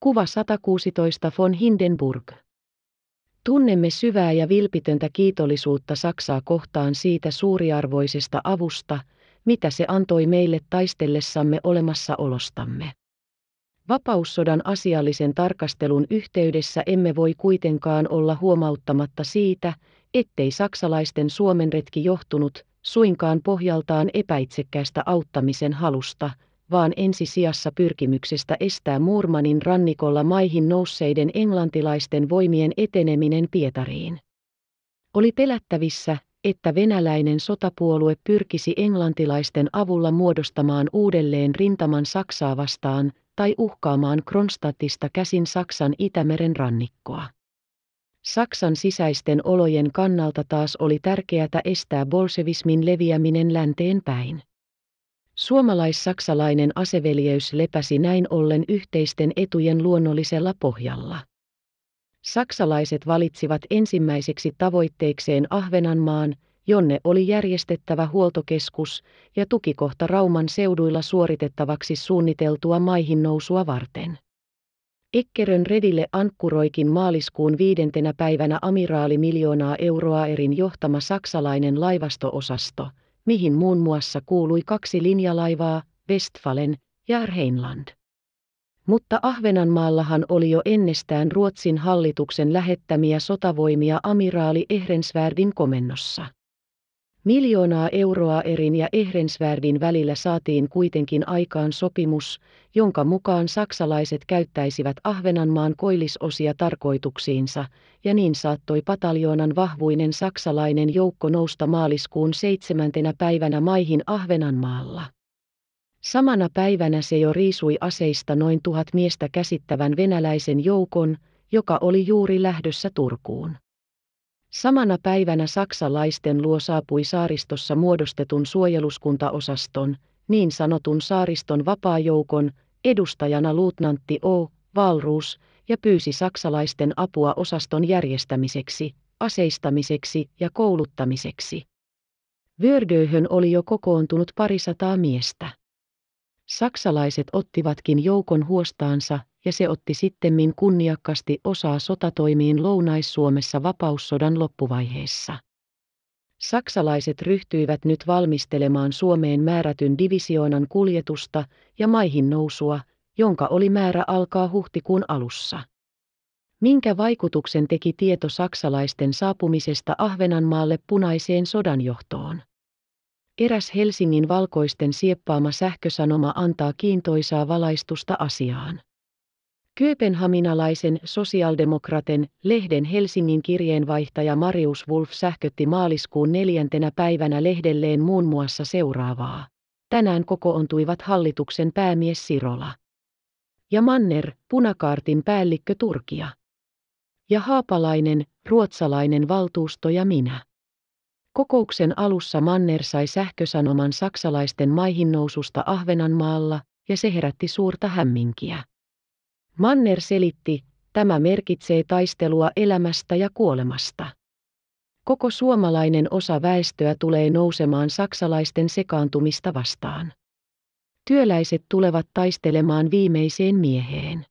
Kuva 116 von Hindenburg. Tunnemme syvää ja vilpitöntä kiitollisuutta Saksaa kohtaan siitä suuriarvoisesta avusta, mitä se antoi meille taistellessamme olemassaolostamme. Vapaussodan asiallisen tarkastelun yhteydessä emme voi kuitenkaan olla huomauttamatta siitä, ettei saksalaisten Suomen retki johtunut suinkaan pohjaltaan epäitsekkäästä auttamisen halusta, vaan ensisijassa pyrkimyksestä estää Murmanin rannikolla maihin nousseiden englantilaisten voimien eteneminen Pietariin. Oli pelättävissä, että venäläinen sotapuolue pyrkisi englantilaisten avulla muodostamaan uudelleen rintaman Saksaa vastaan tai uhkaamaan Kronstadtista käsin Saksan Itämeren rannikkoa. Saksan sisäisten olojen kannalta taas oli tärkeää estää bolsevismin leviäminen länteen päin. Suomalais-saksalainen aseveljeys lepäsi näin ollen yhteisten etujen luonnollisella pohjalla. Saksalaiset valitsivat ensimmäiseksi tavoitteekseen Ahvenanmaan, jonne oli järjestettävä huoltokeskus ja tukikohta Rauman seuduilla suoritettavaksi suunniteltua maihin nousua varten. Ekkerön redille ankkuroikin maaliskuun viidentenä päivänä amiraali miljoonaa euroa erin johtama saksalainen laivastoosasto – mihin muun muassa kuului kaksi linjalaivaa, Westfalen ja Rheinland. Mutta Ahvenanmaallahan oli jo ennestään Ruotsin hallituksen lähettämiä sotavoimia amiraali Ehrensvärdin komennossa. Miljoonaa euroa erin ja Ehrensvärdin välillä saatiin kuitenkin aikaan sopimus, jonka mukaan saksalaiset käyttäisivät Ahvenanmaan koillisosia tarkoituksiinsa, ja niin saattoi pataljoonan vahvuinen saksalainen joukko nousta maaliskuun seitsemäntenä päivänä maihin Ahvenanmaalla. Samana päivänä se jo riisui aseista noin tuhat miestä käsittävän venäläisen joukon, joka oli juuri lähdössä Turkuun. Samana päivänä saksalaisten luo saapui saaristossa muodostetun suojeluskuntaosaston, niin sanotun saariston vapaajoukon, edustajana luutnantti O. Valruus, ja pyysi saksalaisten apua osaston järjestämiseksi, aseistamiseksi ja kouluttamiseksi. Vördöhön oli jo kokoontunut parisataa miestä. Saksalaiset ottivatkin joukon huostaansa ja se otti sittemmin kunniakkaasti osaa sotatoimiin Lounais-Suomessa vapaussodan loppuvaiheessa. Saksalaiset ryhtyivät nyt valmistelemaan Suomeen määrätyn divisioonan kuljetusta ja maihin nousua, jonka oli määrä alkaa huhtikuun alussa. Minkä vaikutuksen teki tieto saksalaisten saapumisesta Ahvenanmaalle punaiseen sodanjohtoon? Eräs Helsingin valkoisten sieppaama sähkösanoma antaa kiintoisaa valaistusta asiaan. Kööpenhaminalaisen sosialdemokraten lehden Helsingin kirjeenvaihtaja Marius Wolf sähkötti maaliskuun neljäntenä päivänä lehdelleen muun muassa seuraavaa. Tänään kokoontuivat hallituksen päämies Sirola. Ja Manner, punakaartin päällikkö Turkia. Ja Haapalainen, ruotsalainen valtuusto ja minä. Kokouksen alussa Manner sai sähkösanoman saksalaisten maihin noususta Ahvenanmaalla, ja se herätti suurta hämminkiä. Manner selitti, tämä merkitsee taistelua elämästä ja kuolemasta. Koko suomalainen osa väestöä tulee nousemaan saksalaisten sekaantumista vastaan. Työläiset tulevat taistelemaan viimeiseen mieheen.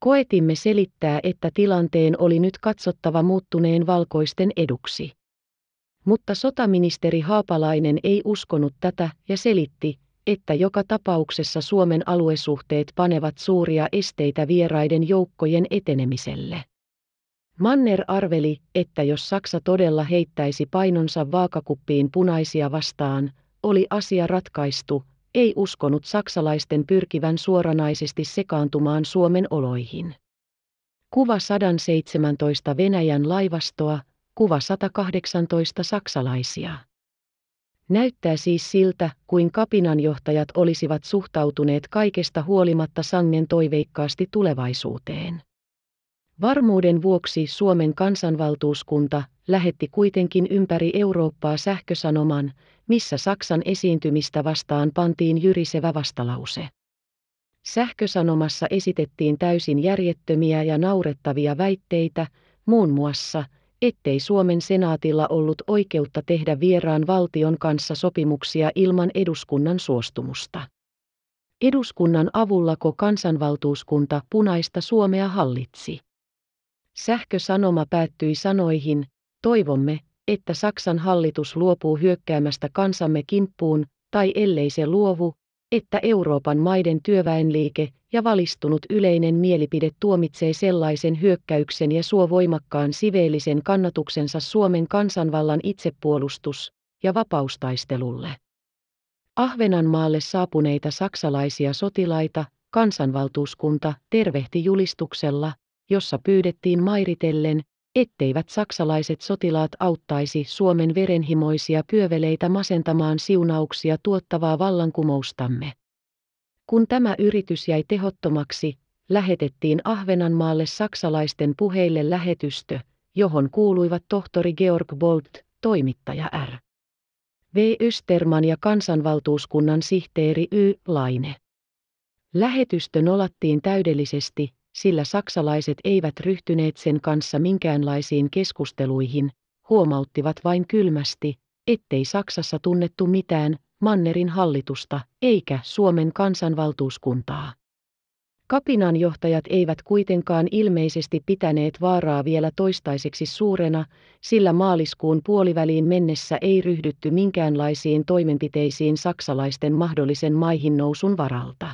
Koetimme selittää, että tilanteen oli nyt katsottava muuttuneen valkoisten eduksi. Mutta sotaministeri Haapalainen ei uskonut tätä ja selitti, että joka tapauksessa Suomen aluesuhteet panevat suuria esteitä vieraiden joukkojen etenemiselle. Manner arveli, että jos Saksa todella heittäisi painonsa vaakakuppiin punaisia vastaan, oli asia ratkaistu, ei uskonut saksalaisten pyrkivän suoranaisesti sekaantumaan Suomen oloihin. Kuva 117 Venäjän laivastoa, kuva 118 saksalaisia. Näyttää siis siltä, kuin kapinanjohtajat olisivat suhtautuneet kaikesta huolimatta sangen toiveikkaasti tulevaisuuteen. Varmuuden vuoksi Suomen kansanvaltuuskunta lähetti kuitenkin ympäri Eurooppaa sähkösanoman, missä Saksan esiintymistä vastaan pantiin jyrisevä vastalause. Sähkösanomassa esitettiin täysin järjettömiä ja naurettavia väitteitä, muun muassa – ettei Suomen senaatilla ollut oikeutta tehdä vieraan valtion kanssa sopimuksia ilman eduskunnan suostumusta. Eduskunnan avullako kansanvaltuuskunta punaista Suomea hallitsi. Sähkösanoma päättyi sanoihin, toivomme, että Saksan hallitus luopuu hyökkäämästä kansamme kimppuun, tai ellei se luovu, että Euroopan maiden työväenliike, ja valistunut yleinen mielipide tuomitsee sellaisen hyökkäyksen ja suo voimakkaan siveellisen kannatuksensa Suomen kansanvallan itsepuolustus- ja vapaustaistelulle. Ahvenanmaalle saapuneita saksalaisia sotilaita kansanvaltuuskunta tervehti julistuksella, jossa pyydettiin mairitellen, etteivät saksalaiset sotilaat auttaisi Suomen verenhimoisia pyöveleitä masentamaan siunauksia tuottavaa vallankumoustamme. Kun tämä yritys jäi tehottomaksi, lähetettiin Ahvenanmaalle saksalaisten puheille lähetystö, johon kuuluivat tohtori Georg Bolt, toimittaja R. V. Österman ja kansanvaltuuskunnan sihteeri Y. Laine. Lähetystö nolattiin täydellisesti, sillä saksalaiset eivät ryhtyneet sen kanssa minkäänlaisiin keskusteluihin, huomauttivat vain kylmästi, ettei Saksassa tunnettu mitään Mannerin hallitusta eikä Suomen kansanvaltuuskuntaa. Kapinanjohtajat eivät kuitenkaan ilmeisesti pitäneet vaaraa vielä toistaiseksi suurena, sillä maaliskuun puoliväliin mennessä ei ryhdytty minkäänlaisiin toimenpiteisiin saksalaisten mahdollisen maihin nousun varalta.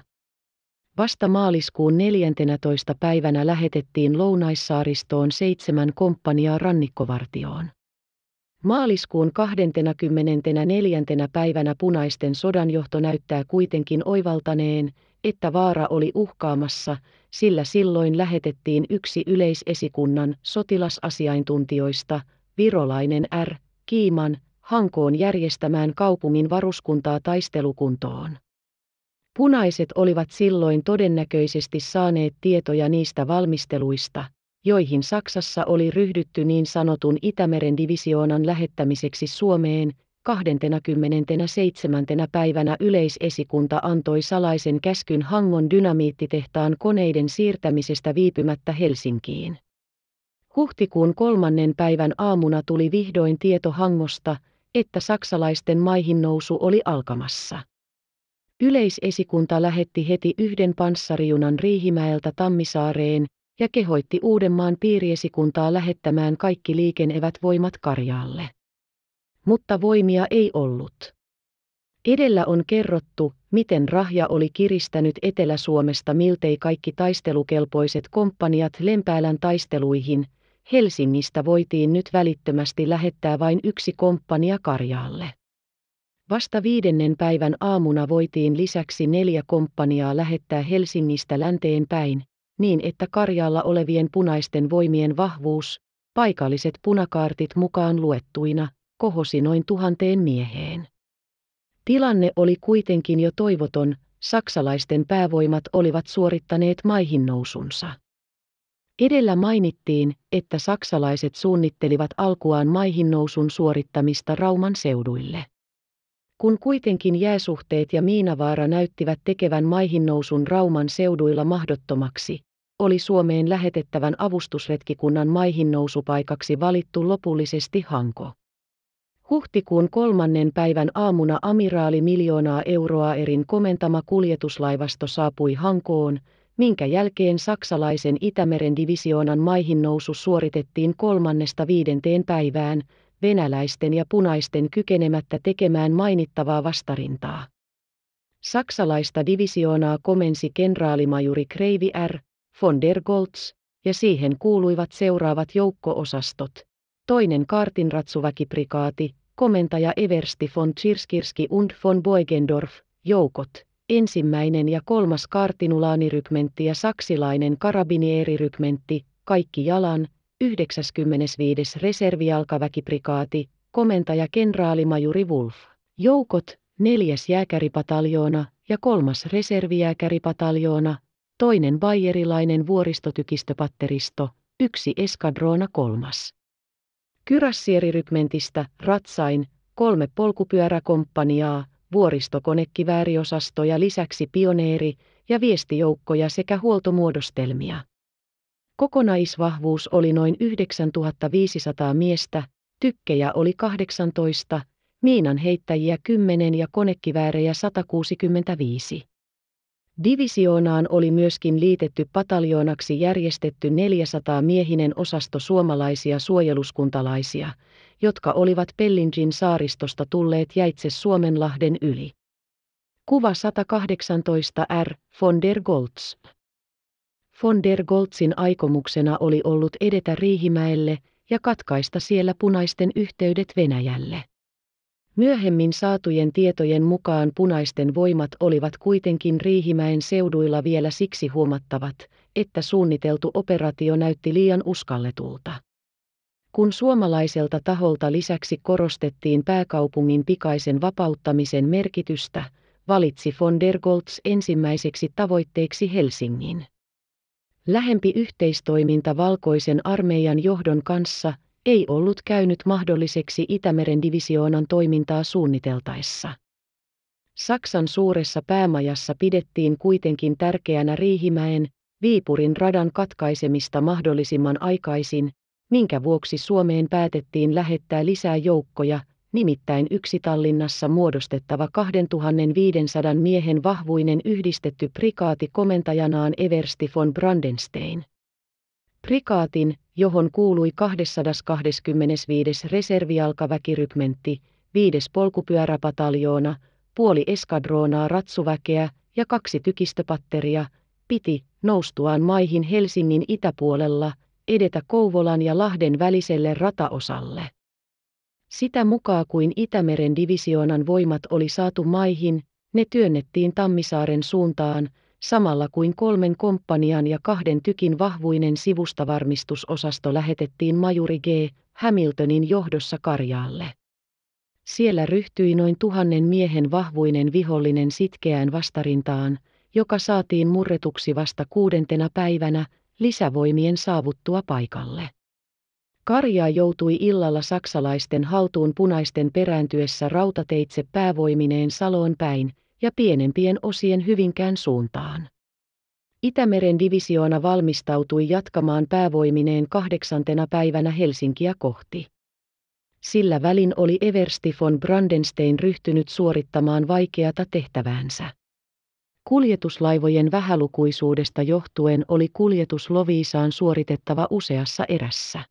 Vasta maaliskuun 14. päivänä lähetettiin Lounaissaaristoon seitsemän komppaniaa rannikkovartioon. Maaliskuun 24. päivänä punaisten sodanjohto näyttää kuitenkin oivaltaneen, että vaara oli uhkaamassa, sillä silloin lähetettiin yksi yleisesikunnan sotilasasiantuntijoista, virolainen R. Kiiman, Hankoon järjestämään kaupungin varuskuntaa taistelukuntoon. Punaiset olivat silloin todennäköisesti saaneet tietoja niistä valmisteluista, joihin Saksassa oli ryhdytty niin sanotun Itämeren divisioonan lähettämiseksi Suomeen, 27. päivänä yleisesikunta antoi salaisen käskyn Hangon dynamiittitehtaan koneiden siirtämisestä viipymättä Helsinkiin. Huhtikuun kolmannen päivän aamuna tuli vihdoin tieto Hangosta, että saksalaisten maihin nousu oli alkamassa. Yleisesikunta lähetti heti yhden panssarijunan Riihimäeltä Tammisaareen, ja kehoitti Uudenmaan piiriesikuntaa lähettämään kaikki liikenevät voimat Karjaalle. Mutta voimia ei ollut. Edellä on kerrottu, miten Rahja oli kiristänyt Etelä-Suomesta miltei kaikki taistelukelpoiset komppaniat Lempäälän taisteluihin, Helsingistä voitiin nyt välittömästi lähettää vain yksi komppania Karjaalle. Vasta viidennen päivän aamuna voitiin lisäksi neljä komppaniaa lähettää Helsingistä länteen päin, niin että Karjalla olevien punaisten voimien vahvuus, paikalliset punakaartit mukaan luettuina, kohosi noin tuhanteen mieheen. Tilanne oli kuitenkin jo toivoton, saksalaisten päävoimat olivat suorittaneet maihin nousunsa. Edellä mainittiin, että saksalaiset suunnittelivat alkuaan maihin nousun suorittamista Rauman seuduille. Kun kuitenkin jääsuhteet ja Miinavaara näyttivät tekevän maihin nousun Rauman seuduilla mahdottomaksi, oli Suomeen lähetettävän avustusretkikunnan maihin nousupaikaksi valittu lopullisesti Hanko. Huhtikuun kolmannen päivän aamuna amiraali miljoonaa euroa erin komentama kuljetuslaivasto saapui Hankoon, minkä jälkeen saksalaisen Itämeren divisioonan maihin nousu suoritettiin kolmannesta viidenteen päivään, venäläisten ja punaisten kykenemättä tekemään mainittavaa vastarintaa. Saksalaista divisioonaa komensi kenraalimajuri Kreivi R von der Goltz, ja siihen kuuluivat seuraavat joukko-osastot. Toinen kartinratsuväkiprikaati, komentaja Eversti von Tschirskirski und von Boegendorf, joukot, ensimmäinen ja kolmas kartinulaanirykmentti ja saksilainen karabinierirykmentti, kaikki jalan, 95. reservialkaväkiprikaati, komentaja kenraalimajuri Wolf. Joukot, neljäs jääkäripataljoona ja kolmas reservijääkäripataljoona, toinen bayerilainen vuoristotykistöpatteristo, yksi eskadroona kolmas. Kyrassierirykmentistä, ratsain, kolme polkupyöräkomppaniaa, vuoristokonekivääriosastoja lisäksi pioneeri- ja viestijoukkoja sekä huoltomuodostelmia. Kokonaisvahvuus oli noin 9500 miestä, tykkejä oli 18, miinan heittäjiä 10 ja konekiväärejä 165. Divisioonaan oli myöskin liitetty pataljoonaksi järjestetty 400 miehinen osasto suomalaisia suojeluskuntalaisia, jotka olivat Pellingin saaristosta tulleet jäitse Suomenlahden yli. Kuva 118 R. von der Goltz. Von der Goltzin aikomuksena oli ollut edetä Riihimäelle ja katkaista siellä punaisten yhteydet Venäjälle. Myöhemmin saatujen tietojen mukaan punaisten voimat olivat kuitenkin Riihimäen seuduilla vielä siksi huomattavat, että suunniteltu operaatio näytti liian uskalletulta. Kun suomalaiselta taholta lisäksi korostettiin pääkaupungin pikaisen vapauttamisen merkitystä, valitsi von der Goltz ensimmäiseksi tavoitteeksi Helsingin. Lähempi yhteistoiminta valkoisen armeijan johdon kanssa ei ollut käynyt mahdolliseksi Itämeren divisioonan toimintaa suunniteltaessa. Saksan suuressa päämajassa pidettiin kuitenkin tärkeänä Riihimäen, Viipurin radan katkaisemista mahdollisimman aikaisin, minkä vuoksi Suomeen päätettiin lähettää lisää joukkoja, nimittäin yksi Tallinnassa muodostettava 2500 miehen vahvuinen yhdistetty prikaati komentajanaan Eversti von Brandenstein. Prikaatin, johon kuului 225. reservialkaväkirykmentti, 5. polkupyöräpataljoona, puoli eskadroonaa ratsuväkeä ja kaksi tykistöpatteria, piti, noustuaan maihin Helsingin itäpuolella, edetä Kouvolan ja Lahden väliselle rataosalle. Sitä mukaan kuin Itämeren divisioonan voimat oli saatu maihin, ne työnnettiin Tammisaaren suuntaan, samalla kuin kolmen komppanian ja kahden tykin vahvuinen sivustavarmistusosasto lähetettiin majuri G. Hamiltonin johdossa Karjaalle. Siellä ryhtyi noin tuhannen miehen vahvuinen vihollinen sitkeään vastarintaan, joka saatiin murretuksi vasta kuudentena päivänä lisävoimien saavuttua paikalle. Karjaa joutui illalla saksalaisten haltuun punaisten perääntyessä rautateitse päävoimineen Saloon päin, ja pienempien osien hyvinkään suuntaan. Itämeren divisioona valmistautui jatkamaan päävoimineen kahdeksantena päivänä Helsinkiä kohti. Sillä välin oli Eversti von Brandenstein ryhtynyt suorittamaan vaikeata tehtäväänsä. Kuljetuslaivojen vähälukuisuudesta johtuen oli kuljetus Loviisaan suoritettava useassa erässä.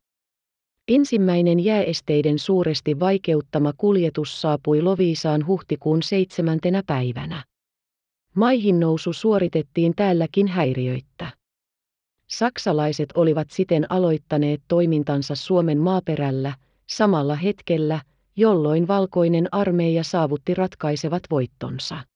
Ensimmäinen jääesteiden suuresti vaikeuttama kuljetus saapui Loviisaan huhtikuun seitsemäntenä päivänä. Maihin nousu suoritettiin täälläkin häiriöittä. Saksalaiset olivat siten aloittaneet toimintansa Suomen maaperällä samalla hetkellä, jolloin valkoinen armeija saavutti ratkaisevat voittonsa.